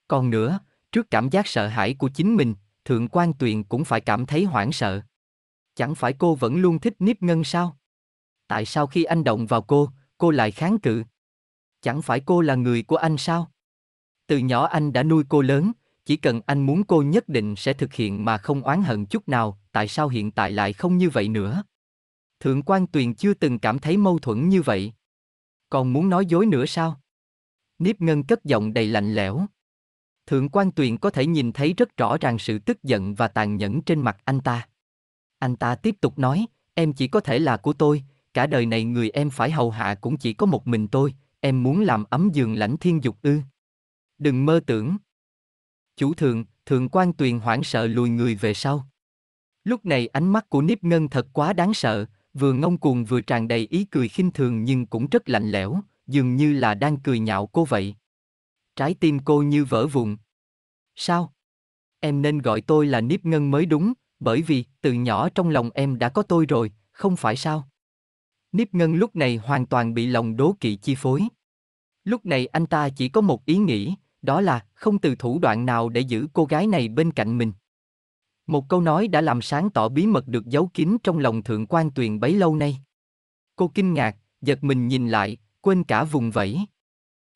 Còn nữa, trước cảm giác sợ hãi của chính mình, Thượng quan Tuyền cũng phải cảm thấy hoảng sợ. Chẳng phải cô vẫn luôn thích Niếp Ngân sao? Tại sao khi anh động vào cô, cô lại kháng cự. Chẳng phải cô là người của anh sao? Từ nhỏ anh đã nuôi cô lớn, chỉ cần anh muốn cô nhất định sẽ thực hiện mà không oán hận chút nào, tại sao hiện tại lại không như vậy nữa? Thượng quan tuyền chưa từng cảm thấy mâu thuẫn như vậy. Còn muốn nói dối nữa sao? Niếp ngân cất giọng đầy lạnh lẽo. Thượng quan tuyền có thể nhìn thấy rất rõ ràng sự tức giận và tàn nhẫn trên mặt anh ta. Anh ta tiếp tục nói, em chỉ có thể là của tôi, cả đời này người em phải hầu hạ cũng chỉ có một mình tôi, em muốn làm ấm giường lãnh thiên dục ư. Đừng mơ tưởng. Chủ thượng, thượng quan tuyền hoảng sợ lùi người về sau. Lúc này ánh mắt của Niếp Ngân thật quá đáng sợ, vừa ngông cuồng vừa tràn đầy ý cười khinh thường nhưng cũng rất lạnh lẽo, dường như là đang cười nhạo cô vậy. Trái tim cô như vỡ vụn. Sao? Em nên gọi tôi là Niếp Ngân mới đúng, bởi vì từ nhỏ trong lòng em đã có tôi rồi, không phải sao? Niếp Ngân lúc này hoàn toàn bị lòng đố kỵ chi phối. Lúc này anh ta chỉ có một ý nghĩ, đó là không từ thủ đoạn nào để giữ cô gái này bên cạnh mình. Một câu nói đã làm sáng tỏ bí mật được giấu kín trong lòng thượng quan tuyền bấy lâu nay. Cô kinh ngạc, giật mình nhìn lại, quên cả vùng vẫy.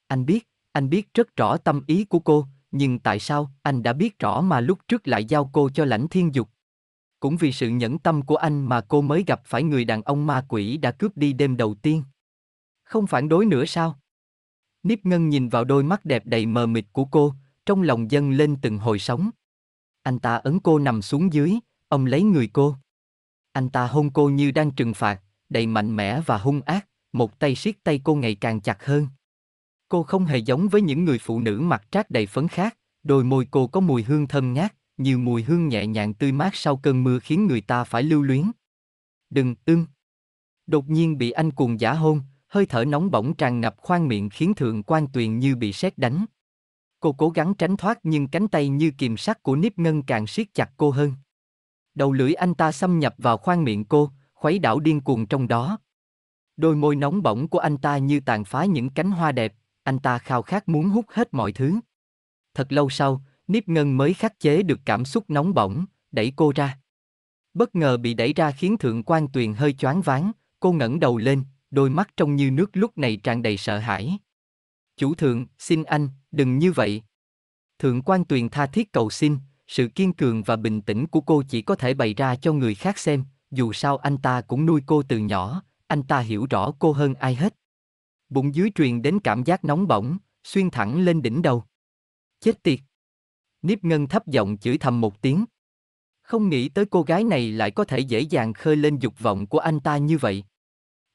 Anh biết, anh biết rất rõ tâm ý của cô, nhưng tại sao anh đã biết rõ mà lúc trước lại giao cô cho lãnh thiên dục? cũng vì sự nhẫn tâm của anh mà cô mới gặp phải người đàn ông ma quỷ đã cướp đi đêm đầu tiên. Không phản đối nữa sao? Niếp Ngân nhìn vào đôi mắt đẹp đầy mờ mịt của cô, trong lòng dâng lên từng hồi sóng. Anh ta ấn cô nằm xuống dưới, ông lấy người cô. Anh ta hôn cô như đang trừng phạt, đầy mạnh mẽ và hung ác, một tay siết tay cô ngày càng chặt hơn. Cô không hề giống với những người phụ nữ mặt trác đầy phấn khác, đôi môi cô có mùi hương thơm ngát, nhiều mùi hương nhẹ nhàng tươi mát sau cơn mưa khiến người ta phải lưu luyến. Đừng, ưng. Đột nhiên bị anh cuồng giả hôn, hơi thở nóng bỏng tràn ngập khoang miệng khiến thượng quan tuyền như bị sét đánh. Cô cố gắng tránh thoát nhưng cánh tay như kìm sắt của nếp ngân càng siết chặt cô hơn. Đầu lưỡi anh ta xâm nhập vào khoang miệng cô, khuấy đảo điên cuồng trong đó. Đôi môi nóng bỏng của anh ta như tàn phá những cánh hoa đẹp, anh ta khao khát muốn hút hết mọi thứ. Thật lâu sau, Niếp Ngân mới khắc chế được cảm xúc nóng bỏng, đẩy cô ra. Bất ngờ bị đẩy ra khiến Thượng quan Tuyền hơi choáng váng, cô ngẩng đầu lên, đôi mắt trong như nước lúc này tràn đầy sợ hãi. Chủ thượng, xin anh, đừng như vậy. Thượng quan Tuyền tha thiết cầu xin, sự kiên cường và bình tĩnh của cô chỉ có thể bày ra cho người khác xem, dù sao anh ta cũng nuôi cô từ nhỏ, anh ta hiểu rõ cô hơn ai hết. Bụng dưới truyền đến cảm giác nóng bỏng, xuyên thẳng lên đỉnh đầu. Chết tiệt! Niếp Ngân thấp giọng chửi thầm một tiếng. Không nghĩ tới cô gái này lại có thể dễ dàng khơi lên dục vọng của anh ta như vậy.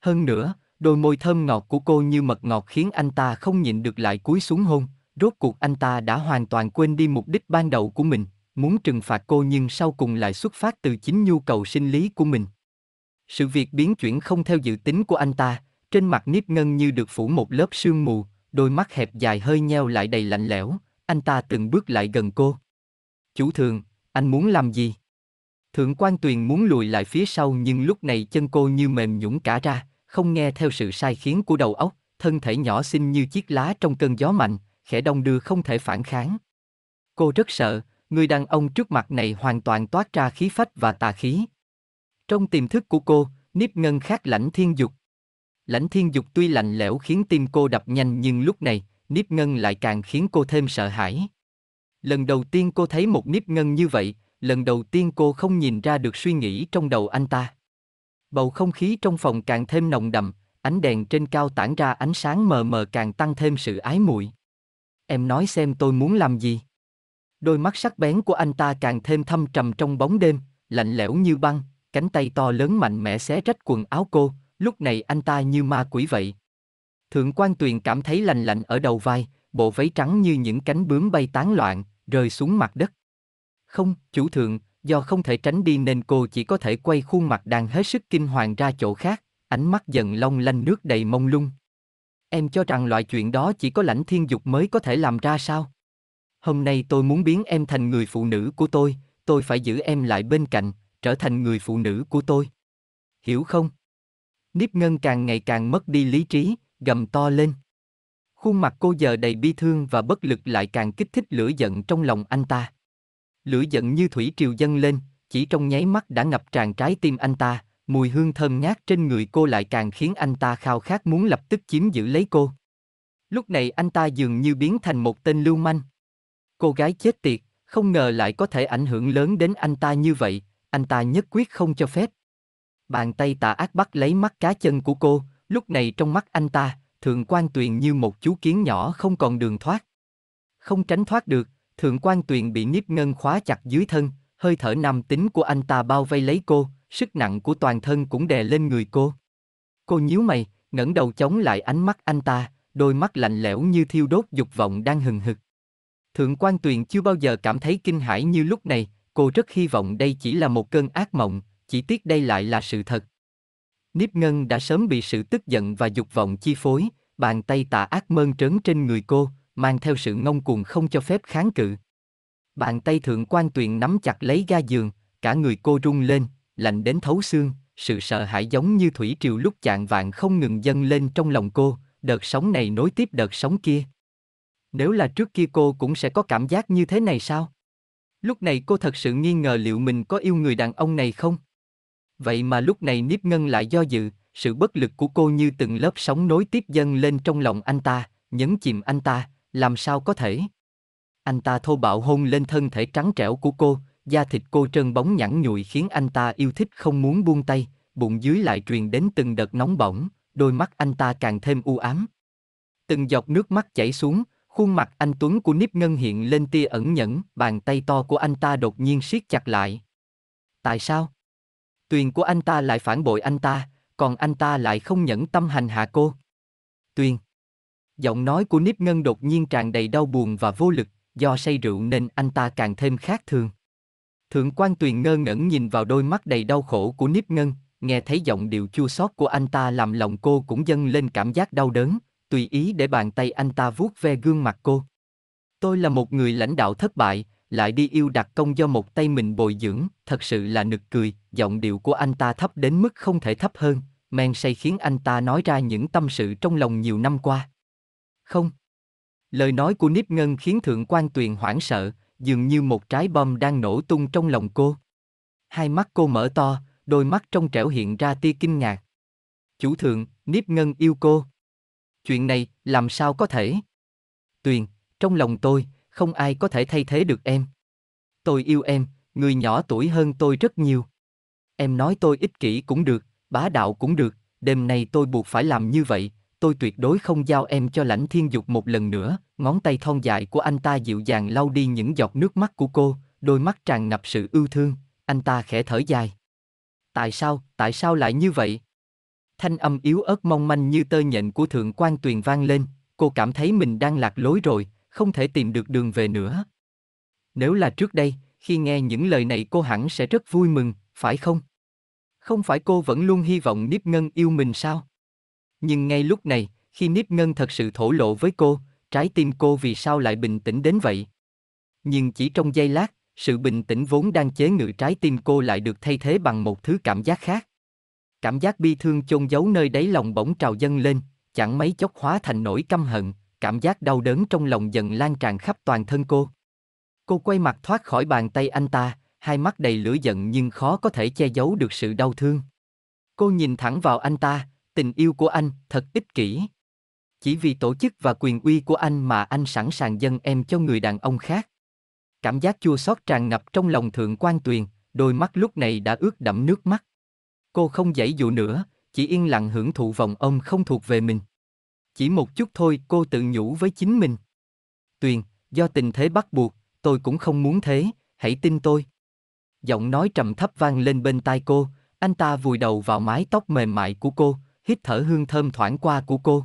Hơn nữa, đôi môi thơm ngọt của cô như mật ngọt khiến anh ta không nhịn được lại cúi xuống hôn. Rốt cuộc anh ta đã hoàn toàn quên đi mục đích ban đầu của mình, muốn trừng phạt cô nhưng sau cùng lại xuất phát từ chính nhu cầu sinh lý của mình. Sự việc biến chuyển không theo dự tính của anh ta, trên mặt Niếp Ngân như được phủ một lớp sương mù, đôi mắt hẹp dài hơi nheo lại đầy lạnh lẽo, anh ta từng bước lại gần cô. Chủ thường, anh muốn làm gì? Thượng quan tuyền muốn lùi lại phía sau nhưng lúc này chân cô như mềm nhũn cả ra, không nghe theo sự sai khiến của đầu óc, thân thể nhỏ xinh như chiếc lá trong cơn gió mạnh, khẽ đông đưa không thể phản kháng. Cô rất sợ, người đàn ông trước mặt này hoàn toàn toát ra khí phách và tà khí. Trong tiềm thức của cô, nếp ngân khác lãnh thiên dục. Lãnh thiên dục tuy lạnh lẽo khiến tim cô đập nhanh nhưng lúc này, nếp ngân lại càng khiến cô thêm sợ hãi. Lần đầu tiên cô thấy một nếp ngân như vậy, lần đầu tiên cô không nhìn ra được suy nghĩ trong đầu anh ta. Bầu không khí trong phòng càng thêm nồng đậm, ánh đèn trên cao tản ra ánh sáng mờ mờ càng tăng thêm sự ái muội. Em nói xem tôi muốn làm gì? Đôi mắt sắc bén của anh ta càng thêm thâm trầm trong bóng đêm, lạnh lẽo như băng, cánh tay to lớn mạnh mẽ xé rách quần áo cô, lúc này anh ta như ma quỷ vậy. Thượng quan tuyền cảm thấy lành lạnh ở đầu vai, bộ váy trắng như những cánh bướm bay tán loạn, rơi xuống mặt đất. Không, chủ thượng, do không thể tránh đi nên cô chỉ có thể quay khuôn mặt đang hết sức kinh hoàng ra chỗ khác, ánh mắt dần long lanh nước đầy mông lung. Em cho rằng loại chuyện đó chỉ có lãnh thiên dục mới có thể làm ra sao? Hôm nay tôi muốn biến em thành người phụ nữ của tôi, tôi phải giữ em lại bên cạnh, trở thành người phụ nữ của tôi. Hiểu không? Niếp ngân càng ngày càng mất đi lý trí, gầm to lên. Khuôn mặt cô giờ đầy bi thương và bất lực lại càng kích thích lửa giận trong lòng anh ta. Lửa giận như thủy triều dâng lên, chỉ trong nháy mắt đã ngập tràn trái tim anh ta, mùi hương thơm ngát trên người cô lại càng khiến anh ta khao khát muốn lập tức chiếm giữ lấy cô. Lúc này anh ta dường như biến thành một tên lưu manh. Cô gái chết tiệt, không ngờ lại có thể ảnh hưởng lớn đến anh ta như vậy, anh ta nhất quyết không cho phép. Bàn tay tà ác bắt lấy mắt cá chân của cô, Lúc này trong mắt anh ta, Thượng quan Tuyền như một chú kiến nhỏ không còn đường thoát. Không tránh thoát được, Thượng quan Tuyền bị Niếp Ngân khóa chặt dưới thân, hơi thở nam tính của anh ta bao vây lấy cô, sức nặng của toàn thân cũng đè lên người cô. Cô nhíu mày, ngẩng đầu chống lại ánh mắt anh ta, đôi mắt lạnh lẽo như thiêu đốt dục vọng đang hừng hực. Thượng quan Tuyền chưa bao giờ cảm thấy kinh hãi như lúc này, cô rất hy vọng đây chỉ là một cơn ác mộng, chỉ tiếc đây lại là sự thật. Niếp Ngân đã sớm bị sự tức giận và dục vọng chi phối, bàn tay tà ác mơn trớn trên người cô, mang theo sự ngông cuồng không cho phép kháng cự. Bàn tay thượng quan tuyền nắm chặt lấy ga giường, cả người cô rung lên, lạnh đến thấu xương, sự sợ hãi giống như thủy triều lúc chạng vạn không ngừng dâng lên trong lòng cô, đợt sóng này nối tiếp đợt sóng kia. Nếu là trước kia cô cũng sẽ có cảm giác như thế này sao? Lúc này cô thật sự nghi ngờ liệu mình có yêu người đàn ông này không? Vậy mà lúc này Niếp Ngân lại do dự, sự bất lực của cô như từng lớp sóng nối tiếp dâng lên trong lòng anh ta, nhấn chìm anh ta, làm sao có thể? Anh ta thô bạo hôn lên thân thể trắng trẻo của cô, da thịt cô trơn bóng nhẵn nhụi khiến anh ta yêu thích không muốn buông tay, bụng dưới lại truyền đến từng đợt nóng bỏng, đôi mắt anh ta càng thêm u ám. Từng giọt nước mắt chảy xuống, khuôn mặt anh Tuấn của Niếp Ngân hiện lên tia ẩn nhẫn, bàn tay to của anh ta đột nhiên siết chặt lại. Tại sao? Tuyền của anh ta lại phản bội anh ta, còn anh ta lại không nhẫn tâm hành hạ cô. Tuyền. Giọng nói của Niếp Ngân đột nhiên tràn đầy đau buồn và vô lực, do say rượu nên anh ta càng thêm khác thường. Thượng quan Tuyền ngơ ngẩn nhìn vào đôi mắt đầy đau khổ của Niếp Ngân, nghe thấy giọng điệu chua xót của anh ta làm lòng cô cũng dâng lên cảm giác đau đớn, tùy ý để bàn tay anh ta vuốt ve gương mặt cô. Tôi là một người lãnh đạo thất bại, lại đi yêu đặc công do một tay mình bồi dưỡng, thật sự là nực cười, giọng điệu của anh ta thấp đến mức không thể thấp hơn, men say khiến anh ta nói ra những tâm sự trong lòng nhiều năm qua. Không. Lời nói của Niếp Ngân khiến Thượng quan Tuyền hoảng sợ, dường như một trái bom đang nổ tung trong lòng cô. Hai mắt cô mở to, đôi mắt trong trẻo hiện ra tia kinh ngạc. Chủ thượng, Niếp Ngân yêu cô. Chuyện này, làm sao có thể? Tuyền, trong lòng tôi, không ai có thể thay thế được em. Tôi yêu em, người nhỏ tuổi hơn tôi rất nhiều. Em nói tôi ích kỷ cũng được, bá đạo cũng được, đêm nay tôi buộc phải làm như vậy, tôi tuyệt đối không giao em cho lãnh thiên dục một lần nữa, ngón tay thon dài của anh ta dịu dàng lau đi những giọt nước mắt của cô, đôi mắt tràn ngập sự ưu thương, anh ta khẽ thở dài. Tại sao, tại sao lại như vậy? Thanh âm yếu ớt mong manh như tơ nhện của thượng quan tuyền vang lên, cô cảm thấy mình đang lạc lối rồi, không thể tìm được đường về nữa. Nếu là trước đây, khi nghe những lời này cô hẳn sẽ rất vui mừng, phải không? Không phải cô vẫn luôn hy vọng Niếp Ngân yêu mình sao? Nhưng ngay lúc này, khi Niếp Ngân thật sự thổ lộ với cô, trái tim cô vì sao lại bình tĩnh đến vậy? Nhưng chỉ trong giây lát, sự bình tĩnh vốn đang chế ngự trái tim cô lại được thay thế bằng một thứ cảm giác khác. Cảm giác bi thương chôn giấu nơi đáy lòng bỗng trào dâng lên, chẳng mấy chốc hóa thành nỗi căm hận, cảm giác đau đớn trong lòng dần lan tràn khắp toàn thân cô. Cô quay mặt thoát khỏi bàn tay anh ta, hai mắt đầy lửa giận nhưng khó có thể che giấu được sự đau thương. Cô nhìn thẳng vào anh ta, tình yêu của anh thật ích kỷ. Chỉ vì tổ chức và quyền uy của anh mà anh sẵn sàng dâng em cho người đàn ông khác. Cảm giác chua xót tràn ngập trong lòng thượng quan tuyền, đôi mắt lúc này đã ướt đẫm nước mắt. Cô không dãy dụ nữa, chỉ yên lặng hưởng thụ vòng ôm không thuộc về mình. Chỉ một chút thôi cô tự nhủ với chính mình. Tuyền, do tình thế bắt buộc, tôi cũng không muốn thế, hãy tin tôi. Giọng nói trầm thấp vang lên bên tai cô, anh ta vùi đầu vào mái tóc mềm mại của cô, hít thở hương thơm thoảng qua của cô.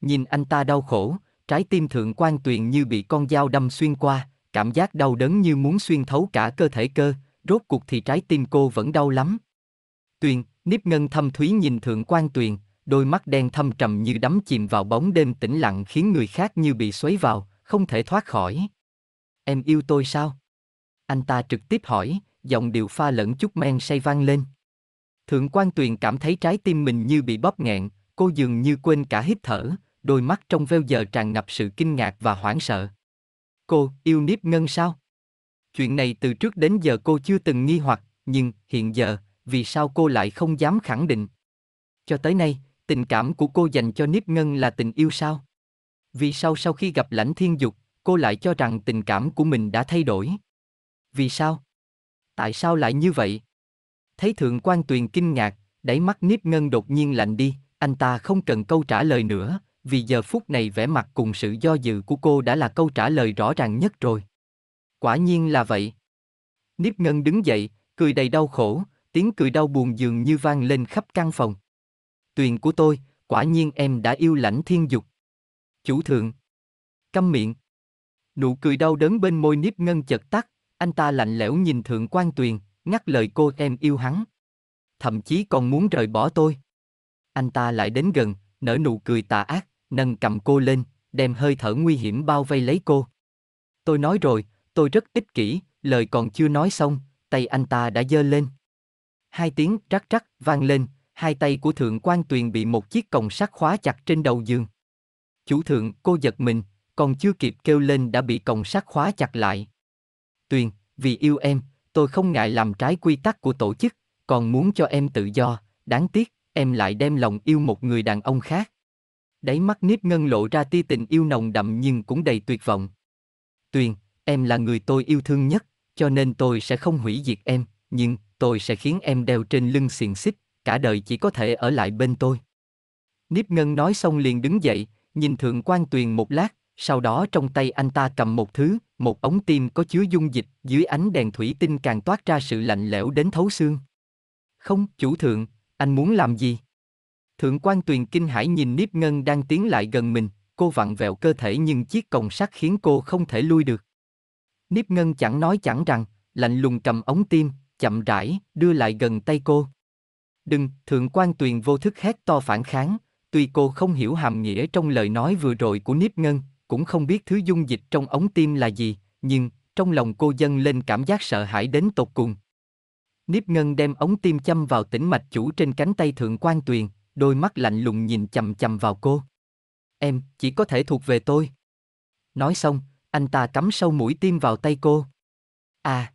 Nhìn anh ta đau khổ, trái tim thượng quan tuyền như bị con dao đâm xuyên qua, cảm giác đau đớn như muốn xuyên thấu cả cơ thể cơ, rốt cuộc thì trái tim cô vẫn đau lắm. Tuyền, nếp ngân thâm thúy nhìn thượng quan tuyền, đôi mắt đen thâm trầm như đắm chìm vào bóng đêm tĩnh lặng khiến người khác như bị xoáy vào, không thể thoát khỏi. Em yêu tôi sao? Anh ta trực tiếp hỏi, giọng điệu pha lẫn chút men say vang lên. Thượng quan tuyền cảm thấy trái tim mình như bị bóp nghẹn, cô dường như quên cả hít thở, đôi mắt trong veo giờ tràn ngập sự kinh ngạc và hoảng sợ. Cô, yêu Niếp Ngân sao? Chuyện này từ trước đến giờ cô chưa từng nghi hoặc, nhưng hiện giờ, vì sao cô lại không dám khẳng định? Cho tới nay, tình cảm của cô dành cho Niếp Ngân là tình yêu sao? Vì sao sau khi gặp lãnh thiên dục, cô lại cho rằng tình cảm của mình đã thay đổi? Vì sao? Tại sao lại như vậy? Thấy Thượng quan Tuyền kinh ngạc, đáy mắt Niếp Ngân đột nhiên lạnh đi, anh ta không cần câu trả lời nữa, vì giờ phút này vẻ mặt cùng sự do dự của cô đã là câu trả lời rõ ràng nhất rồi. Quả nhiên là vậy. Niếp Ngân đứng dậy, cười đầy đau khổ, tiếng cười đau buồn dường như vang lên khắp căn phòng tuyền của tôi, quả nhiên em đã yêu lãnh thiên dục. Chủ thượng. Câm miệng. Nụ cười đau đớn bên môi nếp ngân chật tắt, anh ta lạnh lẽo nhìn thượng quan tuyền, ngắt lời cô em yêu hắn. Thậm chí còn muốn rời bỏ tôi. Anh ta lại đến gần, nở nụ cười tà ác, nâng cầm cô lên, đem hơi thở nguy hiểm bao vây lấy cô. Tôi nói rồi, tôi rất ích kỷ, lời còn chưa nói xong, tay anh ta đã giơ lên. Hai tiếng rắc rắc vang lên, hai tay của thượng quan tuyền bị một chiếc còng sắt khóa chặt trên đầu giường. Chủ thượng, cô giật mình, còn chưa kịp kêu lên đã bị còng sắt khóa chặt lại. Tuyền, vì yêu em, tôi không ngại làm trái quy tắc của tổ chức, còn muốn cho em tự do, đáng tiếc, em lại đem lòng yêu một người đàn ông khác. Đáy mắt nếp ngân lộ ra ti tình yêu nồng đậm nhưng cũng đầy tuyệt vọng. Tuyền, em là người tôi yêu thương nhất, cho nên tôi sẽ không hủy diệt em, nhưng tôi sẽ khiến em đeo trên lưng xiềng xích, cả đời chỉ có thể ở lại bên tôi. Niếp Ngân nói xong liền đứng dậy, nhìn Thượng quan Tuyền một lát, sau đó trong tay anh ta cầm một thứ, một ống tim có chứa dung dịch, dưới ánh đèn thủy tinh càng toát ra sự lạnh lẽo đến thấu xương. Không, chủ thượng, anh muốn làm gì? Thượng quan Tuyền kinh hãi nhìn Niếp Ngân đang tiến lại gần mình, cô vặn vẹo cơ thể nhưng chiếc còng sắt khiến cô không thể lui được. Niếp Ngân chẳng nói chẳng rằng, lạnh lùng cầm ống tim, chậm rãi, đưa lại gần tay cô. Đừng, thượng quan tuyền vô thức hét to phản kháng, tuy cô không hiểu hàm nghĩa trong lời nói vừa rồi của Niếp Ngân, cũng không biết thứ dung dịch trong ống tim là gì, nhưng, trong lòng cô dâng lên cảm giác sợ hãi đến tột cùng. Niếp Ngân đem ống tim châm vào tĩnh mạch chủ trên cánh tay thượng quan tuyền, đôi mắt lạnh lùng nhìn chầm chầm vào cô. Em, chỉ có thể thuộc về tôi. Nói xong, anh ta cắm sâu mũi tim vào tay cô. À!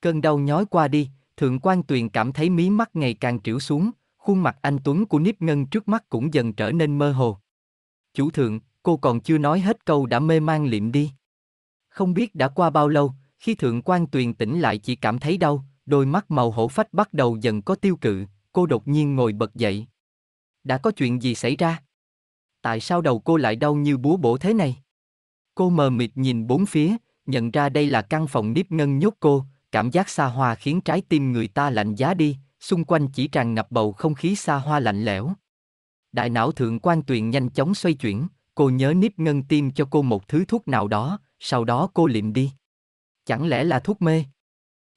Cơn đau nhói qua đi, Thượng quan tuyền cảm thấy mí mắt ngày càng trĩu xuống, khuôn mặt anh Tuấn của Niếp Ngân trước mắt cũng dần trở nên mơ hồ. Chủ thượng, cô còn chưa nói hết câu đã mê man liệm đi. Không biết đã qua bao lâu, khi thượng quan tuyền tỉnh lại chỉ cảm thấy đau, đôi mắt màu hổ phách bắt đầu dần có tiêu cự, cô đột nhiên ngồi bật dậy. Đã có chuyện gì xảy ra? Tại sao đầu cô lại đau như búa bổ thế này? Cô mờ mịt nhìn bốn phía, nhận ra đây là căn phòng Niếp Ngân nhốt cô, cảm giác xa hoa khiến trái tim người ta lạnh giá đi, xung quanh chỉ tràn ngập bầu không khí xa hoa lạnh lẽo. Đại não thượng quan tuyền nhanh chóng xoay chuyển, cô nhớ níp ngân tim cho cô một thứ thuốc nào đó, sau đó cô liệm đi. Chẳng lẽ là thuốc mê?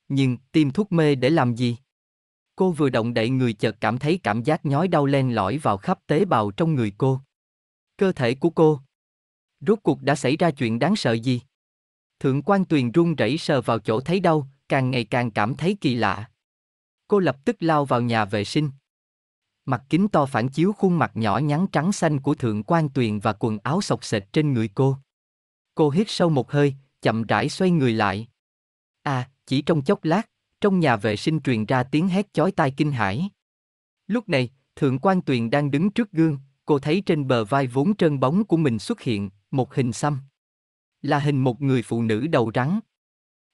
Nhưng, tim thuốc mê để làm gì? Cô vừa động đậy người chợt cảm thấy cảm giác nhói đau len lỏi vào khắp tế bào trong người cô. Cơ thể của cô. Rốt cuộc đã xảy ra chuyện đáng sợ gì? Thượng quan tuyền run rẩy sờ vào chỗ thấy đau, càng ngày càng cảm thấy kỳ lạ. Cô lập tức lao vào nhà vệ sinh. Mặt kính to phản chiếu khuôn mặt nhỏ nhắn trắng xanh của Thượng quan Tuyền và quần áo sọc sệt trên người cô. Cô hít sâu một hơi, chậm rãi xoay người lại. À, chỉ trong chốc lát, trong nhà vệ sinh truyền ra tiếng hét chói tai kinh hãi. Lúc này, Thượng quan Tuyền đang đứng trước gương, cô thấy trên bờ vai vốn trơn bóng của mình xuất hiện một hình xăm. Là hình một người phụ nữ đầu rắn,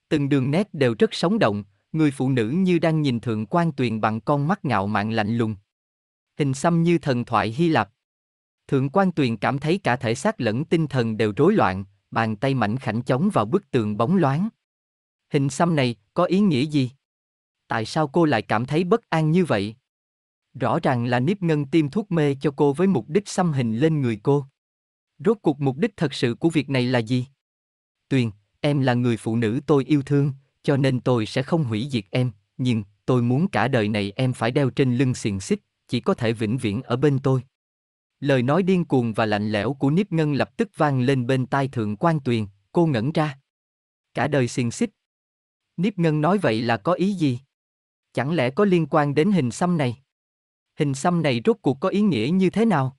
từng đường nét đều rất sống động, người phụ nữ như đang nhìn thượng quan tuyền bằng con mắt ngạo mạn lạnh lùng. Hình xăm như thần thoại Hy Lạp. Thượng quan tuyền cảm thấy cả thể xác lẫn tinh thần đều rối loạn, bàn tay mảnh khảnh chống vào bức tường bóng loáng. Hình xăm này có ý nghĩa gì? Tại sao cô lại cảm thấy bất an như vậy? Rõ ràng là nếp ngân tiêm thuốc mê cho cô với mục đích xăm hình lên người cô. Rốt cuộc mục đích thật sự của việc này là gì? Tuyền, Em là người phụ nữ tôi yêu thương, cho nên tôi sẽ không hủy diệt em, nhưng tôi muốn cả đời này em phải đeo trên lưng xiềng xích, chỉ có thể vĩnh viễn ở bên tôi. Lời nói điên cuồng và lạnh lẽo của Niếp Ngân lập tức vang lên bên tai Thượng quan Tuyền, cô ngẩn ra. Cả đời xiềng xích. Niếp Ngân nói vậy là có ý gì? Chẳng lẽ có liên quan đến hình xăm này? Hình xăm này rốt cuộc có ý nghĩa như thế nào?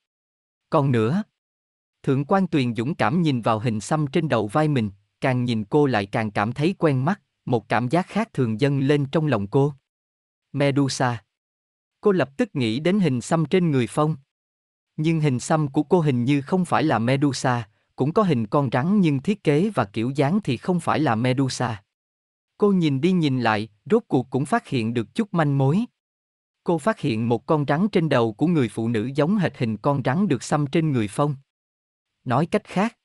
Còn nữa, Thượng quan Tuyền dũng cảm nhìn vào hình xăm trên đầu vai mình, càng nhìn cô lại càng cảm thấy quen mắt, một cảm giác khác thường dâng lên trong lòng cô. Medusa. Cô lập tức nghĩ đến hình xăm trên người Phong. Nhưng hình xăm của cô hình như không phải là Medusa, cũng có hình con rắn nhưng thiết kế và kiểu dáng thì không phải là Medusa. Cô nhìn đi nhìn lại, rốt cuộc cũng phát hiện được chút manh mối. Cô phát hiện một con rắn trên đầu của người phụ nữ giống hệt hình con rắn được xăm trên người Phong. Nói cách khác,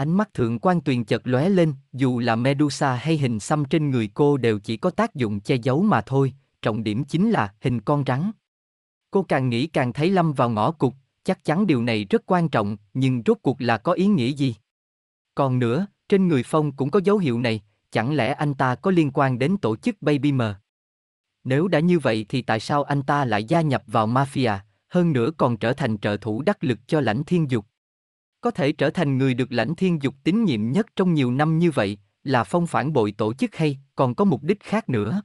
Ánh mắt thượng quan tuyền chợt lóe lên, dù là Medusa hay hình xăm trên người cô đều chỉ có tác dụng che giấu mà thôi, trọng điểm chính là hình con rắn. Cô càng nghĩ càng thấy lâm vào ngõ cục, chắc chắn điều này rất quan trọng, nhưng rốt cuộc là có ý nghĩa gì? Còn nữa, trên người Phong cũng có dấu hiệu này, chẳng lẽ anh ta có liên quan đến tổ chức Baby M? Nếu đã như vậy thì tại sao anh ta lại gia nhập vào mafia, hơn nữa còn trở thành trợ thủ đắc lực cho lãnh thiên dục? Có thể trở thành người được lãnh thiên dục tín nhiệm nhất trong nhiều năm như vậy, là phong phản bội tổ chức hay còn có mục đích khác nữa.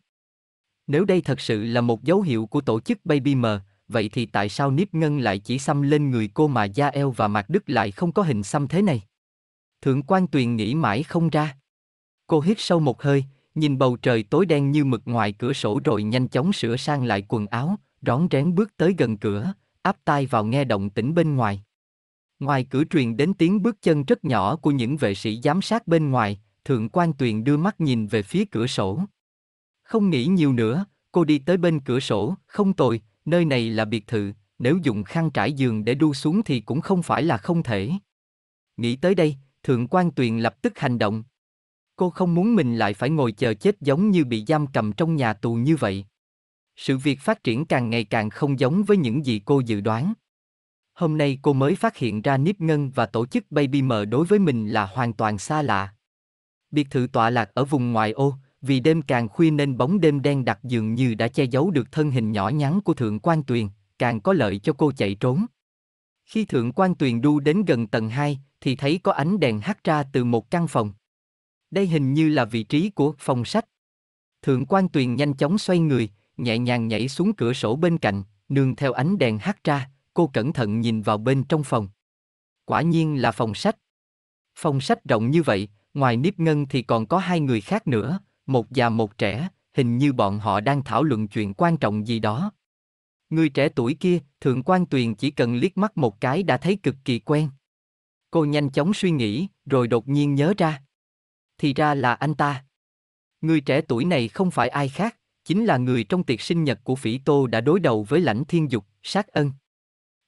Nếu đây thật sự là một dấu hiệu của tổ chức Baby M, vậy thì tại sao nếp Ngân lại chỉ xăm lên người cô mà Gia Eo và mặt Đức lại không có hình xăm thế này? Thượng quan tuyền nghĩ mãi không ra. Cô hít sâu một hơi, nhìn bầu trời tối đen như mực ngoài cửa sổ rồi nhanh chóng sửa sang lại quần áo, rón rén bước tới gần cửa, áp tai vào nghe động tĩnh bên ngoài. Ngoài cửa truyền đến tiếng bước chân rất nhỏ của những vệ sĩ giám sát bên ngoài, Thượng quan Tuyền đưa mắt nhìn về phía cửa sổ. Không nghĩ nhiều nữa, cô đi tới bên cửa sổ, không tồi, nơi này là biệt thự, nếu dùng khăn trải giường để đu xuống thì cũng không phải là không thể. Nghĩ tới đây, Thượng quan Tuyền lập tức hành động. Cô không muốn mình lại phải ngồi chờ chết giống như bị giam cầm trong nhà tù như vậy. Sự việc phát triển càng ngày càng không giống với những gì cô dự đoán. Hôm nay cô mới phát hiện ra nếp Ngân và tổ chức Baby mờ đối với mình là hoàn toàn xa lạ. Biệt thự tọa lạc ở vùng ngoại ô, vì đêm càng khuya nên bóng đêm đen đặc dường như đã che giấu được thân hình nhỏ nhắn của Thượng quan Tuyền, càng có lợi cho cô chạy trốn. Khi Thượng quan Tuyền đu đến gần tầng 2, thì thấy có ánh đèn hắt ra từ một căn phòng. Đây hình như là vị trí của phòng sách. Thượng quan Tuyền nhanh chóng xoay người, nhẹ nhàng nhảy xuống cửa sổ bên cạnh, nương theo ánh đèn hắt ra, cô cẩn thận nhìn vào bên trong phòng. Quả nhiên là phòng sách. Phòng sách rộng như vậy, ngoài Niếp Ngân thì còn có hai người khác nữa, một già một trẻ, hình như bọn họ đang thảo luận chuyện quan trọng gì đó. Người trẻ tuổi kia, Thượng quan Tuyền chỉ cần liếc mắt một cái đã thấy cực kỳ quen. Cô nhanh chóng suy nghĩ, rồi đột nhiên nhớ ra. Thì ra là anh ta. Người trẻ tuổi này không phải ai khác, chính là người trong tiệc sinh nhật của Phỉ Tô đã đối đầu với lãnh thiên dục, sát ân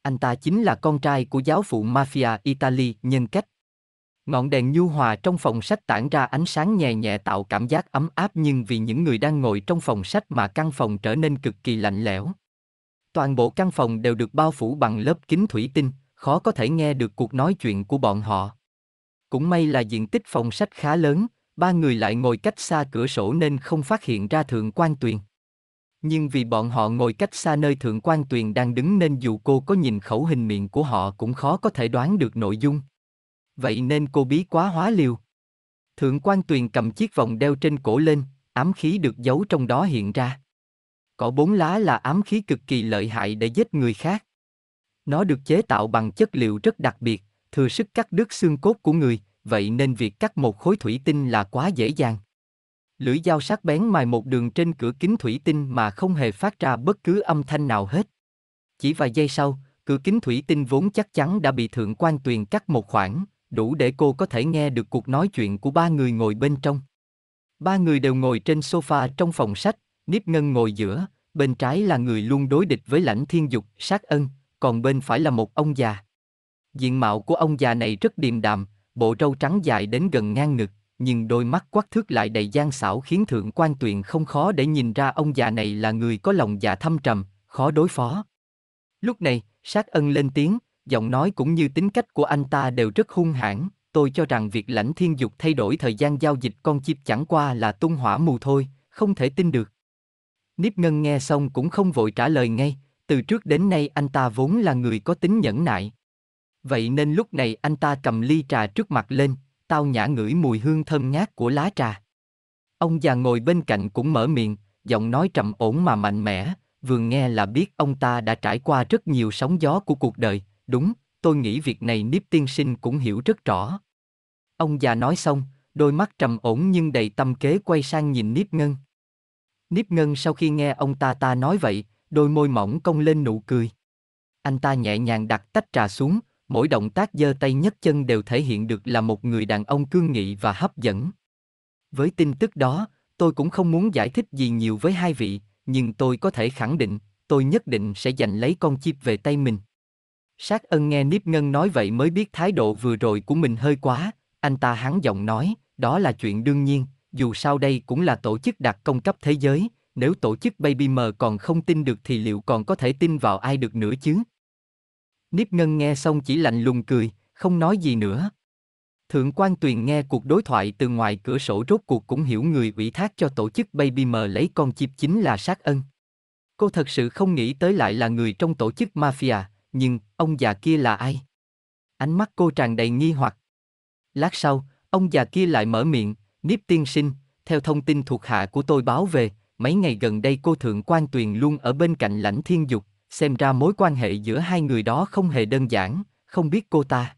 anh ta chính là con trai của giáo phụ mafia Italy nhân cách. Ngọn đèn nhu hòa trong phòng sách tản ra ánh sáng nhẹ nhẹ tạo cảm giác ấm áp nhưng vì những người đang ngồi trong phòng sách mà căn phòng trở nên cực kỳ lạnh lẽo. Toàn bộ căn phòng đều được bao phủ bằng lớp kính thủy tinh, khó có thể nghe được cuộc nói chuyện của bọn họ. Cũng may là diện tích phòng sách khá lớn, ba người lại ngồi cách xa cửa sổ nên không phát hiện ra Thượng quan Tuyền. Nhưng vì bọn họ ngồi cách xa nơi Thượng quan Tuyền đang đứng nên dù cô có nhìn khẩu hình miệng của họ cũng khó có thể đoán được nội dung. Vậy nên cô bí quá hóa liều. Thượng quan Tuyền cầm chiếc vòng đeo trên cổ lên, ám khí được giấu trong đó hiện ra. có bốn lá là ám khí cực kỳ lợi hại để giết người khác. Nó được chế tạo bằng chất liệu rất đặc biệt, thừa sức cắt đứt xương cốt của người, vậy nên việc cắt một khối thủy tinh là quá dễ dàng lưỡi dao sắc bén mài một đường trên cửa kính thủy tinh mà không hề phát ra bất cứ âm thanh nào hết. Chỉ vài giây sau, cửa kính thủy tinh vốn chắc chắn đã bị thượng quan tuyền cắt một khoảng, đủ để cô có thể nghe được cuộc nói chuyện của ba người ngồi bên trong. Ba người đều ngồi trên sofa trong phòng sách, Niếp Ngân ngồi giữa, bên trái là người luôn đối địch với lãnh thiên dục, sát ân, còn bên phải là một ông già. Diện mạo của ông già này rất điềm đạm, bộ râu trắng dài đến gần ngang ngực, nhưng đôi mắt quắc thước lại đầy gian xảo khiến thượng quan tuyền không khó để nhìn ra ông già này là người có lòng dạ thâm trầm, khó đối phó. Lúc này, sát ân lên tiếng, giọng nói cũng như tính cách của anh ta đều rất hung hãn, tôi cho rằng việc lãnh thiên dục thay đổi thời gian giao dịch con chip chẳng qua là tung hỏa mù thôi, không thể tin được. Niếp Ngân nghe xong cũng không vội trả lời ngay, từ trước đến nay anh ta vốn là người có tính nhẫn nại. Vậy nên lúc này anh ta cầm ly trà trước mặt lên, tao nhã ngửi mùi hương thơm ngát của lá trà. Ông già ngồi bên cạnh cũng mở miệng, giọng nói trầm ổn mà mạnh mẽ, vừa nghe là biết ông ta đã trải qua rất nhiều sóng gió của cuộc đời, đúng, tôi nghĩ việc này Niếp tiên sinh cũng hiểu rất rõ. Ông già nói xong, đôi mắt trầm ổn nhưng đầy tâm kế quay sang nhìn Niếp Ngân. Niếp Ngân sau khi nghe ông ta ta nói vậy, đôi môi mỏng cong lên nụ cười. Anh ta nhẹ nhàng đặt tách trà xuống, mỗi động tác giơ tay nhấc chân đều thể hiện được là một người đàn ông cương nghị và hấp dẫn. Với tin tức đó, tôi cũng không muốn giải thích gì nhiều với hai vị, nhưng tôi có thể khẳng định, tôi nhất định sẽ giành lấy con chip về tay mình. Sát ân nghe Niếp Ngân nói vậy mới biết thái độ vừa rồi của mình hơi quá, anh ta hắn giọng nói, đó là chuyện đương nhiên, dù sao đây cũng là tổ chức đặc công cấp thế giới, nếu tổ chức Baby M còn không tin được thì liệu còn có thể tin vào ai được nữa chứ? Niếp Ngân nghe xong chỉ lạnh lùng cười, không nói gì nữa. Thượng quan Tuyền nghe cuộc đối thoại từ ngoài cửa sổ rốt cuộc cũng hiểu người ủy thác cho tổ chức Baby M lấy con chip chính là sát ân. Cô thật sự không nghĩ tới lại là người trong tổ chức mafia, nhưng ông già kia là ai? Ánh mắt cô tràn đầy nghi hoặc. Lát sau, ông già kia lại mở miệng, Niếp tiên sinh, theo thông tin thuộc hạ của tôi báo về, mấy ngày gần đây cô Thượng quan Tuyền luôn ở bên cạnh lãnh thiên dục, xem ra mối quan hệ giữa hai người đó không hề đơn giản, không biết cô ta.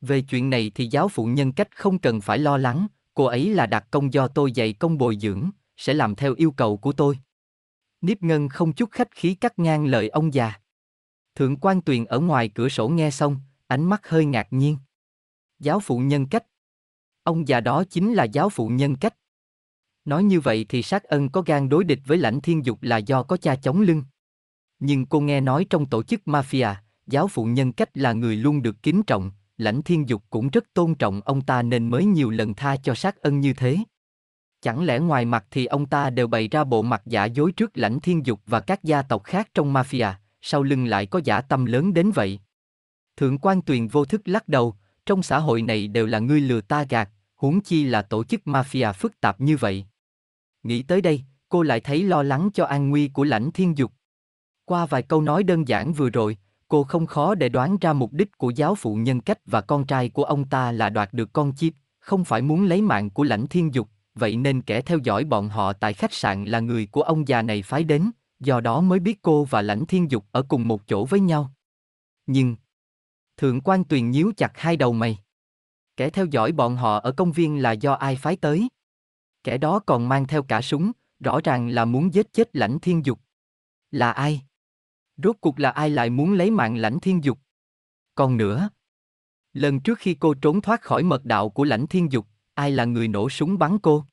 Về chuyện này thì giáo phụ nhân cách không cần phải lo lắng, cô ấy là đặc công do tôi dạy công bồi dưỡng, sẽ làm theo yêu cầu của tôi. Niếp Ngân không chút khách khí cắt ngang lời ông già. Thượng quan tuyền ở ngoài cửa sổ nghe xong, ánh mắt hơi ngạc nhiên. Giáo phụ nhân cách. Ông già đó chính là giáo phụ nhân cách. Nói như vậy thì sát ân có gan đối địch với lãnh thiên dục là do có cha chống lưng. Nhưng cô nghe nói trong tổ chức mafia, giáo phụ nhân cách là người luôn được kính trọng, lãnh thiên dục cũng rất tôn trọng ông ta nên mới nhiều lần tha cho sát ân như thế. Chẳng lẽ ngoài mặt thì ông ta đều bày ra bộ mặt giả dối trước lãnh thiên dục và các gia tộc khác trong mafia, sau lưng lại có giả tâm lớn đến vậy? Thượng quan tuyền vô thức lắc đầu, trong xã hội này đều là ngươi lừa ta gạt, huống chi là tổ chức mafia phức tạp như vậy. Nghĩ tới đây, cô lại thấy lo lắng cho an nguy của lãnh thiên dục qua vài câu nói đơn giản vừa rồi, cô không khó để đoán ra mục đích của giáo phụ nhân cách và con trai của ông ta là đoạt được con chip, không phải muốn lấy mạng của lãnh thiên dục, vậy nên kẻ theo dõi bọn họ tại khách sạn là người của ông già này phái đến, do đó mới biết cô và lãnh thiên dục ở cùng một chỗ với nhau. Nhưng, thượng quan tuyền nhíu chặt hai đầu mày. Kẻ theo dõi bọn họ ở công viên là do ai phái tới? Kẻ đó còn mang theo cả súng, rõ ràng là muốn giết chết lãnh thiên dục. Là ai? Rốt cuộc là ai lại muốn lấy mạng lãnh thiên dục? Còn nữa, lần trước khi cô trốn thoát khỏi mật đạo của lãnh thiên dục, ai là người nổ súng bắn cô?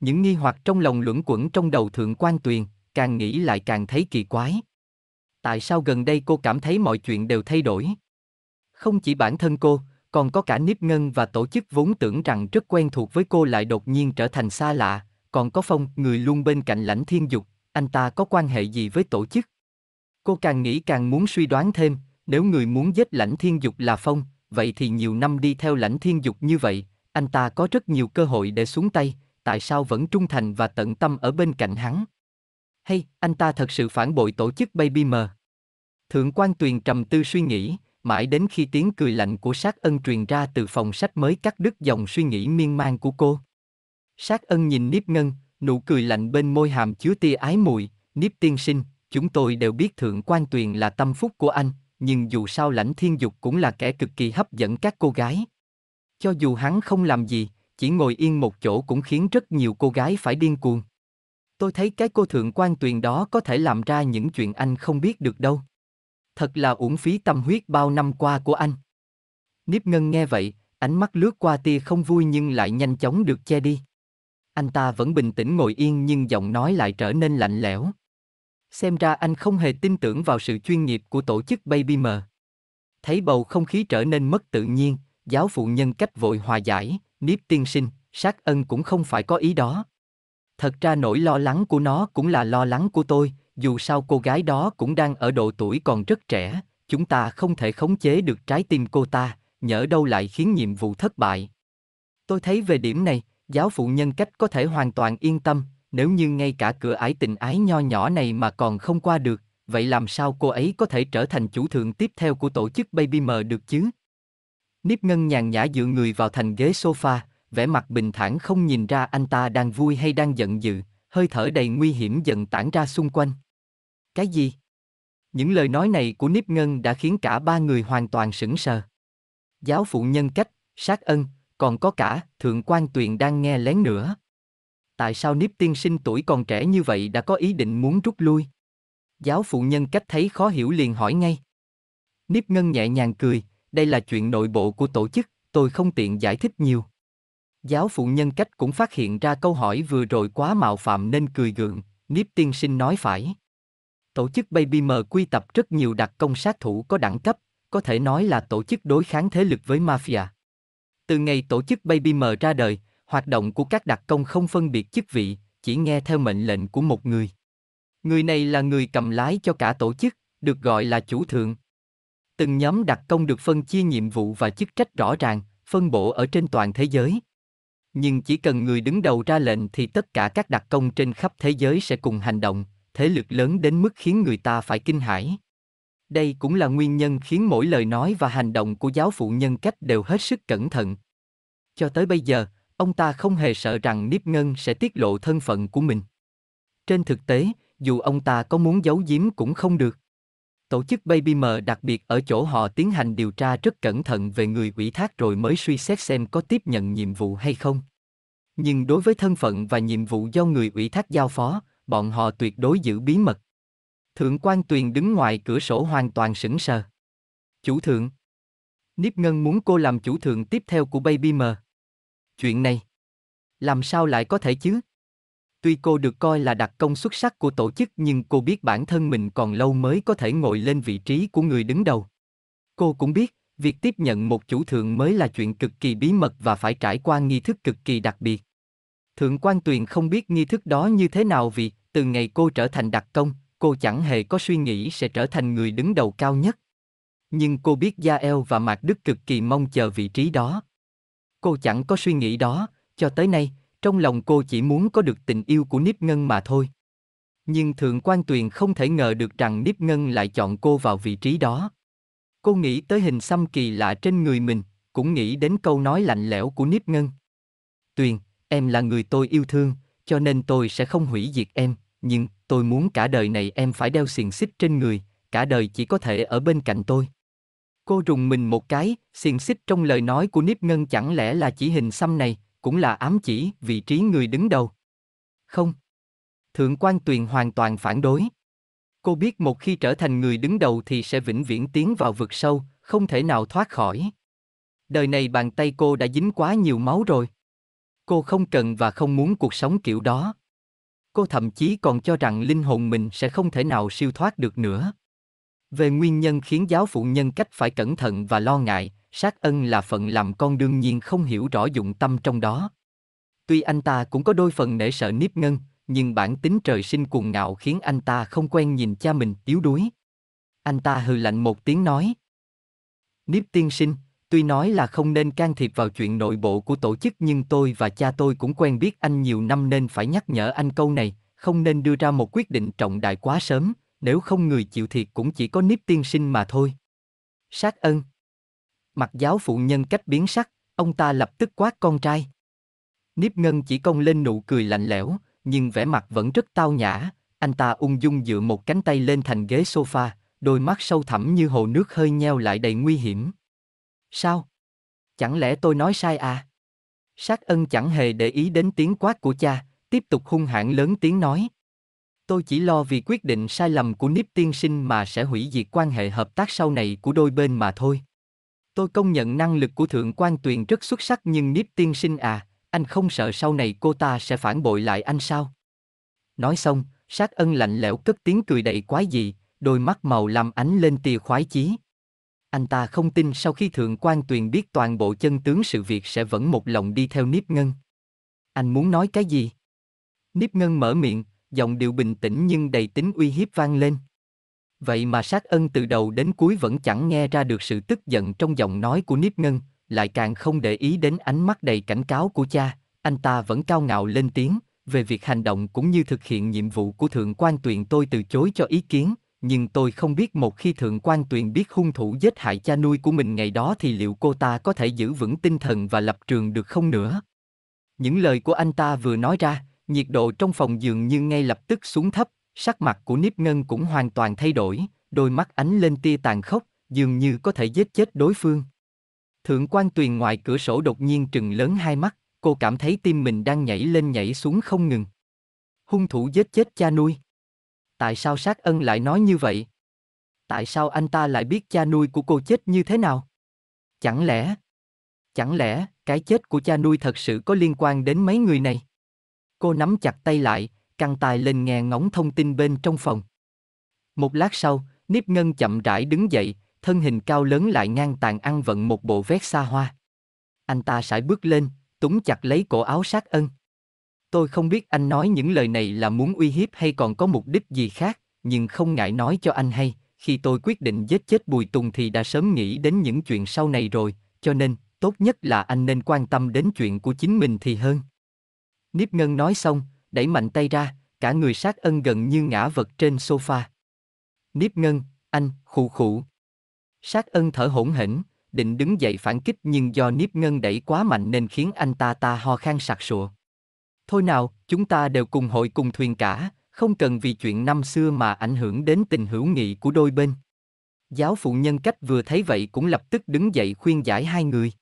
Những nghi hoặc trong lòng luẩn quẩn trong đầu thượng quan tuyền, càng nghĩ lại càng thấy kỳ quái. Tại sao gần đây cô cảm thấy mọi chuyện đều thay đổi? Không chỉ bản thân cô, còn có cả nếp Ngân và tổ chức vốn tưởng rằng rất quen thuộc với cô lại đột nhiên trở thành xa lạ, còn có Phong, người luôn bên cạnh lãnh thiên dục, anh ta có quan hệ gì với tổ chức? Cô càng nghĩ càng muốn suy đoán thêm, nếu người muốn giết lãnh thiên dục là Phong, vậy thì nhiều năm đi theo lãnh thiên dục như vậy, anh ta có rất nhiều cơ hội để xuống tay, tại sao vẫn trung thành và tận tâm ở bên cạnh hắn? Hay, anh ta thật sự phản bội tổ chức Baby M? Thượng quan tuyền trầm tư suy nghĩ, mãi đến khi tiếng cười lạnh của sát ân truyền ra từ phòng sách mới cắt đứt dòng suy nghĩ miên man của cô. Sát ân nhìn Niếp Ngân, nụ cười lạnh bên môi hàm chứa tia ái mùi, Niếp tiên sinh, Chúng tôi đều biết Thượng Quan Tuyền là tâm phúc của anh, nhưng dù sao Lãnh Thiên Dục cũng là kẻ cực kỳ hấp dẫn các cô gái. Cho dù hắn không làm gì, chỉ ngồi yên một chỗ cũng khiến rất nhiều cô gái phải điên cuồng. Tôi thấy cái cô Thượng Quan Tuyền đó có thể làm ra những chuyện anh không biết được đâu. Thật là uổng phí tâm huyết bao năm qua của anh. nếp Ngân nghe vậy, ánh mắt lướt qua tia không vui nhưng lại nhanh chóng được che đi. Anh ta vẫn bình tĩnh ngồi yên nhưng giọng nói lại trở nên lạnh lẽo. Xem ra anh không hề tin tưởng vào sự chuyên nghiệp của tổ chức Baby M. Thấy bầu không khí trở nên mất tự nhiên, giáo phụ nhân cách vội hòa giải, nếp tiên sinh, sát ân cũng không phải có ý đó. Thật ra nỗi lo lắng của nó cũng là lo lắng của tôi, dù sao cô gái đó cũng đang ở độ tuổi còn rất trẻ, chúng ta không thể khống chế được trái tim cô ta, nhỡ đâu lại khiến nhiệm vụ thất bại. Tôi thấy về điểm này, giáo phụ nhân cách có thể hoàn toàn yên tâm, nếu như ngay cả cửa ái tình ái nho nhỏ này mà còn không qua được, vậy làm sao cô ấy có thể trở thành chủ thượng tiếp theo của tổ chức Baby M được chứ? Niếp Ngân nhàn nhã dựa người vào thành ghế sofa, vẻ mặt bình thản không nhìn ra anh ta đang vui hay đang giận dữ, hơi thở đầy nguy hiểm dần tản ra xung quanh. Cái gì? Những lời nói này của Niếp Ngân đã khiến cả ba người hoàn toàn sững sờ. Giáo phụ nhân cách, sát ân, còn có cả thượng quan tuyền đang nghe lén nữa tại sao Niếp tiên sinh tuổi còn trẻ như vậy đã có ý định muốn rút lui? Giáo phụ nhân cách thấy khó hiểu liền hỏi ngay. Niếp ngân nhẹ nhàng cười, đây là chuyện nội bộ của tổ chức, tôi không tiện giải thích nhiều. Giáo phụ nhân cách cũng phát hiện ra câu hỏi vừa rồi quá mạo phạm nên cười gượng, Niếp tiên sinh nói phải. Tổ chức Baby M quy tập rất nhiều đặc công sát thủ có đẳng cấp, có thể nói là tổ chức đối kháng thế lực với mafia. Từ ngày tổ chức Baby M ra đời, hoạt động của các đặc công không phân biệt chức vị, chỉ nghe theo mệnh lệnh của một người. Người này là người cầm lái cho cả tổ chức, được gọi là chủ thượng. Từng nhóm đặc công được phân chia nhiệm vụ và chức trách rõ ràng, phân bổ ở trên toàn thế giới. Nhưng chỉ cần người đứng đầu ra lệnh thì tất cả các đặc công trên khắp thế giới sẽ cùng hành động, thế lực lớn đến mức khiến người ta phải kinh hãi. Đây cũng là nguyên nhân khiến mỗi lời nói và hành động của giáo phụ nhân cách đều hết sức cẩn thận. Cho tới bây giờ, ông ta không hề sợ rằng Niếp Ngân sẽ tiết lộ thân phận của mình. Trên thực tế, dù ông ta có muốn giấu giếm cũng không được. Tổ chức Baby M đặc biệt ở chỗ họ tiến hành điều tra rất cẩn thận về người ủy thác rồi mới suy xét xem có tiếp nhận nhiệm vụ hay không. Nhưng đối với thân phận và nhiệm vụ do người ủy thác giao phó, bọn họ tuyệt đối giữ bí mật. Thượng quan Tuyền đứng ngoài cửa sổ hoàn toàn sững sờ. Chủ thượng. Niếp Ngân muốn cô làm chủ thượng tiếp theo của Baby M. Chuyện này, làm sao lại có thể chứ? Tuy cô được coi là đặc công xuất sắc của tổ chức nhưng cô biết bản thân mình còn lâu mới có thể ngồi lên vị trí của người đứng đầu. Cô cũng biết, việc tiếp nhận một chủ thượng mới là chuyện cực kỳ bí mật và phải trải qua nghi thức cực kỳ đặc biệt. Thượng quan tuyền không biết nghi thức đó như thế nào vì, từ ngày cô trở thành đặc công, cô chẳng hề có suy nghĩ sẽ trở thành người đứng đầu cao nhất. Nhưng cô biết Gia Eo và Mạc Đức cực kỳ mong chờ vị trí đó. Cô chẳng có suy nghĩ đó, cho tới nay, trong lòng cô chỉ muốn có được tình yêu của Niếp Ngân mà thôi. Nhưng Thượng quan Tuyền không thể ngờ được rằng Niếp Ngân lại chọn cô vào vị trí đó. Cô nghĩ tới hình xăm kỳ lạ trên người mình, cũng nghĩ đến câu nói lạnh lẽo của Niếp Ngân. Tuyền, em là người tôi yêu thương, cho nên tôi sẽ không hủy diệt em, nhưng tôi muốn cả đời này em phải đeo xiềng xích trên người, cả đời chỉ có thể ở bên cạnh tôi. Cô rùng mình một cái, xiềng xích trong lời nói của Niếp Ngân chẳng lẽ là chỉ hình xăm này, cũng là ám chỉ vị trí người đứng đầu. Không. Thượng quan tuyền hoàn toàn phản đối. Cô biết một khi trở thành người đứng đầu thì sẽ vĩnh viễn tiến vào vực sâu, không thể nào thoát khỏi. Đời này bàn tay cô đã dính quá nhiều máu rồi. Cô không cần và không muốn cuộc sống kiểu đó. Cô thậm chí còn cho rằng linh hồn mình sẽ không thể nào siêu thoát được nữa. Về nguyên nhân khiến giáo phụ nhân cách phải cẩn thận và lo ngại, sát ân là phận làm con đương nhiên không hiểu rõ dụng tâm trong đó. Tuy anh ta cũng có đôi phần nể sợ nếp Ngân, nhưng bản tính trời sinh cuồng ngạo khiến anh ta không quen nhìn cha mình yếu đuối. Anh ta hừ lạnh một tiếng nói. nếp tiên sinh, tuy nói là không nên can thiệp vào chuyện nội bộ của tổ chức nhưng tôi và cha tôi cũng quen biết anh nhiều năm nên phải nhắc nhở anh câu này, không nên đưa ra một quyết định trọng đại quá sớm, nếu không người chịu thiệt cũng chỉ có nếp tiên sinh mà thôi. Sát ân. Mặt giáo phụ nhân cách biến sắc, ông ta lập tức quát con trai. nếp ngân chỉ công lên nụ cười lạnh lẽo, nhưng vẻ mặt vẫn rất tao nhã, anh ta ung dung dựa một cánh tay lên thành ghế sofa, đôi mắt sâu thẳm như hồ nước hơi nheo lại đầy nguy hiểm. Sao? Chẳng lẽ tôi nói sai à? Sát ân chẳng hề để ý đến tiếng quát của cha, tiếp tục hung hãn lớn tiếng nói. Tôi chỉ lo vì quyết định sai lầm của Niếp tiên sinh mà sẽ hủy diệt quan hệ hợp tác sau này của đôi bên mà thôi. Tôi công nhận năng lực của Thượng quan Tuyền rất xuất sắc nhưng Niếp tiên sinh à, anh không sợ sau này cô ta sẽ phản bội lại anh sao? Nói xong, sát ân lạnh lẽo cất tiếng cười đầy quái dị, đôi mắt màu làm ánh lên tia khoái chí. Anh ta không tin sau khi Thượng quan Tuyền biết toàn bộ chân tướng sự việc sẽ vẫn một lòng đi theo Niếp Ngân. Anh muốn nói cái gì? Niếp Ngân mở miệng, giọng điệu bình tĩnh nhưng đầy tính uy hiếp vang lên. Vậy mà sát ân từ đầu đến cuối vẫn chẳng nghe ra được sự tức giận trong giọng nói của Niếp Ngân, lại càng không để ý đến ánh mắt đầy cảnh cáo của cha, anh ta vẫn cao ngạo lên tiếng, về việc hành động cũng như thực hiện nhiệm vụ của Thượng quan Tuyền tôi từ chối cho ý kiến, nhưng tôi không biết một khi Thượng quan Tuyền biết hung thủ giết hại cha nuôi của mình ngày đó thì liệu cô ta có thể giữ vững tinh thần và lập trường được không nữa. Những lời của anh ta vừa nói ra, Nhiệt độ trong phòng giường như ngay lập tức xuống thấp, sắc mặt của Niếp Ngân cũng hoàn toàn thay đổi, đôi mắt ánh lên tia tàn khốc, dường như có thể giết chết đối phương. Thượng quan tuyền ngoài cửa sổ đột nhiên trừng lớn hai mắt, cô cảm thấy tim mình đang nhảy lên nhảy xuống không ngừng. Hung thủ giết chết cha nuôi. Tại sao sát ân lại nói như vậy? Tại sao anh ta lại biết cha nuôi của cô chết như thế nào? Chẳng lẽ, chẳng lẽ cái chết của cha nuôi thật sự có liên quan đến mấy người này? Cô nắm chặt tay lại, căng tài lên nghe ngóng thông tin bên trong phòng. Một lát sau, Niếp Ngân chậm rãi đứng dậy, thân hình cao lớn lại ngang tàn ăn vận một bộ vét xa hoa. Anh ta sải bước lên, túng chặt lấy cổ áo sát ân. Tôi không biết anh nói những lời này là muốn uy hiếp hay còn có mục đích gì khác, nhưng không ngại nói cho anh hay, khi tôi quyết định giết chết Bùi Tùng thì đã sớm nghĩ đến những chuyện sau này rồi, cho nên, tốt nhất là anh nên quan tâm đến chuyện của chính mình thì hơn. Niếp Ngân nói xong, đẩy mạnh tay ra, cả người sát ân gần như ngã vật trên sofa. Niếp Ngân, anh, khụ khụ. Sát ân thở hổn hển, định đứng dậy phản kích nhưng do Niếp Ngân đẩy quá mạnh nên khiến anh ta ta ho khan sặc sụa. Thôi nào, chúng ta đều cùng hội cùng thuyền cả, không cần vì chuyện năm xưa mà ảnh hưởng đến tình hữu nghị của đôi bên. Giáo phụ nhân cách vừa thấy vậy cũng lập tức đứng dậy khuyên giải hai người.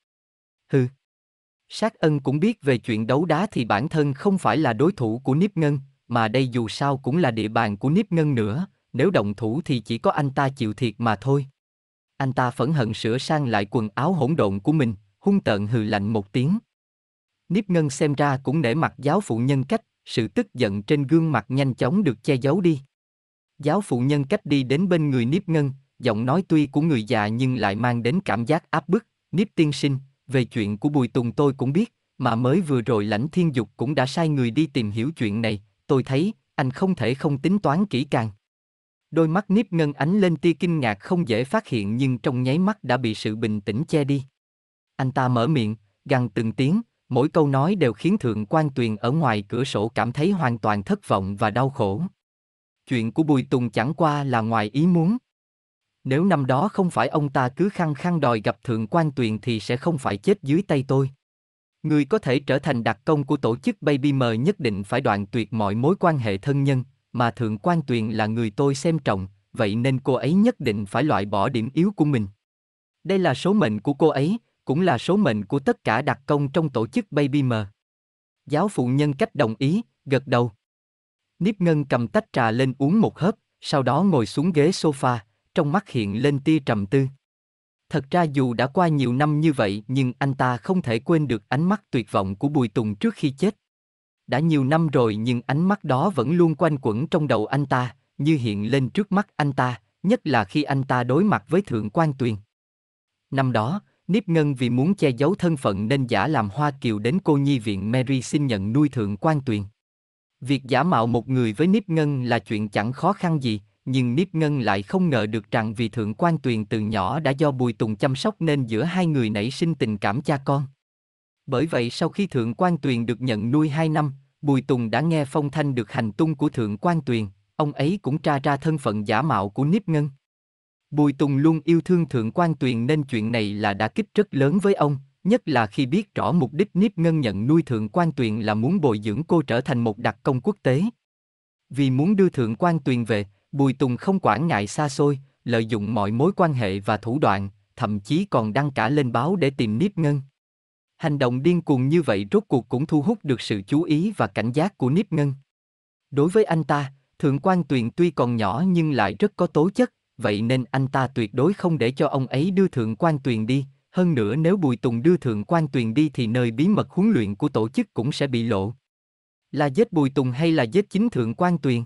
Hừ. Sát ân cũng biết về chuyện đấu đá thì bản thân không phải là đối thủ của Niếp Ngân, mà đây dù sao cũng là địa bàn của Niếp Ngân nữa, nếu động thủ thì chỉ có anh ta chịu thiệt mà thôi. Anh ta phẫn hận sửa sang lại quần áo hỗn độn của mình, hung tợn hừ lạnh một tiếng. Niếp Ngân xem ra cũng nể mặt giáo phụ nhân cách, sự tức giận trên gương mặt nhanh chóng được che giấu đi. Giáo phụ nhân cách đi đến bên người Niếp Ngân, giọng nói tuy của người già nhưng lại mang đến cảm giác áp bức, Niếp tiên sinh, về chuyện của Bùi Tùng tôi cũng biết, mà mới vừa rồi lãnh thiên dục cũng đã sai người đi tìm hiểu chuyện này, tôi thấy, anh không thể không tính toán kỹ càng. Đôi mắt nếp ngân ánh lên tia kinh ngạc không dễ phát hiện nhưng trong nháy mắt đã bị sự bình tĩnh che đi. Anh ta mở miệng, gằn từng tiếng, mỗi câu nói đều khiến Thượng quan Tuyền ở ngoài cửa sổ cảm thấy hoàn toàn thất vọng và đau khổ. Chuyện của Bùi Tùng chẳng qua là ngoài ý muốn. Nếu năm đó không phải ông ta cứ khăng khăng đòi gặp Thượng quan Tuyền thì sẽ không phải chết dưới tay tôi. Người có thể trở thành đặc công của tổ chức Baby M nhất định phải đoạn tuyệt mọi mối quan hệ thân nhân, mà Thượng quan Tuyền là người tôi xem trọng, vậy nên cô ấy nhất định phải loại bỏ điểm yếu của mình. Đây là số mệnh của cô ấy, cũng là số mệnh của tất cả đặc công trong tổ chức Baby M. Giáo phụ nhân cách đồng ý, gật đầu. Niếp Ngân cầm tách trà lên uống một hớp, sau đó ngồi xuống ghế sofa, trong mắt hiện lên tia trầm tư. Thật ra dù đã qua nhiều năm như vậy nhưng anh ta không thể quên được ánh mắt tuyệt vọng của Bùi Tùng trước khi chết. Đã nhiều năm rồi nhưng ánh mắt đó vẫn luôn quanh quẩn trong đầu anh ta, như hiện lên trước mắt anh ta, nhất là khi anh ta đối mặt với Thượng quan Tuyền. Năm đó, Niếp Ngân vì muốn che giấu thân phận nên giả làm Hoa Kiều đến cô nhi viện Mary xin nhận nuôi Thượng quan Tuyền. Việc giả mạo một người với Niếp Ngân là chuyện chẳng khó khăn gì, nhưng Niếp Ngân lại không ngờ được rằng vì Thượng quan Tuyền từ nhỏ đã do Bùi Tùng chăm sóc nên giữa hai người nảy sinh tình cảm cha con. Bởi vậy sau khi Thượng quan Tuyền được nhận nuôi hai năm, Bùi Tùng đã nghe phong thanh được hành tung của Thượng quan Tuyền, ông ấy cũng tra ra thân phận giả mạo của Niếp Ngân. Bùi Tùng luôn yêu thương Thượng quan Tuyền nên chuyện này là đã kích rất lớn với ông, nhất là khi biết rõ mục đích Niếp Ngân nhận nuôi Thượng quan Tuyền là muốn bồi dưỡng cô trở thành một đặc công quốc tế. Vì muốn đưa Thượng quan Tuyền về, Bùi Tùng không quản ngại xa xôi, lợi dụng mọi mối quan hệ và thủ đoạn, thậm chí còn đăng cả lên báo để tìm nếp ngân. Hành động điên cuồng như vậy rốt cuộc cũng thu hút được sự chú ý và cảnh giác của nếp ngân. Đối với anh ta, Thượng quan Tuyền tuy còn nhỏ nhưng lại rất có tố chất, vậy nên anh ta tuyệt đối không để cho ông ấy đưa Thượng quan Tuyền đi. Hơn nữa nếu Bùi Tùng đưa Thượng quan Tuyền đi thì nơi bí mật huấn luyện của tổ chức cũng sẽ bị lộ. Là giết Bùi Tùng hay là giết chính Thượng quan Tuyền?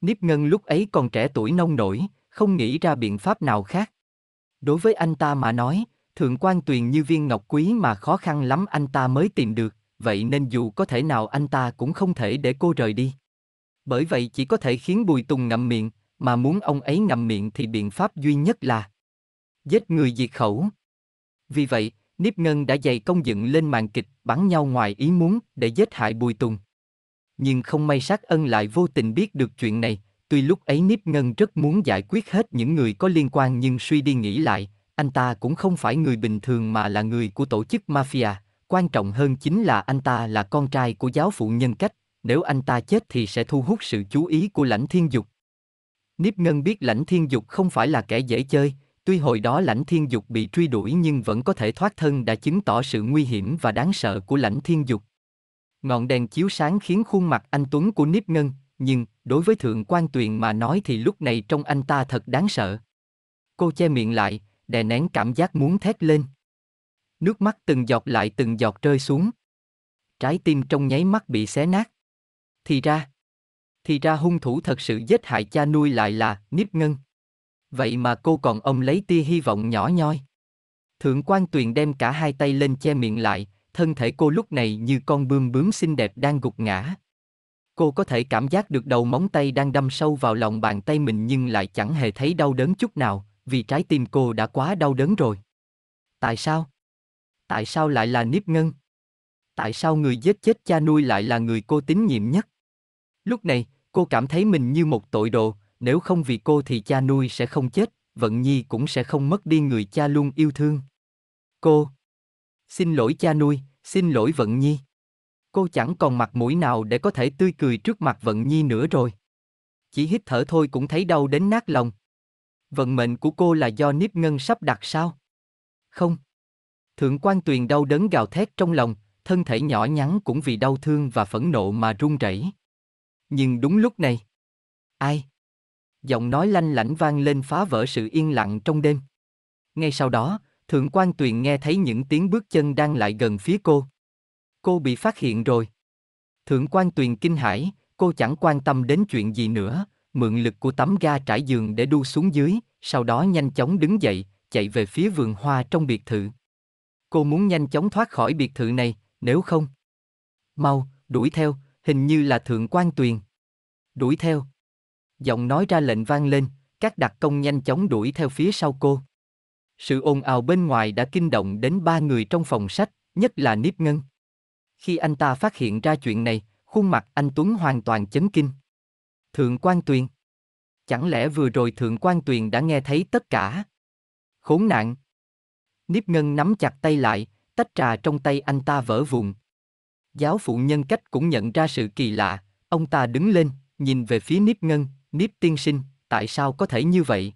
Niếp Ngân lúc ấy còn trẻ tuổi nông nổi, không nghĩ ra biện pháp nào khác. Đối với anh ta mà nói, thượng quan tuyền như viên ngọc quý mà khó khăn lắm anh ta mới tìm được, vậy nên dù có thể nào anh ta cũng không thể để cô rời đi. Bởi vậy chỉ có thể khiến Bùi Tùng ngậm miệng, mà muốn ông ấy ngậm miệng thì biện pháp duy nhất là giết người diệt khẩu. Vì vậy, Niếp Ngân đã dày công dựng lên màn kịch bắn nhau ngoài ý muốn để giết hại Bùi Tùng nhưng không may sát ân lại vô tình biết được chuyện này, tuy lúc ấy Niếp Ngân rất muốn giải quyết hết những người có liên quan nhưng suy đi nghĩ lại, anh ta cũng không phải người bình thường mà là người của tổ chức mafia, quan trọng hơn chính là anh ta là con trai của giáo phụ nhân cách, nếu anh ta chết thì sẽ thu hút sự chú ý của lãnh thiên dục. Niếp Ngân biết lãnh thiên dục không phải là kẻ dễ chơi, tuy hồi đó lãnh thiên dục bị truy đuổi nhưng vẫn có thể thoát thân đã chứng tỏ sự nguy hiểm và đáng sợ của lãnh thiên dục. Ngọn đèn chiếu sáng khiến khuôn mặt anh Tuấn của nếp ngân, nhưng, đối với thượng quan tuyền mà nói thì lúc này trong anh ta thật đáng sợ. Cô che miệng lại, đè nén cảm giác muốn thét lên. Nước mắt từng giọt lại từng giọt rơi xuống. Trái tim trong nháy mắt bị xé nát. Thì ra, thì ra hung thủ thật sự giết hại cha nuôi lại là Niếp Ngân. Vậy mà cô còn ông lấy tia hy vọng nhỏ nhoi. Thượng quan tuyền đem cả hai tay lên che miệng lại, thân thể cô lúc này như con bươm bướm xinh đẹp đang gục ngã. Cô có thể cảm giác được đầu móng tay đang đâm sâu vào lòng bàn tay mình nhưng lại chẳng hề thấy đau đớn chút nào, vì trái tim cô đã quá đau đớn rồi. Tại sao? Tại sao lại là Niếp Ngân? Tại sao người giết chết cha nuôi lại là người cô tín nhiệm nhất? Lúc này, cô cảm thấy mình như một tội đồ, nếu không vì cô thì cha nuôi sẽ không chết, Vận Nhi cũng sẽ không mất đi người cha luôn yêu thương. Cô, Xin lỗi cha nuôi, xin lỗi Vận Nhi. Cô chẳng còn mặt mũi nào để có thể tươi cười trước mặt Vận Nhi nữa rồi. Chỉ hít thở thôi cũng thấy đau đến nát lòng. Vận mệnh của cô là do nếp Ngân sắp đặt sao? Không. Thượng quan tuyền đau đớn gào thét trong lòng, thân thể nhỏ nhắn cũng vì đau thương và phẫn nộ mà run rẩy. Nhưng đúng lúc này, ai? Giọng nói lanh lảnh vang lên phá vỡ sự yên lặng trong đêm. Ngay sau đó, Thượng quan tuyền nghe thấy những tiếng bước chân đang lại gần phía cô. Cô bị phát hiện rồi. Thượng quan tuyền kinh hãi, cô chẳng quan tâm đến chuyện gì nữa, mượn lực của tấm ga trải giường để đu xuống dưới, sau đó nhanh chóng đứng dậy, chạy về phía vườn hoa trong biệt thự. Cô muốn nhanh chóng thoát khỏi biệt thự này, nếu không. Mau, đuổi theo, hình như là thượng quan tuyền. Đuổi theo. Giọng nói ra lệnh vang lên, các đặc công nhanh chóng đuổi theo phía sau cô. Sự ồn ào bên ngoài đã kinh động đến ba người trong phòng sách, nhất là Niếp Ngân. Khi anh ta phát hiện ra chuyện này, khuôn mặt anh Tuấn hoàn toàn chấn kinh. Thượng quan Tuyền. Chẳng lẽ vừa rồi Thượng quan Tuyền đã nghe thấy tất cả? Khốn nạn. Niếp Ngân nắm chặt tay lại, tách trà trong tay anh ta vỡ vụn. Giáo phụ nhân cách cũng nhận ra sự kỳ lạ, ông ta đứng lên, nhìn về phía Niếp Ngân, Niếp tiên sinh, tại sao có thể như vậy?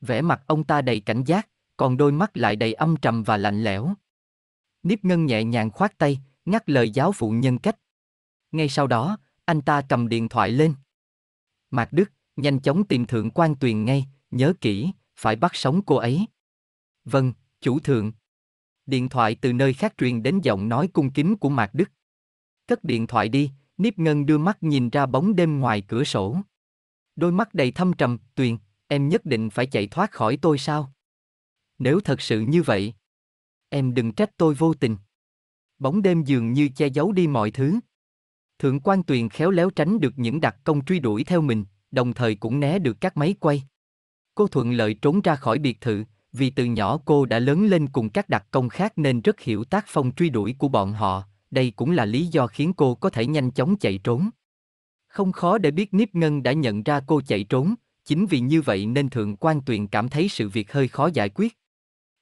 vẻ mặt ông ta đầy cảnh giác, còn đôi mắt lại đầy âm trầm và lạnh lẽo. Nếp Ngân nhẹ nhàng khoát tay, ngắt lời giáo phụ nhân cách. Ngay sau đó, anh ta cầm điện thoại lên. Mạc Đức, nhanh chóng tìm thượng quan tuyền ngay, nhớ kỹ, phải bắt sống cô ấy. Vâng, chủ thượng. Điện thoại từ nơi khác truyền đến giọng nói cung kính của Mạc Đức. Cất điện thoại đi, Nếp Ngân đưa mắt nhìn ra bóng đêm ngoài cửa sổ. Đôi mắt đầy thâm trầm, tuyền, em nhất định phải chạy thoát khỏi tôi sao? Nếu thật sự như vậy, em đừng trách tôi vô tình. Bóng đêm dường như che giấu đi mọi thứ. Thượng quan tuyền khéo léo tránh được những đặc công truy đuổi theo mình, đồng thời cũng né được các máy quay. Cô thuận lợi trốn ra khỏi biệt thự, vì từ nhỏ cô đã lớn lên cùng các đặc công khác nên rất hiểu tác phong truy đuổi của bọn họ, đây cũng là lý do khiến cô có thể nhanh chóng chạy trốn. Không khó để biết Niếp Ngân đã nhận ra cô chạy trốn, Chính vì như vậy nên Thượng quan Tuyền cảm thấy sự việc hơi khó giải quyết.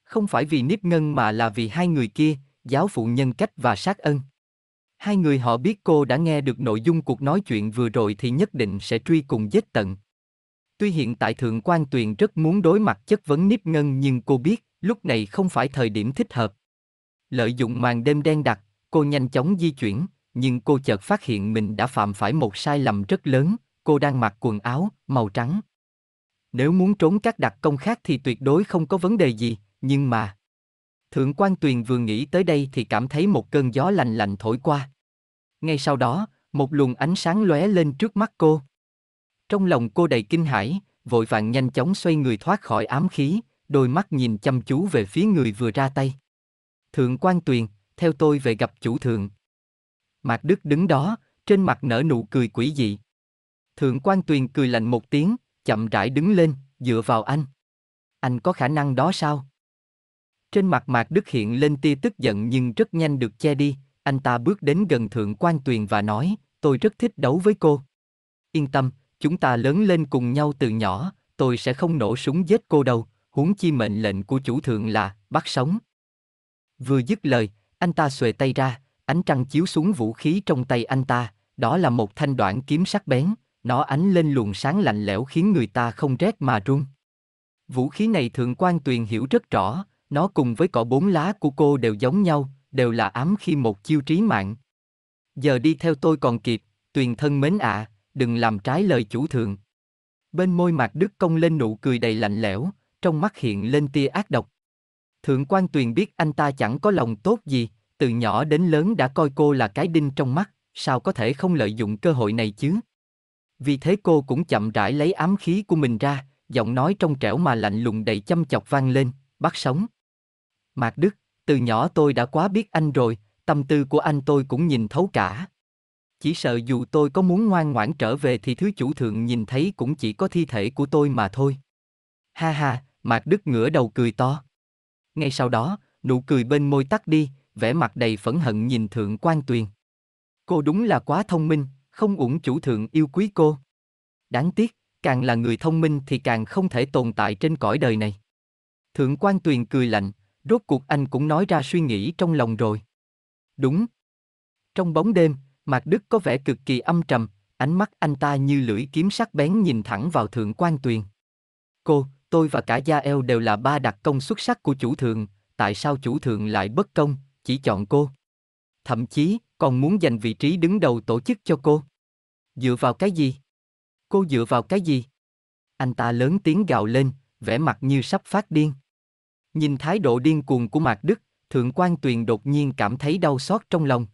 Không phải vì nếp Ngân mà là vì hai người kia, giáo phụ nhân cách và sát ân. Hai người họ biết cô đã nghe được nội dung cuộc nói chuyện vừa rồi thì nhất định sẽ truy cùng giết tận. Tuy hiện tại Thượng quan Tuyền rất muốn đối mặt chất vấn nếp Ngân nhưng cô biết, lúc này không phải thời điểm thích hợp. Lợi dụng màn đêm đen đặc, cô nhanh chóng di chuyển, nhưng cô chợt phát hiện mình đã phạm phải một sai lầm rất lớn, cô đang mặc quần áo màu trắng nếu muốn trốn các đặc công khác thì tuyệt đối không có vấn đề gì, nhưng mà... Thượng quan Tuyền vừa nghĩ tới đây thì cảm thấy một cơn gió lạnh lạnh thổi qua. Ngay sau đó, một luồng ánh sáng lóe lên trước mắt cô. Trong lòng cô đầy kinh hãi, vội vàng nhanh chóng xoay người thoát khỏi ám khí, đôi mắt nhìn chăm chú về phía người vừa ra tay. Thượng quan Tuyền, theo tôi về gặp chủ thượng. Mạc Đức đứng đó, trên mặt nở nụ cười quỷ dị. Thượng quan Tuyền cười lạnh một tiếng, chậm rãi đứng lên, dựa vào anh. Anh có khả năng đó sao? Trên mặt Mạc Đức hiện lên tia tức giận nhưng rất nhanh được che đi, anh ta bước đến gần Thượng quan Tuyền và nói, tôi rất thích đấu với cô. Yên tâm, chúng ta lớn lên cùng nhau từ nhỏ, tôi sẽ không nổ súng giết cô đâu, huống chi mệnh lệnh của chủ thượng là bắt sống. Vừa dứt lời, anh ta xuề tay ra, ánh trăng chiếu xuống vũ khí trong tay anh ta, đó là một thanh đoạn kiếm sắc bén, nó ánh lên luồng sáng lạnh lẽo khiến người ta không rét mà run. Vũ khí này Thượng quan Tuyền hiểu rất rõ, nó cùng với cỏ bốn lá của cô đều giống nhau, đều là ám khi một chiêu trí mạng. Giờ đi theo tôi còn kịp, Tuyền thân mến ạ, à, đừng làm trái lời chủ thượng. Bên môi mặt đức công lên nụ cười đầy lạnh lẽo, trong mắt hiện lên tia ác độc. Thượng quan Tuyền biết anh ta chẳng có lòng tốt gì, từ nhỏ đến lớn đã coi cô là cái đinh trong mắt, sao có thể không lợi dụng cơ hội này chứ? Vì thế cô cũng chậm rãi lấy ám khí của mình ra, giọng nói trong trẻo mà lạnh lùng đầy chăm chọc vang lên, bắt sống. Mạc Đức, từ nhỏ tôi đã quá biết anh rồi, tâm tư của anh tôi cũng nhìn thấu cả. Chỉ sợ dù tôi có muốn ngoan ngoãn trở về thì thứ chủ thượng nhìn thấy cũng chỉ có thi thể của tôi mà thôi. Ha ha, Mạc Đức ngửa đầu cười to. Ngay sau đó, nụ cười bên môi tắt đi, vẻ mặt đầy phẫn hận nhìn thượng quan tuyền. Cô đúng là quá thông minh, không uổng chủ thượng yêu quý cô. Đáng tiếc, càng là người thông minh thì càng không thể tồn tại trên cõi đời này. Thượng quan tuyền cười lạnh, rốt cuộc anh cũng nói ra suy nghĩ trong lòng rồi. Đúng. Trong bóng đêm, Mạc Đức có vẻ cực kỳ âm trầm, ánh mắt anh ta như lưỡi kiếm sắc bén nhìn thẳng vào thượng quan tuyền. Cô, tôi và cả Gia Eo đều là ba đặc công xuất sắc của chủ thượng, tại sao chủ thượng lại bất công, chỉ chọn cô? Thậm chí, còn muốn giành vị trí đứng đầu tổ chức cho cô. Dựa vào cái gì? Cô dựa vào cái gì? Anh ta lớn tiếng gào lên, vẻ mặt như sắp phát điên. Nhìn thái độ điên cuồng của Mạc Đức, Thượng quan Tuyền đột nhiên cảm thấy đau xót trong lòng.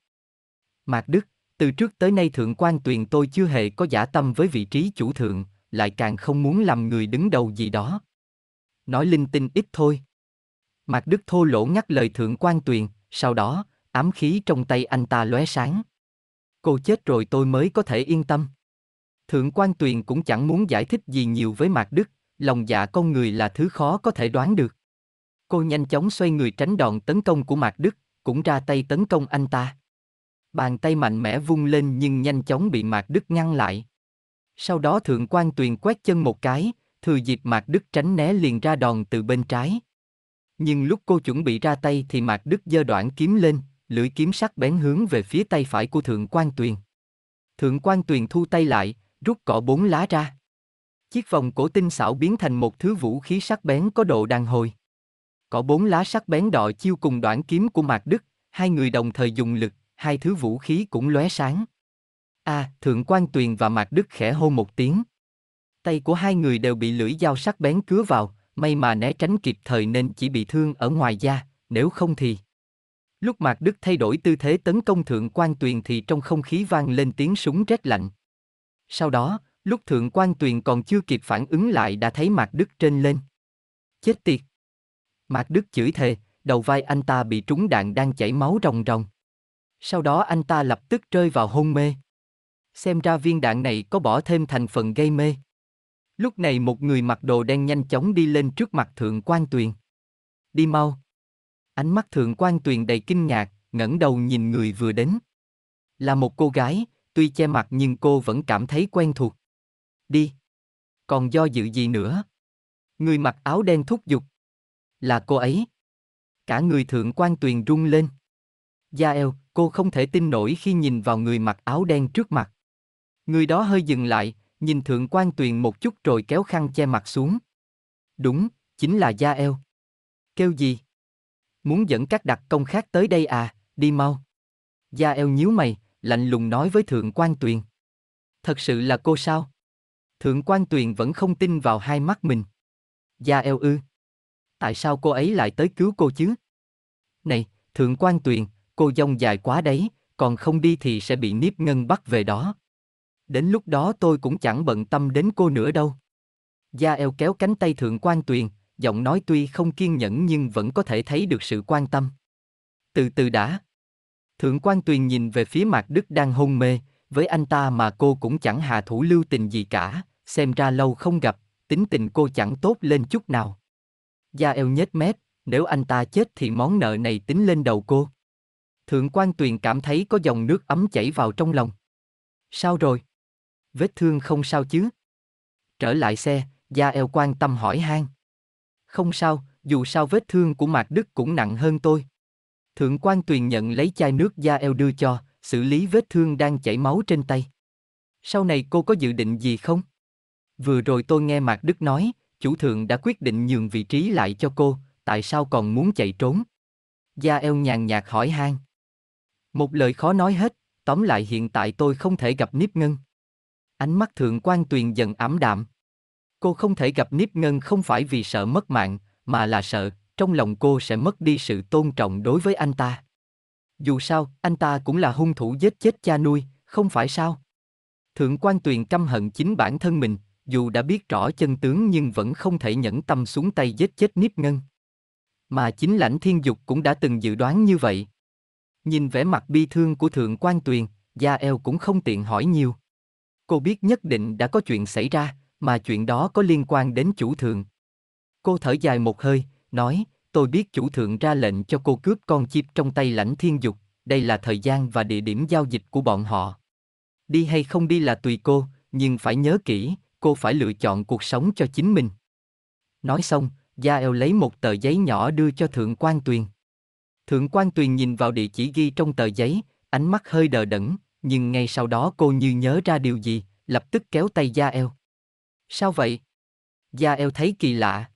Mạc Đức, từ trước tới nay Thượng quan Tuyền tôi chưa hề có giả tâm với vị trí chủ thượng, lại càng không muốn làm người đứng đầu gì đó. Nói linh tinh ít thôi. Mạc Đức thô lỗ ngắt lời Thượng quan Tuyền, sau đó, ám khí trong tay anh ta lóe sáng. Cô chết rồi tôi mới có thể yên tâm. Thượng quan tuyền cũng chẳng muốn giải thích gì nhiều với Mạc Đức, lòng dạ con người là thứ khó có thể đoán được. Cô nhanh chóng xoay người tránh đòn tấn công của Mạc Đức, cũng ra tay tấn công anh ta. Bàn tay mạnh mẽ vung lên nhưng nhanh chóng bị Mạc Đức ngăn lại. Sau đó thượng quan tuyền quét chân một cái, thừa dịp Mạc Đức tránh né liền ra đòn từ bên trái. Nhưng lúc cô chuẩn bị ra tay thì Mạc Đức giơ đoạn kiếm lên, lưỡi kiếm sắc bén hướng về phía tay phải của Thượng quan Tuyền. Thượng quan Tuyền thu tay lại, rút cỏ bốn lá ra. Chiếc vòng cổ tinh xảo biến thành một thứ vũ khí sắc bén có độ đàn hồi. Cỏ bốn lá sắc bén đọ chiêu cùng đoạn kiếm của Mạc Đức, hai người đồng thời dùng lực, hai thứ vũ khí cũng lóe sáng. A, à, Thượng quan Tuyền và Mạc Đức khẽ hô một tiếng. Tay của hai người đều bị lưỡi dao sắc bén cứa vào, may mà né tránh kịp thời nên chỉ bị thương ở ngoài da, nếu không thì Lúc Mạc Đức thay đổi tư thế tấn công Thượng quan Tuyền thì trong không khí vang lên tiếng súng rét lạnh. Sau đó, lúc Thượng quan Tuyền còn chưa kịp phản ứng lại đã thấy Mạc Đức trên lên. Chết tiệt! Mạc Đức chửi thề, đầu vai anh ta bị trúng đạn đang chảy máu ròng ròng. Sau đó anh ta lập tức rơi vào hôn mê. Xem ra viên đạn này có bỏ thêm thành phần gây mê. Lúc này một người mặc đồ đen nhanh chóng đi lên trước mặt Thượng quan Tuyền. Đi mau! Ánh mắt thượng quan tuyền đầy kinh ngạc, ngẩng đầu nhìn người vừa đến. Là một cô gái, tuy che mặt nhưng cô vẫn cảm thấy quen thuộc. Đi. Còn do dự gì nữa? Người mặc áo đen thúc giục. Là cô ấy. Cả người thượng quan tuyền rung lên. Gia eo, cô không thể tin nổi khi nhìn vào người mặc áo đen trước mặt. Người đó hơi dừng lại, nhìn thượng quan tuyền một chút rồi kéo khăn che mặt xuống. Đúng, chính là Gia eo. Kêu gì? Muốn dẫn các đặc công khác tới đây à, đi mau. Gia eo nhíu mày, lạnh lùng nói với Thượng quan Tuyền. Thật sự là cô sao? Thượng quan Tuyền vẫn không tin vào hai mắt mình. Gia eo ư. Tại sao cô ấy lại tới cứu cô chứ? Này, Thượng quan Tuyền, cô dông dài quá đấy, còn không đi thì sẽ bị nếp Ngân bắt về đó. Đến lúc đó tôi cũng chẳng bận tâm đến cô nữa đâu. Gia eo kéo cánh tay Thượng quan Tuyền, giọng nói tuy không kiên nhẫn nhưng vẫn có thể thấy được sự quan tâm. Từ từ đã. Thượng quan tuyền nhìn về phía mặt Đức đang hôn mê, với anh ta mà cô cũng chẳng hạ thủ lưu tình gì cả, xem ra lâu không gặp, tính tình cô chẳng tốt lên chút nào. Gia eo nhếch mép, nếu anh ta chết thì món nợ này tính lên đầu cô. Thượng quan tuyền cảm thấy có dòng nước ấm chảy vào trong lòng. Sao rồi? Vết thương không sao chứ? Trở lại xe, Gia eo quan tâm hỏi han không sao, dù sao vết thương của Mạc Đức cũng nặng hơn tôi. Thượng quan tuyền nhận lấy chai nước da eo đưa cho, xử lý vết thương đang chảy máu trên tay. Sau này cô có dự định gì không? Vừa rồi tôi nghe Mạc Đức nói, chủ thượng đã quyết định nhường vị trí lại cho cô, tại sao còn muốn chạy trốn? Gia eo nhàn nhạt hỏi han. Một lời khó nói hết, tóm lại hiện tại tôi không thể gặp Niếp Ngân. Ánh mắt thượng quan tuyền dần ảm đạm. Cô không thể gặp Niếp Ngân không phải vì sợ mất mạng, mà là sợ, trong lòng cô sẽ mất đi sự tôn trọng đối với anh ta. Dù sao, anh ta cũng là hung thủ giết chết cha nuôi, không phải sao? Thượng quan tuyền căm hận chính bản thân mình, dù đã biết rõ chân tướng nhưng vẫn không thể nhẫn tâm xuống tay giết chết Niếp Ngân. Mà chính lãnh thiên dục cũng đã từng dự đoán như vậy. Nhìn vẻ mặt bi thương của Thượng quan tuyền, Gia Eo cũng không tiện hỏi nhiều. Cô biết nhất định đã có chuyện xảy ra, mà chuyện đó có liên quan đến chủ thượng. Cô thở dài một hơi, nói, tôi biết chủ thượng ra lệnh cho cô cướp con chip trong tay lãnh thiên dục, đây là thời gian và địa điểm giao dịch của bọn họ. Đi hay không đi là tùy cô, nhưng phải nhớ kỹ, cô phải lựa chọn cuộc sống cho chính mình. Nói xong, Gia Eo lấy một tờ giấy nhỏ đưa cho Thượng quan Tuyền. Thượng quan Tuyền nhìn vào địa chỉ ghi trong tờ giấy, ánh mắt hơi đờ đẫn, nhưng ngay sau đó cô như nhớ ra điều gì, lập tức kéo tay Gia Eo. Sao vậy? Gia eo thấy kỳ lạ.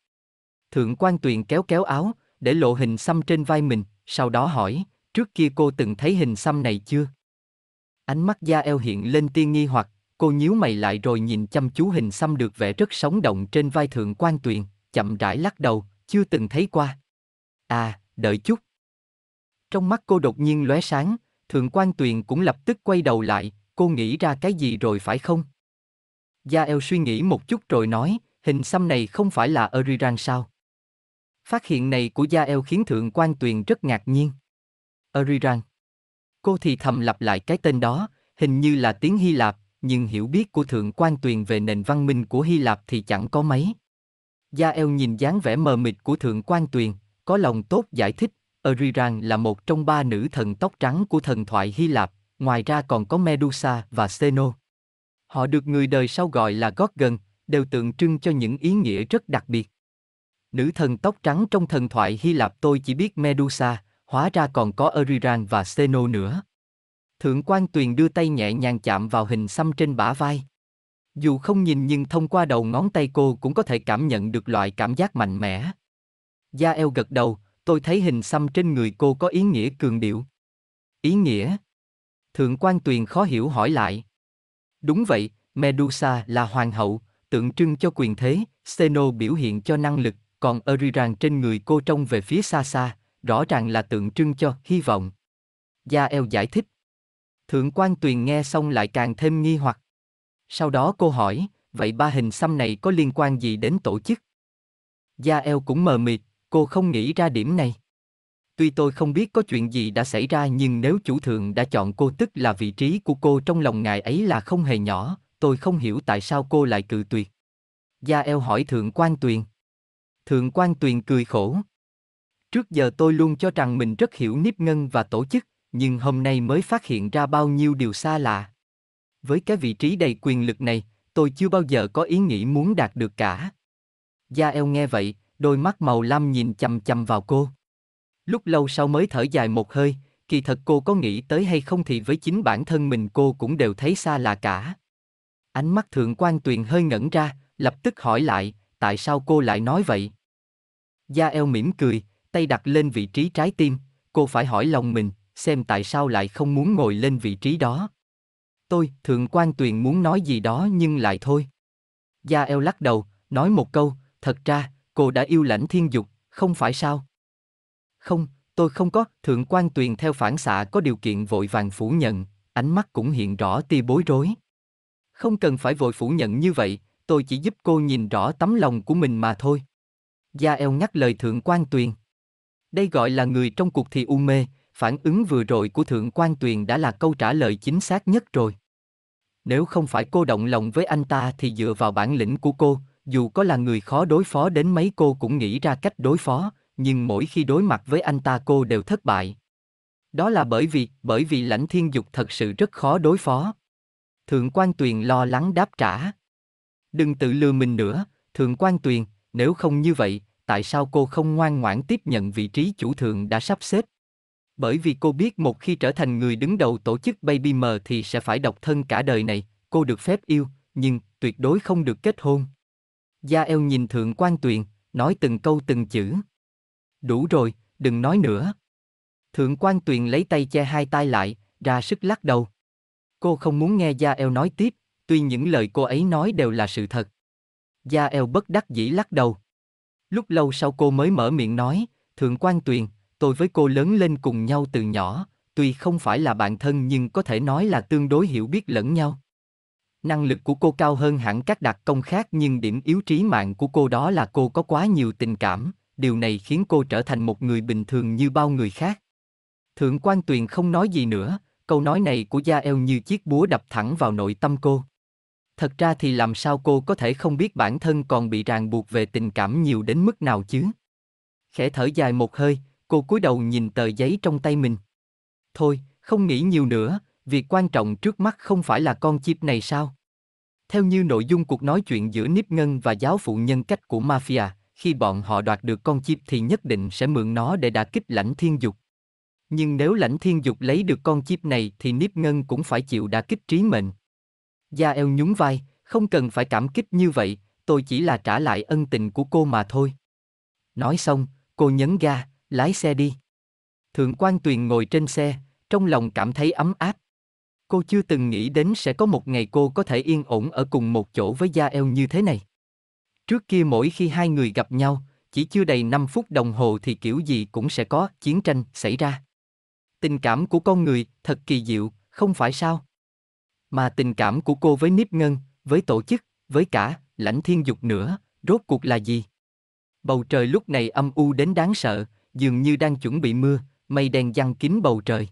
Thượng quan tuyền kéo kéo áo, để lộ hình xăm trên vai mình, sau đó hỏi, trước kia cô từng thấy hình xăm này chưa? Ánh mắt Gia eo hiện lên tiên nghi hoặc, cô nhíu mày lại rồi nhìn chăm chú hình xăm được vẽ rất sống động trên vai thượng quan tuyền, chậm rãi lắc đầu, chưa từng thấy qua. À, đợi chút. Trong mắt cô đột nhiên lóe sáng, thượng quan tuyền cũng lập tức quay đầu lại, cô nghĩ ra cái gì rồi phải không? Gia-el suy nghĩ một chút rồi nói, hình xăm này không phải là Eriran sao? Phát hiện này của Gia-el khiến Thượng quan Tuyền rất ngạc nhiên. Eriran. Cô thì thầm lặp lại cái tên đó, hình như là tiếng Hy Lạp, nhưng hiểu biết của Thượng quan Tuyền về nền văn minh của Hy Lạp thì chẳng có mấy. Gia-el nhìn dáng vẻ mờ mịt của Thượng quan Tuyền, có lòng tốt giải thích, Eriran là một trong ba nữ thần tóc trắng của thần thoại Hy Lạp, ngoài ra còn có Medusa và Seno. Họ được người đời sau gọi là gót gần, đều tượng trưng cho những ý nghĩa rất đặc biệt. Nữ thần tóc trắng trong thần thoại Hy Lạp tôi chỉ biết Medusa, hóa ra còn có Eriran và Seno nữa. Thượng quan tuyền đưa tay nhẹ nhàng chạm vào hình xăm trên bả vai. Dù không nhìn nhưng thông qua đầu ngón tay cô cũng có thể cảm nhận được loại cảm giác mạnh mẽ. Gia eo gật đầu, tôi thấy hình xăm trên người cô có ý nghĩa cường điệu. Ý nghĩa? Thượng quan tuyền khó hiểu hỏi lại. Đúng vậy, Medusa là hoàng hậu, tượng trưng cho quyền thế, Seno biểu hiện cho năng lực, còn Eriran trên người cô trông về phía xa xa, rõ ràng là tượng trưng cho hy vọng. Gia Eo giải thích. Thượng quan tuyền nghe xong lại càng thêm nghi hoặc. Sau đó cô hỏi, vậy ba hình xăm này có liên quan gì đến tổ chức? Gia Eo cũng mờ mịt, cô không nghĩ ra điểm này. Tuy tôi không biết có chuyện gì đã xảy ra nhưng nếu chủ thượng đã chọn cô tức là vị trí của cô trong lòng ngài ấy là không hề nhỏ, tôi không hiểu tại sao cô lại cự tuyệt. Gia eo hỏi thượng quan tuyền. Thượng quan tuyền cười khổ. Trước giờ tôi luôn cho rằng mình rất hiểu nếp ngân và tổ chức, nhưng hôm nay mới phát hiện ra bao nhiêu điều xa lạ. Với cái vị trí đầy quyền lực này, tôi chưa bao giờ có ý nghĩ muốn đạt được cả. Gia eo nghe vậy, đôi mắt màu lam nhìn chầm chầm vào cô. Lúc lâu sau mới thở dài một hơi, kỳ thật cô có nghĩ tới hay không thì với chính bản thân mình cô cũng đều thấy xa lạ cả. Ánh mắt thượng quan tuyền hơi ngẩn ra, lập tức hỏi lại, tại sao cô lại nói vậy? Gia eo mỉm cười, tay đặt lên vị trí trái tim, cô phải hỏi lòng mình, xem tại sao lại không muốn ngồi lên vị trí đó. Tôi, thượng quan tuyền muốn nói gì đó nhưng lại thôi. Gia eo lắc đầu, nói một câu, thật ra, cô đã yêu lãnh thiên dục, không phải sao? Không, tôi không có, thượng quan tuyền theo phản xạ có điều kiện vội vàng phủ nhận, ánh mắt cũng hiện rõ tia bối rối. Không cần phải vội phủ nhận như vậy, tôi chỉ giúp cô nhìn rõ tấm lòng của mình mà thôi. Gia eo ngắt lời thượng quan tuyền. Đây gọi là người trong cuộc thì u mê, phản ứng vừa rồi của thượng quan tuyền đã là câu trả lời chính xác nhất rồi. Nếu không phải cô động lòng với anh ta thì dựa vào bản lĩnh của cô, dù có là người khó đối phó đến mấy cô cũng nghĩ ra cách đối phó, nhưng mỗi khi đối mặt với anh ta cô đều thất bại. Đó là bởi vì, bởi vì lãnh thiên dục thật sự rất khó đối phó. Thượng quan tuyền lo lắng đáp trả. Đừng tự lừa mình nữa, thượng quan tuyền, nếu không như vậy, tại sao cô không ngoan ngoãn tiếp nhận vị trí chủ thượng đã sắp xếp? Bởi vì cô biết một khi trở thành người đứng đầu tổ chức Baby M thì sẽ phải độc thân cả đời này, cô được phép yêu, nhưng tuyệt đối không được kết hôn. Gia Eo nhìn thượng quan tuyền, nói từng câu từng chữ đủ rồi, đừng nói nữa. Thượng quan tuyền lấy tay che hai tay lại, ra sức lắc đầu. Cô không muốn nghe Gia Eo nói tiếp, tuy những lời cô ấy nói đều là sự thật. Gia Eo bất đắc dĩ lắc đầu. Lúc lâu sau cô mới mở miệng nói, Thượng quan tuyền, tôi với cô lớn lên cùng nhau từ nhỏ, tuy không phải là bạn thân nhưng có thể nói là tương đối hiểu biết lẫn nhau. Năng lực của cô cao hơn hẳn các đặc công khác nhưng điểm yếu trí mạng của cô đó là cô có quá nhiều tình cảm, điều này khiến cô trở thành một người bình thường như bao người khác. Thượng quan tuyền không nói gì nữa, câu nói này của Gia Eo như chiếc búa đập thẳng vào nội tâm cô. Thật ra thì làm sao cô có thể không biết bản thân còn bị ràng buộc về tình cảm nhiều đến mức nào chứ? Khẽ thở dài một hơi, cô cúi đầu nhìn tờ giấy trong tay mình. Thôi, không nghĩ nhiều nữa, việc quan trọng trước mắt không phải là con chip này sao? Theo như nội dung cuộc nói chuyện giữa Nip Ngân và giáo phụ nhân cách của Mafia, khi bọn họ đoạt được con chip thì nhất định sẽ mượn nó để đả kích lãnh thiên dục. Nhưng nếu lãnh thiên dục lấy được con chip này thì Niếp Ngân cũng phải chịu đả kích trí mệnh. Gia eo nhún vai, không cần phải cảm kích như vậy, tôi chỉ là trả lại ân tình của cô mà thôi. Nói xong, cô nhấn ga, lái xe đi. Thượng quan tuyền ngồi trên xe, trong lòng cảm thấy ấm áp. Cô chưa từng nghĩ đến sẽ có một ngày cô có thể yên ổn ở cùng một chỗ với Gia eo như thế này. Trước kia mỗi khi hai người gặp nhau, chỉ chưa đầy 5 phút đồng hồ thì kiểu gì cũng sẽ có chiến tranh xảy ra. Tình cảm của con người thật kỳ diệu, không phải sao? Mà tình cảm của cô với Niếp Ngân, với tổ chức, với cả lãnh thiên dục nữa, rốt cuộc là gì? Bầu trời lúc này âm u đến đáng sợ, dường như đang chuẩn bị mưa, mây đen giăng kín bầu trời.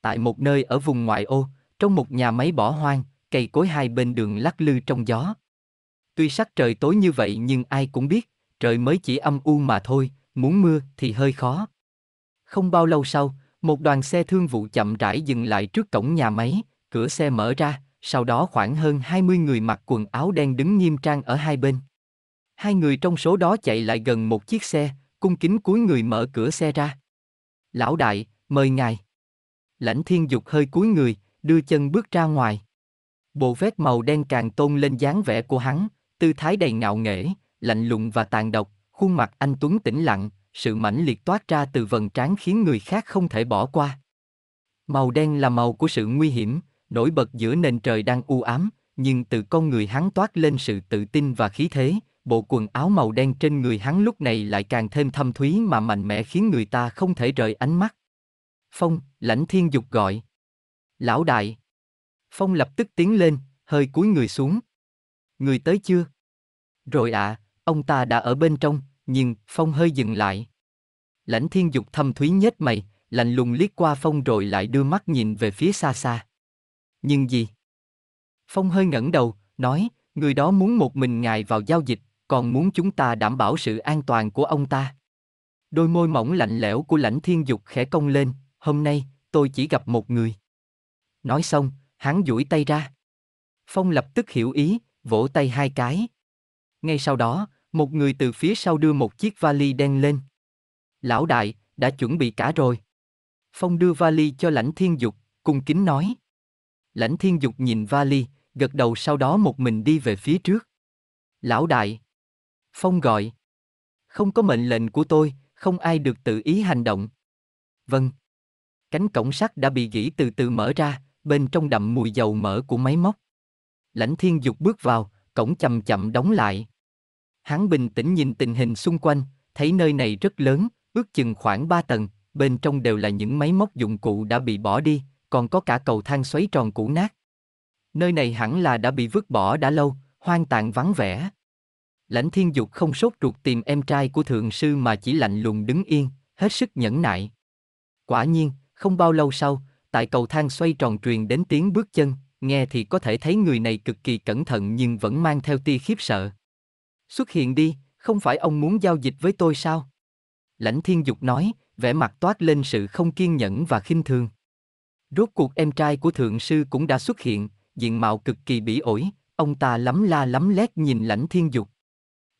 Tại một nơi ở vùng ngoại ô, trong một nhà máy bỏ hoang, cây cối hai bên đường lắc lư trong gió, Tuy sắc trời tối như vậy nhưng ai cũng biết, trời mới chỉ âm u mà thôi, muốn mưa thì hơi khó. Không bao lâu sau, một đoàn xe thương vụ chậm rãi dừng lại trước cổng nhà máy, cửa xe mở ra, sau đó khoảng hơn 20 người mặc quần áo đen đứng nghiêm trang ở hai bên. Hai người trong số đó chạy lại gần một chiếc xe, cung kính cúi người mở cửa xe ra. Lão đại, mời ngài. Lãnh thiên dục hơi cúi người, đưa chân bước ra ngoài. Bộ vest màu đen càng tôn lên dáng vẻ của hắn, tư thái đầy ngạo nghễ, lạnh lùng và tàn độc, khuôn mặt anh Tuấn tĩnh lặng, sự mãnh liệt toát ra từ vầng trán khiến người khác không thể bỏ qua. Màu đen là màu của sự nguy hiểm, nổi bật giữa nền trời đang u ám, nhưng từ con người hắn toát lên sự tự tin và khí thế, bộ quần áo màu đen trên người hắn lúc này lại càng thêm thâm thúy mà mạnh mẽ khiến người ta không thể rời ánh mắt. Phong, lãnh thiên dục gọi. Lão đại. Phong lập tức tiến lên, hơi cúi người xuống người tới chưa? Rồi ạ, à, ông ta đã ở bên trong, nhưng Phong hơi dừng lại. Lãnh thiên dục thâm thúy nhếch mày, lạnh lùng liếc qua Phong rồi lại đưa mắt nhìn về phía xa xa. Nhưng gì? Phong hơi ngẩng đầu, nói, người đó muốn một mình ngài vào giao dịch, còn muốn chúng ta đảm bảo sự an toàn của ông ta. Đôi môi mỏng lạnh lẽo của lãnh thiên dục khẽ cong lên, hôm nay, tôi chỉ gặp một người. Nói xong, hắn duỗi tay ra. Phong lập tức hiểu ý, vỗ tay hai cái. Ngay sau đó, một người từ phía sau đưa một chiếc vali đen lên. Lão đại, đã chuẩn bị cả rồi. Phong đưa vali cho lãnh thiên dục, cung kính nói. Lãnh thiên dục nhìn vali, gật đầu sau đó một mình đi về phía trước. Lão đại. Phong gọi. Không có mệnh lệnh của tôi, không ai được tự ý hành động. Vâng. Cánh cổng sắt đã bị gỉ từ từ mở ra, bên trong đậm mùi dầu mỡ của máy móc lãnh thiên dục bước vào, cổng chậm chậm đóng lại. Hắn bình tĩnh nhìn tình hình xung quanh, thấy nơi này rất lớn, ước chừng khoảng ba tầng, bên trong đều là những máy móc dụng cụ đã bị bỏ đi, còn có cả cầu thang xoáy tròn cũ nát. Nơi này hẳn là đã bị vứt bỏ đã lâu, hoang tàn vắng vẻ. Lãnh thiên dục không sốt ruột tìm em trai của thượng sư mà chỉ lạnh lùng đứng yên, hết sức nhẫn nại. Quả nhiên, không bao lâu sau, tại cầu thang xoay tròn truyền đến tiếng bước chân, nghe thì có thể thấy người này cực kỳ cẩn thận nhưng vẫn mang theo tia khiếp sợ. Xuất hiện đi, không phải ông muốn giao dịch với tôi sao? Lãnh thiên dục nói, vẻ mặt toát lên sự không kiên nhẫn và khinh thường. Rốt cuộc em trai của thượng sư cũng đã xuất hiện, diện mạo cực kỳ bỉ ổi, ông ta lắm la lắm lét nhìn lãnh thiên dục.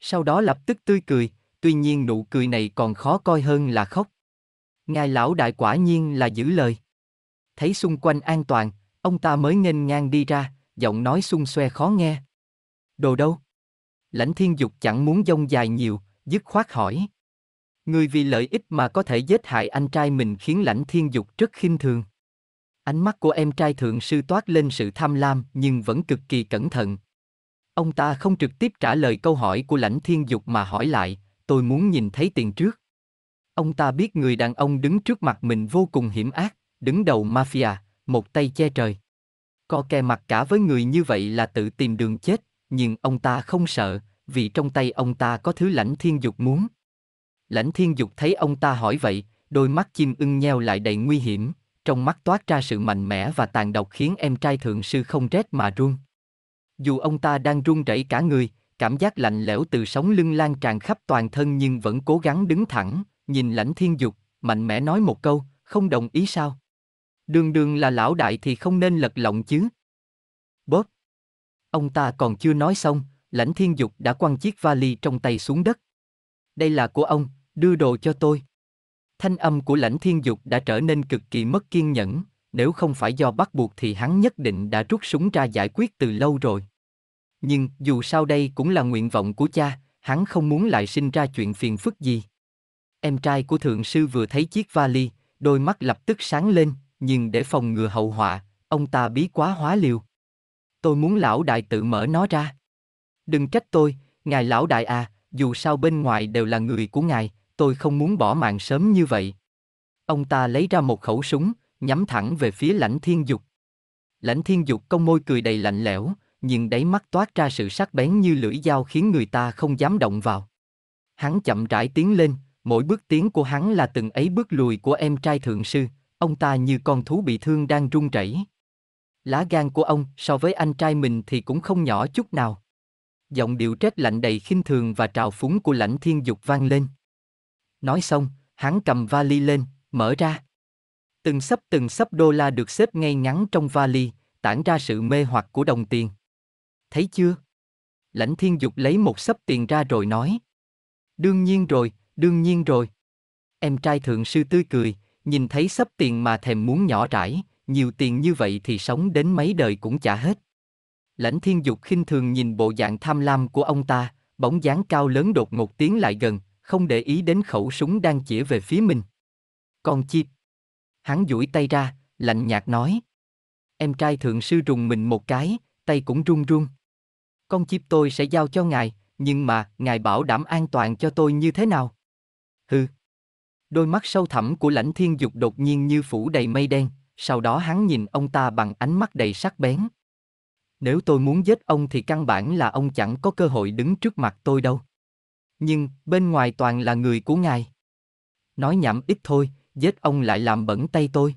Sau đó lập tức tươi cười, tuy nhiên nụ cười này còn khó coi hơn là khóc. Ngài lão đại quả nhiên là giữ lời. Thấy xung quanh an toàn, Ông ta mới nghênh ngang đi ra, giọng nói xung xoe khó nghe. Đồ đâu? Lãnh thiên dục chẳng muốn dông dài nhiều, dứt khoát hỏi. Người vì lợi ích mà có thể giết hại anh trai mình khiến lãnh thiên dục rất khinh thường. Ánh mắt của em trai thượng sư toát lên sự tham lam nhưng vẫn cực kỳ cẩn thận. Ông ta không trực tiếp trả lời câu hỏi của lãnh thiên dục mà hỏi lại, tôi muốn nhìn thấy tiền trước. Ông ta biết người đàn ông đứng trước mặt mình vô cùng hiểm ác, đứng đầu mafia, một tay che trời. co kè mặt cả với người như vậy là tự tìm đường chết, nhưng ông ta không sợ, vì trong tay ông ta có thứ lãnh thiên dục muốn. Lãnh thiên dục thấy ông ta hỏi vậy, đôi mắt chim ưng nheo lại đầy nguy hiểm, trong mắt toát ra sự mạnh mẽ và tàn độc khiến em trai thượng sư không rét mà run. Dù ông ta đang run rẩy cả người, cảm giác lạnh lẽo từ sống lưng lan tràn khắp toàn thân nhưng vẫn cố gắng đứng thẳng, nhìn lãnh thiên dục, mạnh mẽ nói một câu, không đồng ý sao? Đường đường là lão đại thì không nên lật lọng chứ. Bóp. Ông ta còn chưa nói xong, lãnh thiên dục đã quăng chiếc vali trong tay xuống đất. Đây là của ông, đưa đồ cho tôi. Thanh âm của lãnh thiên dục đã trở nên cực kỳ mất kiên nhẫn, nếu không phải do bắt buộc thì hắn nhất định đã rút súng ra giải quyết từ lâu rồi. Nhưng dù sao đây cũng là nguyện vọng của cha, hắn không muốn lại sinh ra chuyện phiền phức gì. Em trai của thượng sư vừa thấy chiếc vali, đôi mắt lập tức sáng lên, nhưng để phòng ngừa hậu họa, ông ta bí quá hóa liều. Tôi muốn lão đại tự mở nó ra. Đừng trách tôi, ngài lão đại à, dù sao bên ngoài đều là người của ngài, tôi không muốn bỏ mạng sớm như vậy. Ông ta lấy ra một khẩu súng, nhắm thẳng về phía lãnh thiên dục. Lãnh thiên dục cong môi cười đầy lạnh lẽo, nhưng đáy mắt toát ra sự sắc bén như lưỡi dao khiến người ta không dám động vào. Hắn chậm rãi tiến lên, mỗi bước tiến của hắn là từng ấy bước lùi của em trai thượng sư, Ông ta như con thú bị thương đang run rẩy. Lá gan của ông so với anh trai mình thì cũng không nhỏ chút nào. Giọng điệu trách lạnh đầy khinh thường và trào phúng của lãnh thiên dục vang lên. Nói xong, hắn cầm vali lên, mở ra. Từng sấp từng sấp đô la được xếp ngay ngắn trong vali, tản ra sự mê hoặc của đồng tiền. Thấy chưa? Lãnh thiên dục lấy một sấp tiền ra rồi nói. Đương nhiên rồi, đương nhiên rồi. Em trai thượng sư tươi cười, nhìn thấy sắp tiền mà thèm muốn nhỏ rãi, nhiều tiền như vậy thì sống đến mấy đời cũng chả hết. Lãnh thiên dục khinh thường nhìn bộ dạng tham lam của ông ta, bóng dáng cao lớn đột ngột tiến lại gần, không để ý đến khẩu súng đang chỉ về phía mình. Con chip. Hắn duỗi tay ra, lạnh nhạt nói. Em trai thượng sư rùng mình một cái, tay cũng run run. Con chip tôi sẽ giao cho ngài, nhưng mà ngài bảo đảm an toàn cho tôi như thế nào? Hừ. Đôi mắt sâu thẳm của lãnh thiên dục đột nhiên như phủ đầy mây đen, sau đó hắn nhìn ông ta bằng ánh mắt đầy sắc bén. Nếu tôi muốn giết ông thì căn bản là ông chẳng có cơ hội đứng trước mặt tôi đâu. Nhưng, bên ngoài toàn là người của ngài. Nói nhảm ít thôi, giết ông lại làm bẩn tay tôi.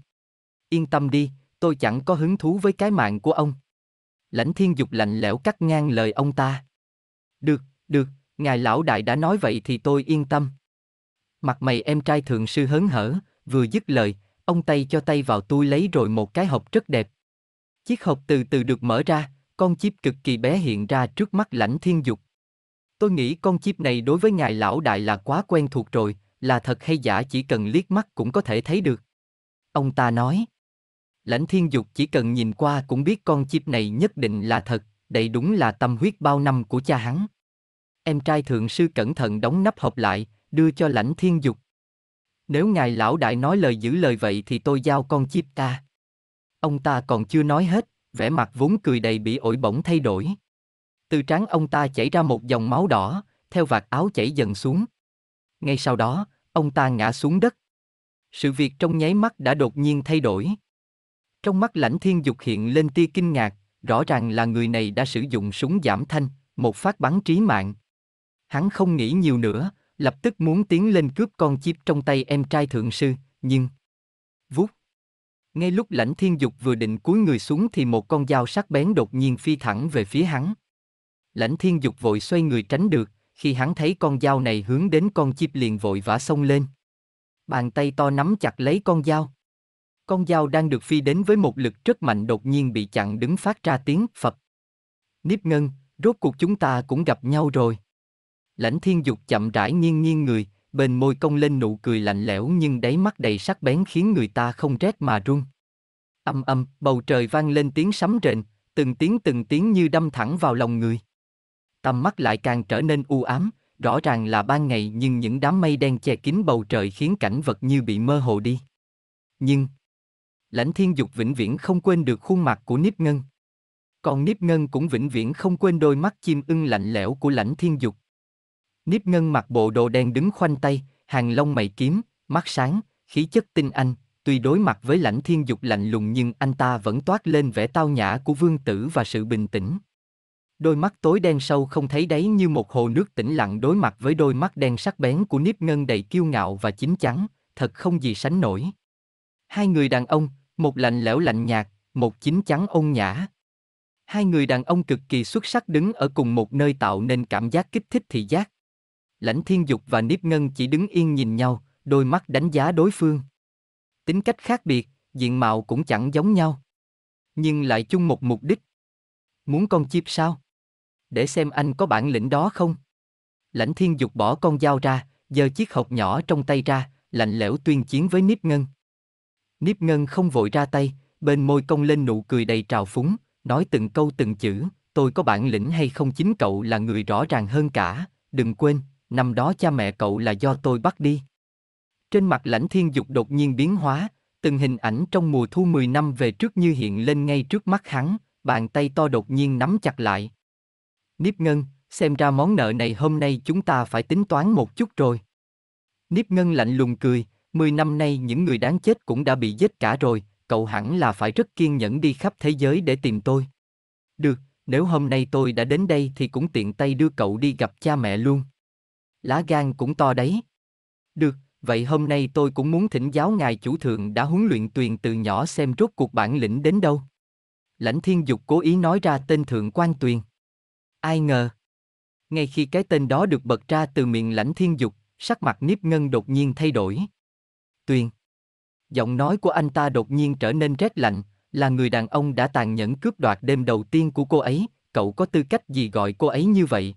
Yên tâm đi, tôi chẳng có hứng thú với cái mạng của ông. Lãnh thiên dục lạnh lẽo cắt ngang lời ông ta. Được, được, ngài lão đại đã nói vậy thì tôi yên tâm. Mặt mày em trai thượng sư hớn hở, vừa dứt lời, ông tay cho tay vào túi lấy rồi một cái hộp rất đẹp. Chiếc hộp từ từ được mở ra, con chip cực kỳ bé hiện ra trước mắt lãnh thiên dục. Tôi nghĩ con chip này đối với ngài lão đại là quá quen thuộc rồi, là thật hay giả chỉ cần liếc mắt cũng có thể thấy được. Ông ta nói. Lãnh thiên dục chỉ cần nhìn qua cũng biết con chip này nhất định là thật, đầy đúng là tâm huyết bao năm của cha hắn. Em trai thượng sư cẩn thận đóng nắp hộp lại, đưa cho lãnh thiên dục. Nếu ngài lão đại nói lời giữ lời vậy thì tôi giao con chip ta. Ông ta còn chưa nói hết, vẻ mặt vốn cười đầy bị ổi bỗng thay đổi. Từ trán ông ta chảy ra một dòng máu đỏ, theo vạt áo chảy dần xuống. Ngay sau đó, ông ta ngã xuống đất. Sự việc trong nháy mắt đã đột nhiên thay đổi. Trong mắt lãnh thiên dục hiện lên tia kinh ngạc, rõ ràng là người này đã sử dụng súng giảm thanh, một phát bắn trí mạng. Hắn không nghĩ nhiều nữa, lập tức muốn tiến lên cướp con chip trong tay em trai thượng sư, nhưng... Vút! Ngay lúc lãnh thiên dục vừa định cúi người xuống thì một con dao sắc bén đột nhiên phi thẳng về phía hắn. Lãnh thiên dục vội xoay người tránh được, khi hắn thấy con dao này hướng đến con chip liền vội vã xông lên. Bàn tay to nắm chặt lấy con dao. Con dao đang được phi đến với một lực rất mạnh đột nhiên bị chặn đứng phát ra tiếng phật. nếp ngân, rốt cuộc chúng ta cũng gặp nhau rồi. Lãnh thiên dục chậm rãi nghiêng nghiêng người, bên môi cong lên nụ cười lạnh lẽo nhưng đáy mắt đầy sắc bén khiến người ta không rét mà run. Âm âm, bầu trời vang lên tiếng sấm rền, từng tiếng từng tiếng như đâm thẳng vào lòng người. Tầm mắt lại càng trở nên u ám, rõ ràng là ban ngày nhưng những đám mây đen che kín bầu trời khiến cảnh vật như bị mơ hồ đi. Nhưng, lãnh thiên dục vĩnh viễn không quên được khuôn mặt của Niếp Ngân. Còn Niếp Ngân cũng vĩnh viễn không quên đôi mắt chim ưng lạnh lẽo của lãnh thiên dục. Niếp ngân mặc bộ đồ đen đứng khoanh tay, hàng lông mày kiếm, mắt sáng, khí chất tinh anh, tuy đối mặt với lãnh thiên dục lạnh lùng nhưng anh ta vẫn toát lên vẻ tao nhã của vương tử và sự bình tĩnh. Đôi mắt tối đen sâu không thấy đáy như một hồ nước tĩnh lặng đối mặt với đôi mắt đen sắc bén của Niếp Ngân đầy kiêu ngạo và chín chắn, thật không gì sánh nổi. Hai người đàn ông, một lạnh lẽo lạnh nhạt, một chín chắn ôn nhã. Hai người đàn ông cực kỳ xuất sắc đứng ở cùng một nơi tạo nên cảm giác kích thích thị giác, Lãnh Thiên Dục và nếp Ngân chỉ đứng yên nhìn nhau, đôi mắt đánh giá đối phương. Tính cách khác biệt, diện mạo cũng chẳng giống nhau. Nhưng lại chung một mục đích. Muốn con chip sao? Để xem anh có bản lĩnh đó không? Lãnh Thiên Dục bỏ con dao ra, giơ chiếc hộp nhỏ trong tay ra, lạnh lẽo tuyên chiến với nếp Ngân. nếp Ngân không vội ra tay, bên môi cong lên nụ cười đầy trào phúng, nói từng câu từng chữ, tôi có bản lĩnh hay không chính cậu là người rõ ràng hơn cả, đừng quên, năm đó cha mẹ cậu là do tôi bắt đi. Trên mặt lãnh thiên dục đột nhiên biến hóa, từng hình ảnh trong mùa thu 10 năm về trước như hiện lên ngay trước mắt hắn, bàn tay to đột nhiên nắm chặt lại. Niếp ngân, xem ra món nợ này hôm nay chúng ta phải tính toán một chút rồi. Niếp ngân lạnh lùng cười, 10 năm nay những người đáng chết cũng đã bị giết cả rồi, cậu hẳn là phải rất kiên nhẫn đi khắp thế giới để tìm tôi. Được, nếu hôm nay tôi đã đến đây thì cũng tiện tay đưa cậu đi gặp cha mẹ luôn lá gan cũng to đấy. Được, vậy hôm nay tôi cũng muốn thỉnh giáo ngài chủ thượng đã huấn luyện tuyền từ nhỏ xem rốt cuộc bản lĩnh đến đâu. Lãnh thiên dục cố ý nói ra tên thượng quan tuyền. Ai ngờ. Ngay khi cái tên đó được bật ra từ miệng lãnh thiên dục, sắc mặt Nếp Ngân đột nhiên thay đổi. Tuyền. Giọng nói của anh ta đột nhiên trở nên rét lạnh, là người đàn ông đã tàn nhẫn cướp đoạt đêm đầu tiên của cô ấy, cậu có tư cách gì gọi cô ấy như vậy?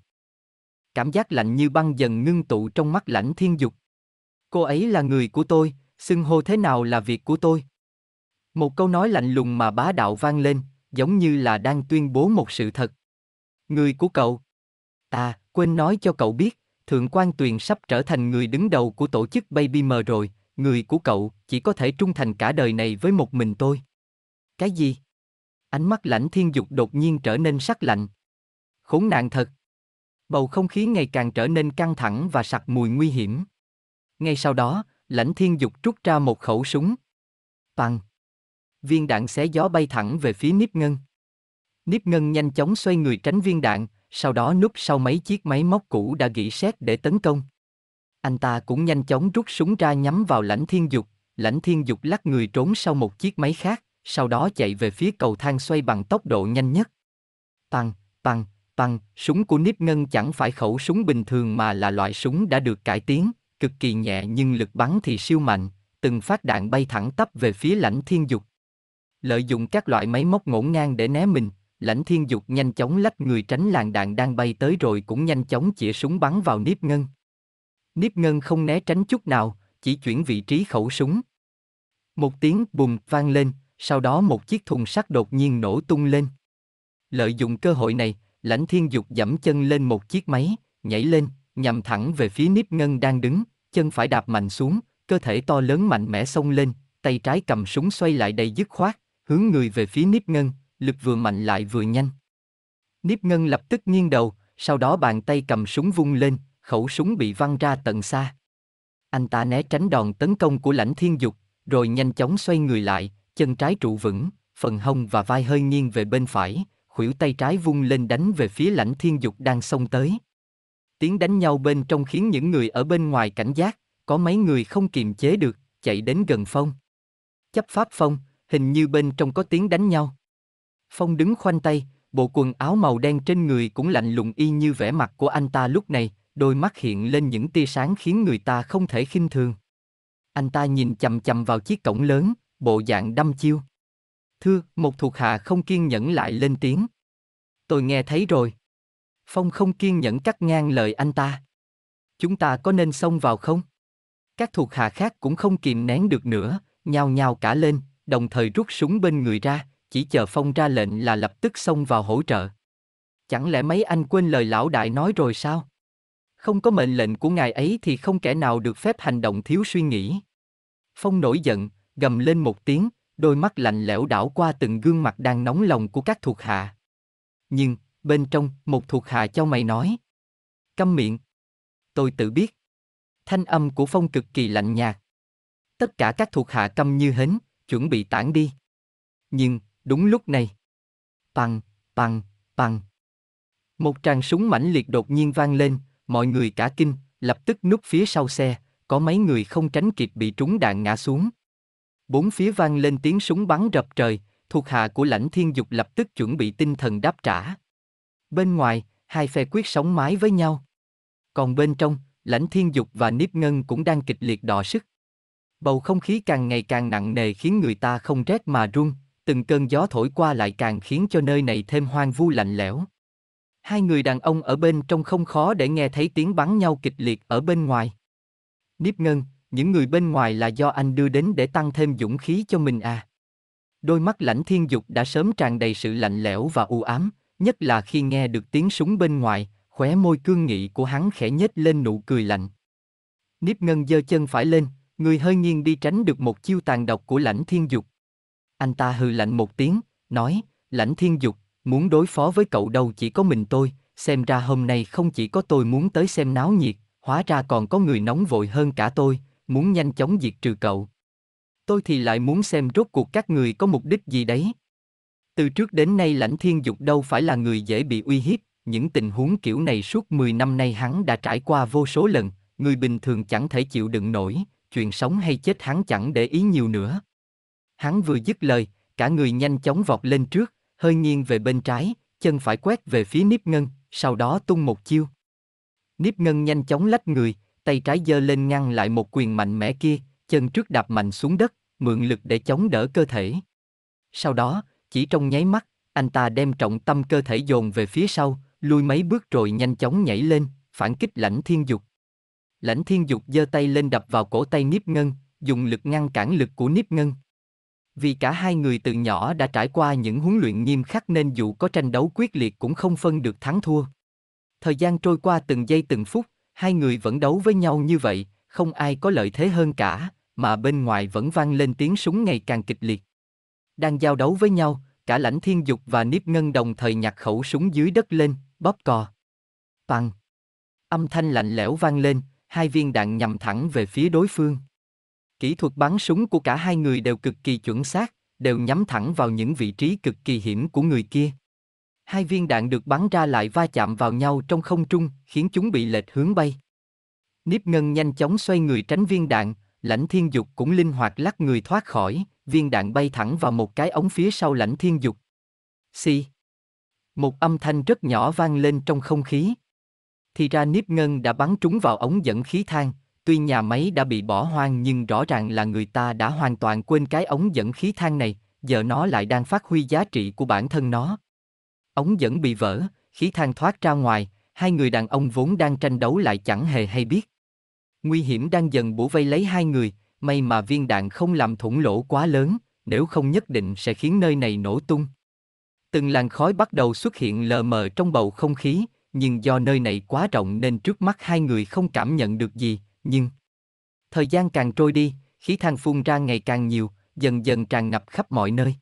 cảm giác lạnh như băng dần ngưng tụ trong mắt lãnh thiên dục. Cô ấy là người của tôi, xưng hô thế nào là việc của tôi. Một câu nói lạnh lùng mà bá đạo vang lên, giống như là đang tuyên bố một sự thật. Người của cậu. À, quên nói cho cậu biết, Thượng quan Tuyền sắp trở thành người đứng đầu của tổ chức Baby M rồi, người của cậu chỉ có thể trung thành cả đời này với một mình tôi. Cái gì? Ánh mắt lãnh thiên dục đột nhiên trở nên sắc lạnh. Khốn nạn thật bầu không khí ngày càng trở nên căng thẳng và sặc mùi nguy hiểm. Ngay sau đó, lãnh thiên dục rút ra một khẩu súng. Bằng. Viên đạn xé gió bay thẳng về phía Niếp Ngân. Niếp Ngân nhanh chóng xoay người tránh viên đạn, sau đó núp sau mấy chiếc máy móc cũ đã gỉ sét để tấn công. Anh ta cũng nhanh chóng rút súng ra nhắm vào lãnh thiên dục, lãnh thiên dục lắc người trốn sau một chiếc máy khác, sau đó chạy về phía cầu thang xoay bằng tốc độ nhanh nhất. Bằng, bằng, Tăng, súng của Nip Ngân chẳng phải khẩu súng bình thường mà là loại súng đã được cải tiến, cực kỳ nhẹ nhưng lực bắn thì siêu mạnh, từng phát đạn bay thẳng tắp về phía lãnh thiên dục. Lợi dụng các loại máy móc ngổn ngang để né mình, lãnh thiên dục nhanh chóng lách người tránh làng đạn đang bay tới rồi cũng nhanh chóng chĩa súng bắn vào Nip Ngân. Nip Ngân không né tránh chút nào, chỉ chuyển vị trí khẩu súng. Một tiếng bùm vang lên, sau đó một chiếc thùng sắt đột nhiên nổ tung lên. Lợi dụng cơ hội này, lãnh thiên dục dẫm chân lên một chiếc máy, nhảy lên, nhằm thẳng về phía Niếp Ngân đang đứng, chân phải đạp mạnh xuống, cơ thể to lớn mạnh mẽ xông lên, tay trái cầm súng xoay lại đầy dứt khoát, hướng người về phía Niếp Ngân, lực vừa mạnh lại vừa nhanh. Niếp Ngân lập tức nghiêng đầu, sau đó bàn tay cầm súng vung lên, khẩu súng bị văng ra tận xa. Anh ta né tránh đòn tấn công của lãnh thiên dục, rồi nhanh chóng xoay người lại, chân trái trụ vững, phần hông và vai hơi nghiêng về bên phải, khuỷu tay trái vung lên đánh về phía lãnh thiên dục đang xông tới. Tiếng đánh nhau bên trong khiến những người ở bên ngoài cảnh giác, có mấy người không kiềm chế được, chạy đến gần phong. Chấp pháp phong, hình như bên trong có tiếng đánh nhau. Phong đứng khoanh tay, bộ quần áo màu đen trên người cũng lạnh lùng y như vẻ mặt của anh ta lúc này, đôi mắt hiện lên những tia sáng khiến người ta không thể khinh thường. Anh ta nhìn chầm chầm vào chiếc cổng lớn, bộ dạng đăm chiêu. Thưa, một thuộc hạ không kiên nhẫn lại lên tiếng. Tôi nghe thấy rồi. Phong không kiên nhẫn cắt ngang lời anh ta. Chúng ta có nên xông vào không? Các thuộc hạ khác cũng không kìm nén được nữa, nhao nhao cả lên, đồng thời rút súng bên người ra, chỉ chờ Phong ra lệnh là lập tức xông vào hỗ trợ. Chẳng lẽ mấy anh quên lời lão đại nói rồi sao? Không có mệnh lệnh của ngài ấy thì không kẻ nào được phép hành động thiếu suy nghĩ. Phong nổi giận, gầm lên một tiếng, đôi mắt lạnh lẽo đảo qua từng gương mặt đang nóng lòng của các thuộc hạ. Nhưng, bên trong, một thuộc hạ cho mày nói. Câm miệng. Tôi tự biết. Thanh âm của phong cực kỳ lạnh nhạt. Tất cả các thuộc hạ câm như hến, chuẩn bị tản đi. Nhưng, đúng lúc này. Bằng, bằng, bằng. Một tràng súng mãnh liệt đột nhiên vang lên, mọi người cả kinh, lập tức núp phía sau xe, có mấy người không tránh kịp bị trúng đạn ngã xuống. Bốn phía vang lên tiếng súng bắn rập trời, thuộc hạ của lãnh thiên dục lập tức chuẩn bị tinh thần đáp trả. Bên ngoài, hai phe quyết sống mái với nhau. Còn bên trong, lãnh thiên dục và nếp Ngân cũng đang kịch liệt đọ sức. Bầu không khí càng ngày càng nặng nề khiến người ta không rét mà run, từng cơn gió thổi qua lại càng khiến cho nơi này thêm hoang vu lạnh lẽo. Hai người đàn ông ở bên trong không khó để nghe thấy tiếng bắn nhau kịch liệt ở bên ngoài. nếp Ngân, những người bên ngoài là do anh đưa đến để tăng thêm dũng khí cho mình à. Đôi mắt lãnh thiên dục đã sớm tràn đầy sự lạnh lẽo và u ám, nhất là khi nghe được tiếng súng bên ngoài, khóe môi cương nghị của hắn khẽ nhếch lên nụ cười lạnh. Niếp ngân giơ chân phải lên, người hơi nghiêng đi tránh được một chiêu tàn độc của lãnh thiên dục. Anh ta hừ lạnh một tiếng, nói, lãnh thiên dục, muốn đối phó với cậu đâu chỉ có mình tôi, xem ra hôm nay không chỉ có tôi muốn tới xem náo nhiệt, hóa ra còn có người nóng vội hơn cả tôi, muốn nhanh chóng diệt trừ cậu. Tôi thì lại muốn xem rốt cuộc các người có mục đích gì đấy. Từ trước đến nay lãnh thiên dục đâu phải là người dễ bị uy hiếp, những tình huống kiểu này suốt 10 năm nay hắn đã trải qua vô số lần, người bình thường chẳng thể chịu đựng nổi, chuyện sống hay chết hắn chẳng để ý nhiều nữa. Hắn vừa dứt lời, cả người nhanh chóng vọt lên trước, hơi nghiêng về bên trái, chân phải quét về phía Niếp Ngân, sau đó tung một chiêu. Niếp Ngân nhanh chóng lách người, tay trái giơ lên ngăn lại một quyền mạnh mẽ kia, chân trước đạp mạnh xuống đất, mượn lực để chống đỡ cơ thể. Sau đó, chỉ trong nháy mắt, anh ta đem trọng tâm cơ thể dồn về phía sau, lui mấy bước rồi nhanh chóng nhảy lên, phản kích lãnh thiên dục. Lãnh thiên dục giơ tay lên đập vào cổ tay Niếp Ngân, dùng lực ngăn cản lực của Niếp Ngân. Vì cả hai người từ nhỏ đã trải qua những huấn luyện nghiêm khắc nên dù có tranh đấu quyết liệt cũng không phân được thắng thua. Thời gian trôi qua từng giây từng phút, hai người vẫn đấu với nhau như vậy, không ai có lợi thế hơn cả, mà bên ngoài vẫn vang lên tiếng súng ngày càng kịch liệt. Đang giao đấu với nhau, cả lãnh thiên dục và Niếp Ngân đồng thời nhặt khẩu súng dưới đất lên, bóp cò. Bằng. Âm thanh lạnh lẽo vang lên, hai viên đạn nhằm thẳng về phía đối phương. Kỹ thuật bắn súng của cả hai người đều cực kỳ chuẩn xác, đều nhắm thẳng vào những vị trí cực kỳ hiểm của người kia hai viên đạn được bắn ra lại va chạm vào nhau trong không trung, khiến chúng bị lệch hướng bay. Niếp Ngân nhanh chóng xoay người tránh viên đạn, Lãnh Thiên Dục cũng linh hoạt lắc người thoát khỏi, viên đạn bay thẳng vào một cái ống phía sau Lãnh Thiên Dục. Xì. Si. Một âm thanh rất nhỏ vang lên trong không khí. Thì ra Niếp Ngân đã bắn trúng vào ống dẫn khí than, tuy nhà máy đã bị bỏ hoang nhưng rõ ràng là người ta đã hoàn toàn quên cái ống dẫn khí than này, giờ nó lại đang phát huy giá trị của bản thân nó ống dẫn bị vỡ, khí than thoát ra ngoài, hai người đàn ông vốn đang tranh đấu lại chẳng hề hay biết. Nguy hiểm đang dần bủa vây lấy hai người, may mà viên đạn không làm thủng lỗ quá lớn, nếu không nhất định sẽ khiến nơi này nổ tung. Từng làn khói bắt đầu xuất hiện lờ mờ trong bầu không khí, nhưng do nơi này quá rộng nên trước mắt hai người không cảm nhận được gì, nhưng thời gian càng trôi đi, khí than phun ra ngày càng nhiều, dần dần tràn ngập khắp mọi nơi.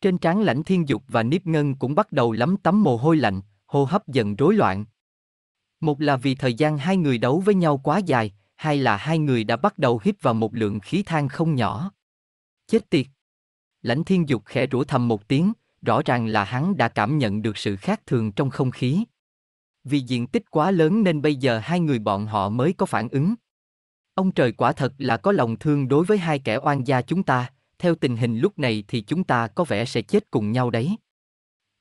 Trên trán lãnh thiên dục và nếp ngân cũng bắt đầu lắm tấm mồ hôi lạnh, hô hấp dần rối loạn. Một là vì thời gian hai người đấu với nhau quá dài, hai là hai người đã bắt đầu hít vào một lượng khí than không nhỏ. Chết tiệt! Lãnh thiên dục khẽ rủa thầm một tiếng, rõ ràng là hắn đã cảm nhận được sự khác thường trong không khí. Vì diện tích quá lớn nên bây giờ hai người bọn họ mới có phản ứng. Ông trời quả thật là có lòng thương đối với hai kẻ oan gia chúng ta, theo tình hình lúc này thì chúng ta có vẻ sẽ chết cùng nhau đấy.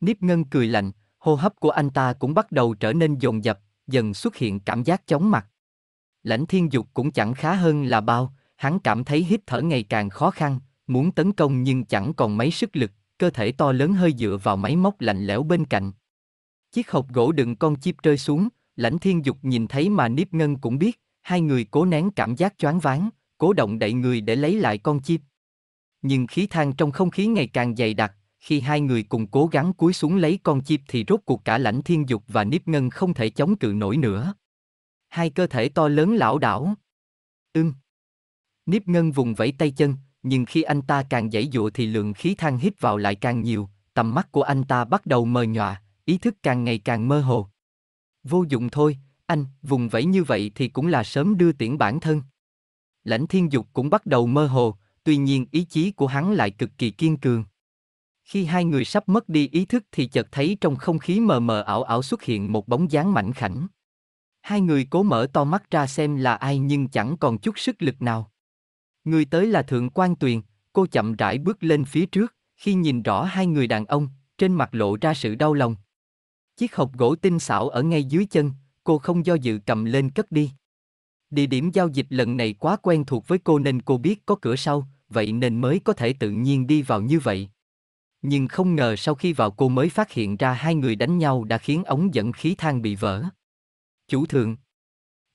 Niếp Ngân cười lạnh, hô hấp của anh ta cũng bắt đầu trở nên dồn dập, dần xuất hiện cảm giác chóng mặt. Lãnh thiên dục cũng chẳng khá hơn là bao, hắn cảm thấy hít thở ngày càng khó khăn, muốn tấn công nhưng chẳng còn mấy sức lực, cơ thể to lớn hơi dựa vào máy móc lạnh lẽo bên cạnh. Chiếc hộp gỗ đựng con chip rơi xuống, lãnh thiên dục nhìn thấy mà Niếp Ngân cũng biết, hai người cố nén cảm giác choáng váng, cố động đậy người để lấy lại con chip, nhưng khí than trong không khí ngày càng dày đặc, khi hai người cùng cố gắng cúi xuống lấy con chip thì rốt cuộc cả lãnh thiên dục và nếp ngân không thể chống cự nổi nữa. Hai cơ thể to lớn lão đảo. Ưm. Nếp ngân vùng vẫy tay chân, nhưng khi anh ta càng dãy dụa thì lượng khí than hít vào lại càng nhiều, tầm mắt của anh ta bắt đầu mờ nhòa, ý thức càng ngày càng mơ hồ. Vô dụng thôi, anh, vùng vẫy như vậy thì cũng là sớm đưa tiễn bản thân. Lãnh thiên dục cũng bắt đầu mơ hồ, tuy nhiên ý chí của hắn lại cực kỳ kiên cường. Khi hai người sắp mất đi ý thức thì chợt thấy trong không khí mờ mờ ảo ảo xuất hiện một bóng dáng mảnh khảnh. Hai người cố mở to mắt ra xem là ai nhưng chẳng còn chút sức lực nào. Người tới là Thượng quan Tuyền, cô chậm rãi bước lên phía trước, khi nhìn rõ hai người đàn ông, trên mặt lộ ra sự đau lòng. Chiếc hộp gỗ tinh xảo ở ngay dưới chân, cô không do dự cầm lên cất đi. Địa điểm giao dịch lần này quá quen thuộc với cô nên cô biết có cửa sau, vậy nên mới có thể tự nhiên đi vào như vậy. Nhưng không ngờ sau khi vào cô mới phát hiện ra hai người đánh nhau đã khiến ống dẫn khí than bị vỡ. Chủ thượng.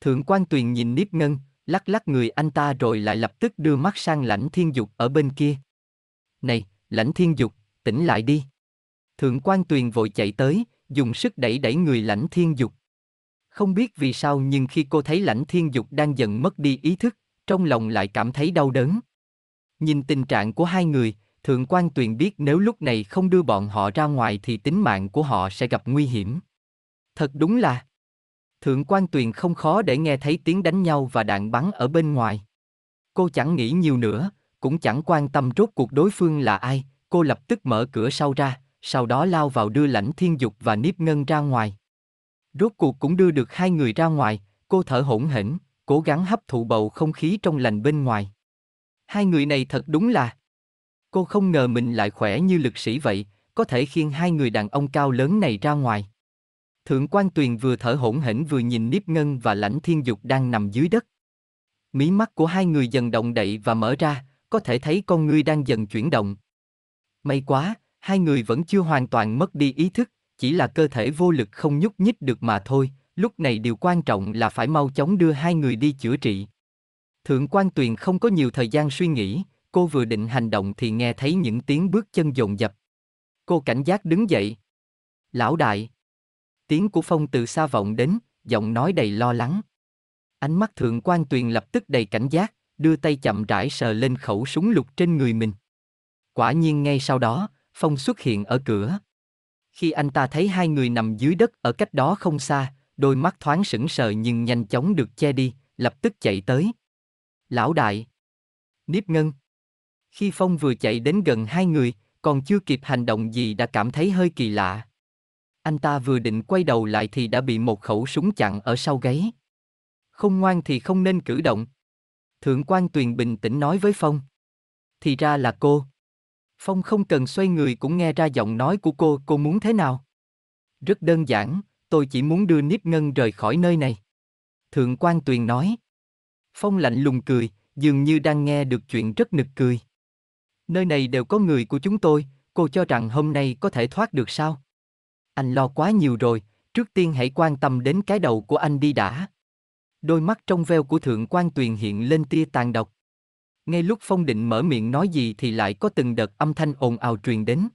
Thượng quan tuyền nhìn Niếp Ngân, lắc lắc người anh ta rồi lại lập tức đưa mắt sang lãnh thiên dục ở bên kia. Này, lãnh thiên dục, tỉnh lại đi. Thượng quan tuyền vội chạy tới, dùng sức đẩy đẩy người lãnh thiên dục. Không biết vì sao nhưng khi cô thấy lãnh thiên dục đang dần mất đi ý thức, trong lòng lại cảm thấy đau đớn. Nhìn tình trạng của hai người, Thượng quan Tuyền biết nếu lúc này không đưa bọn họ ra ngoài thì tính mạng của họ sẽ gặp nguy hiểm. Thật đúng là Thượng quan Tuyền không khó để nghe thấy tiếng đánh nhau và đạn bắn ở bên ngoài. Cô chẳng nghĩ nhiều nữa, cũng chẳng quan tâm rốt cuộc đối phương là ai, cô lập tức mở cửa sau ra, sau đó lao vào đưa lãnh thiên dục và nếp ngân ra ngoài. Rốt cuộc cũng đưa được hai người ra ngoài, cô thở hổn hển, cố gắng hấp thụ bầu không khí trong lành bên ngoài. Hai người này thật đúng là... Cô không ngờ mình lại khỏe như lực sĩ vậy, có thể khiêng hai người đàn ông cao lớn này ra ngoài. Thượng quan tuyền vừa thở hổn hển vừa nhìn Nếp Ngân và Lãnh Thiên Dục đang nằm dưới đất. Mí mắt của hai người dần động đậy và mở ra, có thể thấy con ngươi đang dần chuyển động. May quá, hai người vẫn chưa hoàn toàn mất đi ý thức, chỉ là cơ thể vô lực không nhúc nhích được mà thôi, lúc này điều quan trọng là phải mau chóng đưa hai người đi chữa trị. Thượng quan tuyền không có nhiều thời gian suy nghĩ, cô vừa định hành động thì nghe thấy những tiếng bước chân dồn dập. Cô cảnh giác đứng dậy. Lão đại. Tiếng của phong từ xa vọng đến, giọng nói đầy lo lắng. Ánh mắt thượng quan tuyền lập tức đầy cảnh giác, đưa tay chậm rãi sờ lên khẩu súng lục trên người mình. Quả nhiên ngay sau đó, phong xuất hiện ở cửa. Khi anh ta thấy hai người nằm dưới đất ở cách đó không xa, đôi mắt thoáng sững sờ nhưng nhanh chóng được che đi, lập tức chạy tới. Lão đại! Niếp ngân! Khi Phong vừa chạy đến gần hai người, còn chưa kịp hành động gì đã cảm thấy hơi kỳ lạ. Anh ta vừa định quay đầu lại thì đã bị một khẩu súng chặn ở sau gáy. Không ngoan thì không nên cử động. Thượng quan Tuyền bình tĩnh nói với Phong. Thì ra là cô. Phong không cần xoay người cũng nghe ra giọng nói của cô, cô muốn thế nào? Rất đơn giản, tôi chỉ muốn đưa Niếp Ngân rời khỏi nơi này. Thượng quan Tuyền nói. Phong lạnh lùng cười, dường như đang nghe được chuyện rất nực cười. Nơi này đều có người của chúng tôi, cô cho rằng hôm nay có thể thoát được sao? Anh lo quá nhiều rồi, trước tiên hãy quan tâm đến cái đầu của anh đi đã. Đôi mắt trong veo của thượng quan tuyền hiện lên tia tàn độc. Ngay lúc Phong định mở miệng nói gì thì lại có từng đợt âm thanh ồn ào truyền đến.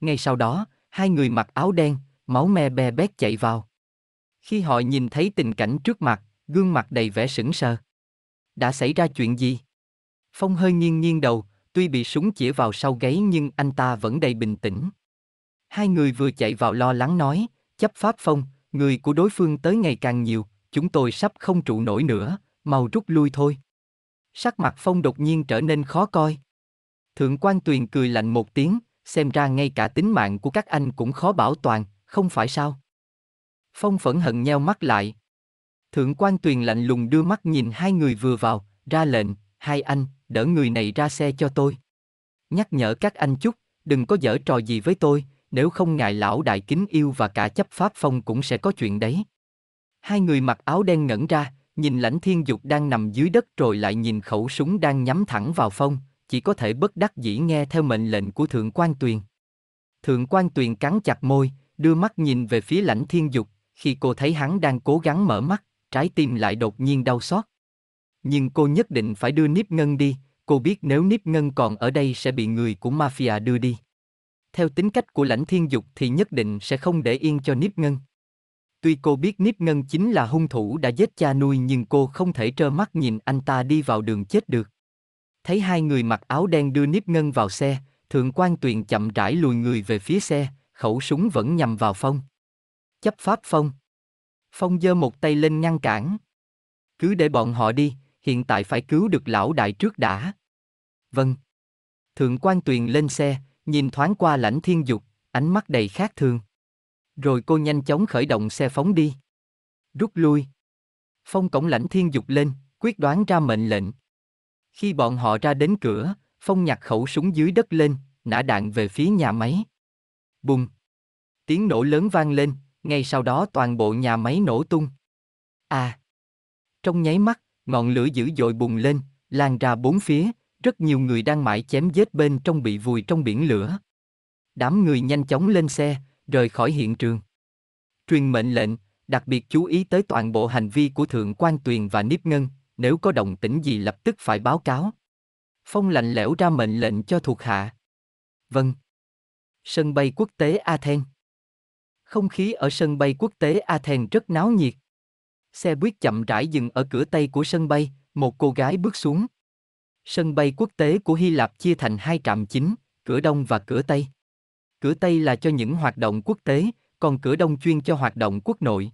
Ngay sau đó, hai người mặc áo đen, máu me be bét chạy vào. Khi họ nhìn thấy tình cảnh trước mặt, gương mặt đầy vẻ sững sờ. Đã xảy ra chuyện gì? Phong hơi nghiêng nghiêng đầu, tuy bị súng chĩa vào sau gáy nhưng anh ta vẫn đầy bình tĩnh. Hai người vừa chạy vào lo lắng nói, chấp pháp Phong, người của đối phương tới ngày càng nhiều, chúng tôi sắp không trụ nổi nữa, mau rút lui thôi sắc mặt phong đột nhiên trở nên khó coi. Thượng quan tuyền cười lạnh một tiếng, xem ra ngay cả tính mạng của các anh cũng khó bảo toàn, không phải sao? Phong phẫn hận nheo mắt lại. Thượng quan tuyền lạnh lùng đưa mắt nhìn hai người vừa vào, ra lệnh, hai anh, đỡ người này ra xe cho tôi. Nhắc nhở các anh chút, đừng có dở trò gì với tôi, nếu không ngài lão đại kính yêu và cả chấp pháp phong cũng sẽ có chuyện đấy. Hai người mặc áo đen ngẩn ra, nhìn lãnh thiên dục đang nằm dưới đất rồi lại nhìn khẩu súng đang nhắm thẳng vào phong, chỉ có thể bất đắc dĩ nghe theo mệnh lệnh của Thượng quan Tuyền. Thượng quan Tuyền cắn chặt môi, đưa mắt nhìn về phía lãnh thiên dục, khi cô thấy hắn đang cố gắng mở mắt, trái tim lại đột nhiên đau xót. Nhưng cô nhất định phải đưa Niếp Ngân đi, cô biết nếu Niếp Ngân còn ở đây sẽ bị người của mafia đưa đi. Theo tính cách của lãnh thiên dục thì nhất định sẽ không để yên cho Niếp Ngân. Tuy cô biết Niếp Ngân chính là hung thủ đã giết cha nuôi nhưng cô không thể trơ mắt nhìn anh ta đi vào đường chết được. Thấy hai người mặc áo đen đưa Niếp Ngân vào xe, Thượng quan Tuyền chậm rãi lùi người về phía xe, khẩu súng vẫn nhằm vào Phong. Chấp pháp Phong. Phong giơ một tay lên ngăn cản. Cứ để bọn họ đi, hiện tại phải cứu được lão đại trước đã. Vâng. Thượng quan Tuyền lên xe, nhìn thoáng qua lãnh thiên dục, ánh mắt đầy khác thường. Rồi cô nhanh chóng khởi động xe phóng đi. Rút lui. Phong cổng lãnh thiên dục lên, quyết đoán ra mệnh lệnh. Khi bọn họ ra đến cửa, Phong nhặt khẩu súng dưới đất lên, nã đạn về phía nhà máy. Bùng. Tiếng nổ lớn vang lên, ngay sau đó toàn bộ nhà máy nổ tung. À. Trong nháy mắt, ngọn lửa dữ dội bùng lên, lan ra bốn phía, rất nhiều người đang mãi chém giết bên trong bị vùi trong biển lửa. Đám người nhanh chóng lên xe, rời khỏi hiện trường. Truyền mệnh lệnh, đặc biệt chú ý tới toàn bộ hành vi của Thượng quan Tuyền và Niếp Ngân, nếu có động tĩnh gì lập tức phải báo cáo. Phong lạnh lẽo ra mệnh lệnh cho thuộc hạ. Vâng. Sân bay quốc tế Athens. Không khí ở sân bay quốc tế Athens rất náo nhiệt. Xe buýt chậm rãi dừng ở cửa tây của sân bay, một cô gái bước xuống. Sân bay quốc tế của Hy Lạp chia thành hai trạm chính, cửa đông và cửa tây cửa Tây là cho những hoạt động quốc tế, còn cửa Đông chuyên cho hoạt động quốc nội.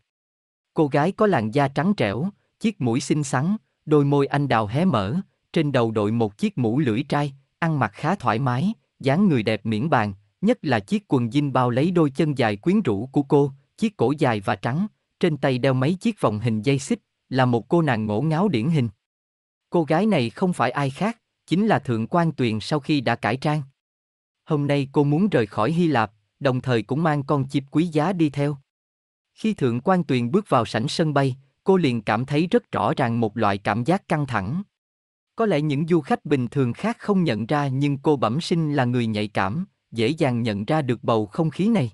Cô gái có làn da trắng trẻo, chiếc mũi xinh xắn, đôi môi anh đào hé mở, trên đầu đội một chiếc mũ lưỡi trai, ăn mặc khá thoải mái, dáng người đẹp miễn bàn, nhất là chiếc quần jean bao lấy đôi chân dài quyến rũ của cô, chiếc cổ dài và trắng, trên tay đeo mấy chiếc vòng hình dây xích, là một cô nàng ngổ ngáo điển hình. Cô gái này không phải ai khác, chính là Thượng quan Tuyền sau khi đã cải trang. Hôm nay cô muốn rời khỏi Hy Lạp, đồng thời cũng mang con chip quý giá đi theo. Khi Thượng quan Tuyền bước vào sảnh sân bay, cô liền cảm thấy rất rõ ràng một loại cảm giác căng thẳng. Có lẽ những du khách bình thường khác không nhận ra nhưng cô bẩm sinh là người nhạy cảm, dễ dàng nhận ra được bầu không khí này.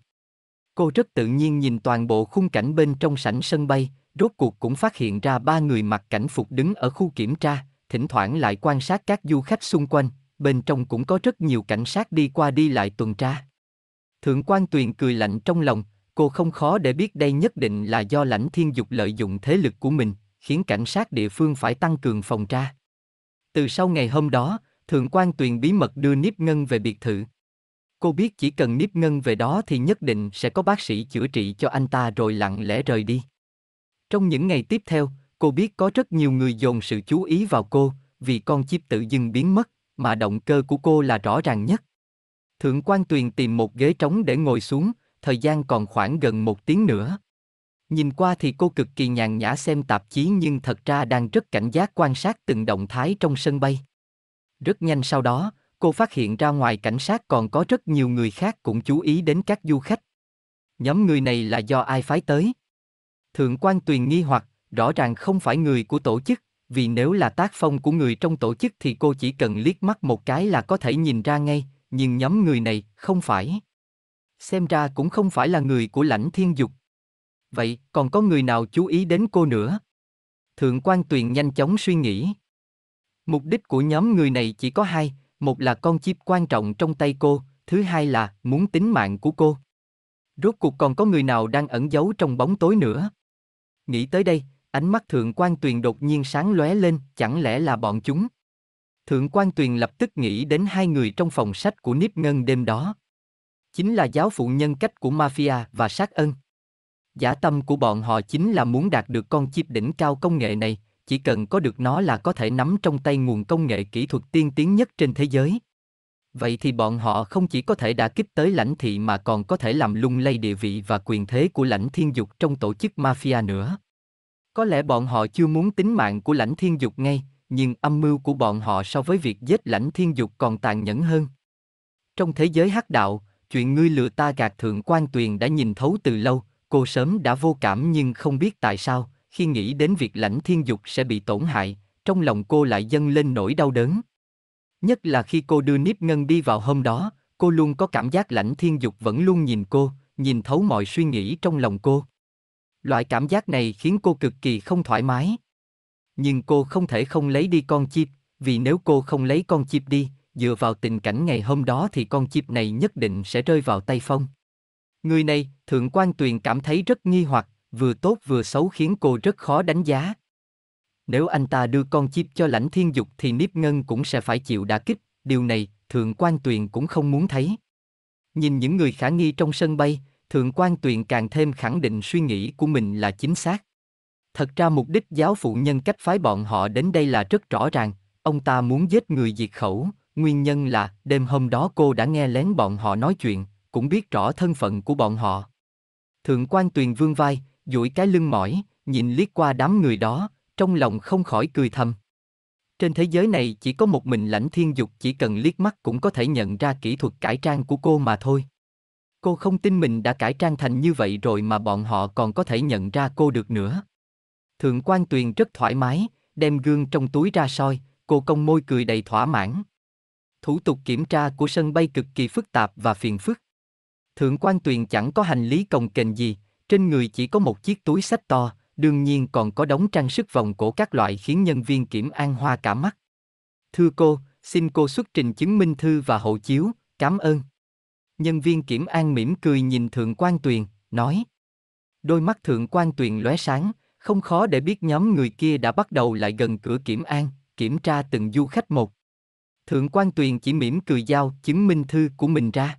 Cô rất tự nhiên nhìn toàn bộ khung cảnh bên trong sảnh sân bay, rốt cuộc cũng phát hiện ra ba người mặc cảnh phục đứng ở khu kiểm tra, thỉnh thoảng lại quan sát các du khách xung quanh, bên trong cũng có rất nhiều cảnh sát đi qua đi lại tuần tra. Thượng quan tuyền cười lạnh trong lòng, cô không khó để biết đây nhất định là do lãnh thiên dục lợi dụng thế lực của mình, khiến cảnh sát địa phương phải tăng cường phòng tra. Từ sau ngày hôm đó, thượng quan tuyền bí mật đưa Niếp Ngân về biệt thự. Cô biết chỉ cần Niếp Ngân về đó thì nhất định sẽ có bác sĩ chữa trị cho anh ta rồi lặng lẽ rời đi. Trong những ngày tiếp theo, cô biết có rất nhiều người dồn sự chú ý vào cô, vì con chip tự dưng biến mất, mà động cơ của cô là rõ ràng nhất. Thượng quan tuyền tìm một ghế trống để ngồi xuống, thời gian còn khoảng gần một tiếng nữa. Nhìn qua thì cô cực kỳ nhàn nhã xem tạp chí nhưng thật ra đang rất cảnh giác quan sát từng động thái trong sân bay. Rất nhanh sau đó, cô phát hiện ra ngoài cảnh sát còn có rất nhiều người khác cũng chú ý đến các du khách. Nhóm người này là do ai phái tới? Thượng quan tuyền nghi hoặc, rõ ràng không phải người của tổ chức, vì nếu là tác phong của người trong tổ chức thì cô chỉ cần liếc mắt một cái là có thể nhìn ra ngay, nhưng nhóm người này không phải. Xem ra cũng không phải là người của lãnh thiên dục. Vậy còn có người nào chú ý đến cô nữa? Thượng quan tuyền nhanh chóng suy nghĩ. Mục đích của nhóm người này chỉ có hai, một là con chip quan trọng trong tay cô, thứ hai là muốn tính mạng của cô. Rốt cuộc còn có người nào đang ẩn giấu trong bóng tối nữa. Nghĩ tới đây, Ánh mắt Thượng quan Tuyền đột nhiên sáng lóe lên, chẳng lẽ là bọn chúng? Thượng quan Tuyền lập tức nghĩ đến hai người trong phòng sách của nếp Ngân đêm đó. Chính là giáo phụ nhân cách của Mafia và sát ân. Giả tâm của bọn họ chính là muốn đạt được con chip đỉnh cao công nghệ này, chỉ cần có được nó là có thể nắm trong tay nguồn công nghệ kỹ thuật tiên tiến nhất trên thế giới. Vậy thì bọn họ không chỉ có thể đã kích tới lãnh thị mà còn có thể làm lung lay địa vị và quyền thế của lãnh thiên dục trong tổ chức mafia nữa. Có lẽ bọn họ chưa muốn tính mạng của lãnh thiên dục ngay, nhưng âm mưu của bọn họ so với việc giết lãnh thiên dục còn tàn nhẫn hơn. Trong thế giới hắc đạo, chuyện ngươi lừa ta gạt thượng quan tuyền đã nhìn thấu từ lâu, cô sớm đã vô cảm nhưng không biết tại sao, khi nghĩ đến việc lãnh thiên dục sẽ bị tổn hại, trong lòng cô lại dâng lên nỗi đau đớn. Nhất là khi cô đưa nếp Ngân đi vào hôm đó, cô luôn có cảm giác lãnh thiên dục vẫn luôn nhìn cô, nhìn thấu mọi suy nghĩ trong lòng cô. Loại cảm giác này khiến cô cực kỳ không thoải mái. Nhưng cô không thể không lấy đi con chip, vì nếu cô không lấy con chip đi, dựa vào tình cảnh ngày hôm đó thì con chip này nhất định sẽ rơi vào tay Phong. Người này, Thượng quan Tuyền cảm thấy rất nghi hoặc, vừa tốt vừa xấu khiến cô rất khó đánh giá. Nếu anh ta đưa con chip cho lãnh thiên dục thì Nếp Ngân cũng sẽ phải chịu đả kích, điều này, Thượng quan Tuyền cũng không muốn thấy. Nhìn những người khả nghi trong sân bay, Thượng quan Tuyền càng thêm khẳng định suy nghĩ của mình là chính xác. Thật ra mục đích giáo phụ nhân cách phái bọn họ đến đây là rất rõ ràng, ông ta muốn giết người diệt khẩu, nguyên nhân là đêm hôm đó cô đã nghe lén bọn họ nói chuyện, cũng biết rõ thân phận của bọn họ. Thượng quan Tuyền vương vai, duỗi cái lưng mỏi, nhìn liếc qua đám người đó, trong lòng không khỏi cười thầm. Trên thế giới này chỉ có một mình lãnh thiên dục chỉ cần liếc mắt cũng có thể nhận ra kỹ thuật cải trang của cô mà thôi. Cô không tin mình đã cải trang thành như vậy rồi mà bọn họ còn có thể nhận ra cô được nữa. Thượng quan tuyền rất thoải mái, đem gương trong túi ra soi, cô cong môi cười đầy thỏa mãn. Thủ tục kiểm tra của sân bay cực kỳ phức tạp và phiền phức. Thượng quan tuyền chẳng có hành lý cồng kềnh gì, trên người chỉ có một chiếc túi sách to, đương nhiên còn có đống trang sức vòng cổ các loại khiến nhân viên kiểm an hoa cả mắt. Thưa cô, xin cô xuất trình chứng minh thư và hộ chiếu, cảm ơn. Nhân viên kiểm an mỉm cười nhìn Thượng quan Tuyền, nói. Đôi mắt Thượng quan Tuyền lóe sáng, không khó để biết nhóm người kia đã bắt đầu lại gần cửa kiểm an, kiểm tra từng du khách một. Thượng quan Tuyền chỉ mỉm cười giao chứng minh thư của mình ra.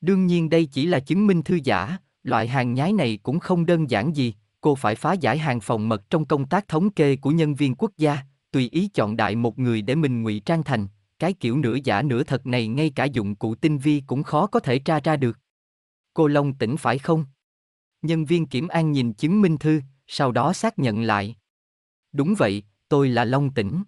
Đương nhiên đây chỉ là chứng minh thư giả, loại hàng nhái này cũng không đơn giản gì, cô phải phá giải hàng phòng mật trong công tác thống kê của nhân viên quốc gia, tùy ý chọn đại một người để mình ngụy trang thành, cái kiểu nửa giả nửa thật này ngay cả dụng cụ tinh vi cũng khó có thể tra ra được. Cô Long tỉnh phải không? Nhân viên kiểm an nhìn chứng minh thư, sau đó xác nhận lại. Đúng vậy, tôi là Long tỉnh.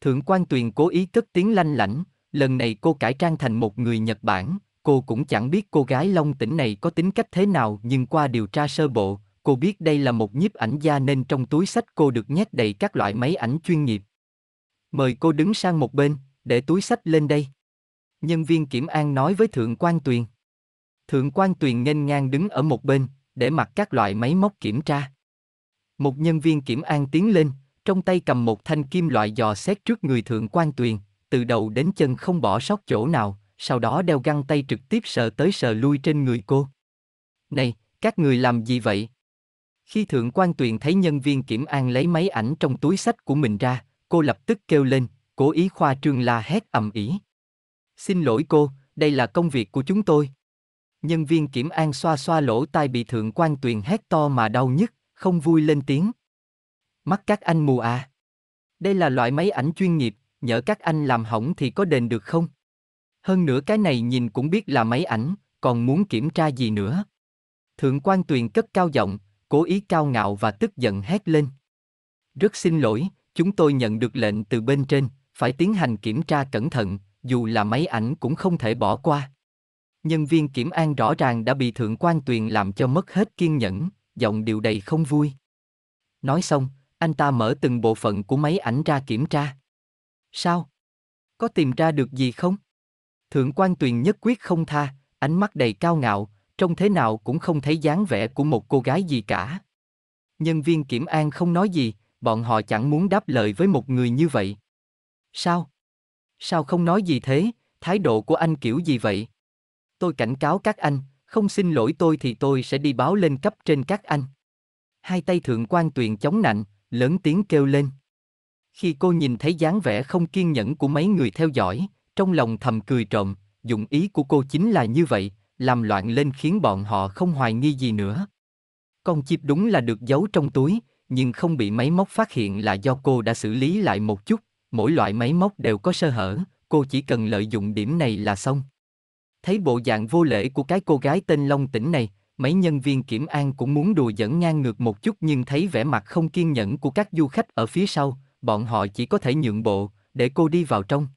Thượng quan tuyền cố ý cất tiếng lanh lảnh, lần này cô cải trang thành một người Nhật Bản, cô cũng chẳng biết cô gái Long tỉnh này có tính cách thế nào nhưng qua điều tra sơ bộ, cô biết đây là một nhiếp ảnh gia nên trong túi sách cô được nhét đầy các loại máy ảnh chuyên nghiệp. Mời cô đứng sang một bên để túi sách lên đây. Nhân viên kiểm an nói với Thượng quan Tuyền. Thượng quan Tuyền nghênh ngang đứng ở một bên, để mặc các loại máy móc kiểm tra. Một nhân viên kiểm an tiến lên, trong tay cầm một thanh kim loại dò xét trước người Thượng quan Tuyền, từ đầu đến chân không bỏ sót chỗ nào, sau đó đeo găng tay trực tiếp sờ tới sờ lui trên người cô. Này, các người làm gì vậy? Khi Thượng quan Tuyền thấy nhân viên kiểm an lấy máy ảnh trong túi sách của mình ra, cô lập tức kêu lên, Cố ý khoa trương la hét ầm ĩ. Xin lỗi cô, đây là công việc của chúng tôi. Nhân viên kiểm an xoa xoa lỗ tai bị thượng quan tuyền hét to mà đau nhất, không vui lên tiếng. Mắt các anh mù à. Đây là loại máy ảnh chuyên nghiệp, nhỡ các anh làm hỏng thì có đền được không? Hơn nữa cái này nhìn cũng biết là máy ảnh, còn muốn kiểm tra gì nữa. Thượng quan tuyền cất cao giọng, cố ý cao ngạo và tức giận hét lên. Rất xin lỗi, chúng tôi nhận được lệnh từ bên trên, phải tiến hành kiểm tra cẩn thận, dù là máy ảnh cũng không thể bỏ qua. Nhân viên kiểm an rõ ràng đã bị Thượng quan Tuyền làm cho mất hết kiên nhẫn, giọng điều đầy không vui. Nói xong, anh ta mở từng bộ phận của máy ảnh ra kiểm tra. Sao? Có tìm ra được gì không? Thượng quan Tuyền nhất quyết không tha, ánh mắt đầy cao ngạo, trông thế nào cũng không thấy dáng vẻ của một cô gái gì cả. Nhân viên kiểm an không nói gì, bọn họ chẳng muốn đáp lời với một người như vậy. Sao? Sao không nói gì thế, thái độ của anh kiểu gì vậy? Tôi cảnh cáo các anh, không xin lỗi tôi thì tôi sẽ đi báo lên cấp trên các anh. Hai tay thượng quan tuyền chống nạnh, lớn tiếng kêu lên. Khi cô nhìn thấy dáng vẻ không kiên nhẫn của mấy người theo dõi, trong lòng thầm cười trộm, dụng ý của cô chính là như vậy, làm loạn lên khiến bọn họ không hoài nghi gì nữa. Con chip đúng là được giấu trong túi, nhưng không bị máy móc phát hiện là do cô đã xử lý lại một chút, mỗi loại máy móc đều có sơ hở, cô chỉ cần lợi dụng điểm này là xong. Thấy bộ dạng vô lễ của cái cô gái tên Long Tỉnh này, mấy nhân viên kiểm an cũng muốn đùa dẫn ngang ngược một chút nhưng thấy vẻ mặt không kiên nhẫn của các du khách ở phía sau, bọn họ chỉ có thể nhượng bộ, để cô đi vào trong.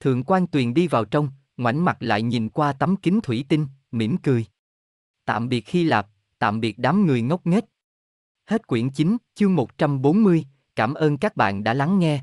Thượng quan tuyền đi vào trong, ngoảnh mặt lại nhìn qua tấm kính thủy tinh, mỉm cười. Tạm biệt Hy Lạp, tạm biệt đám người ngốc nghếch. Hết quyển 9, chương 140, cảm ơn các bạn đã lắng nghe,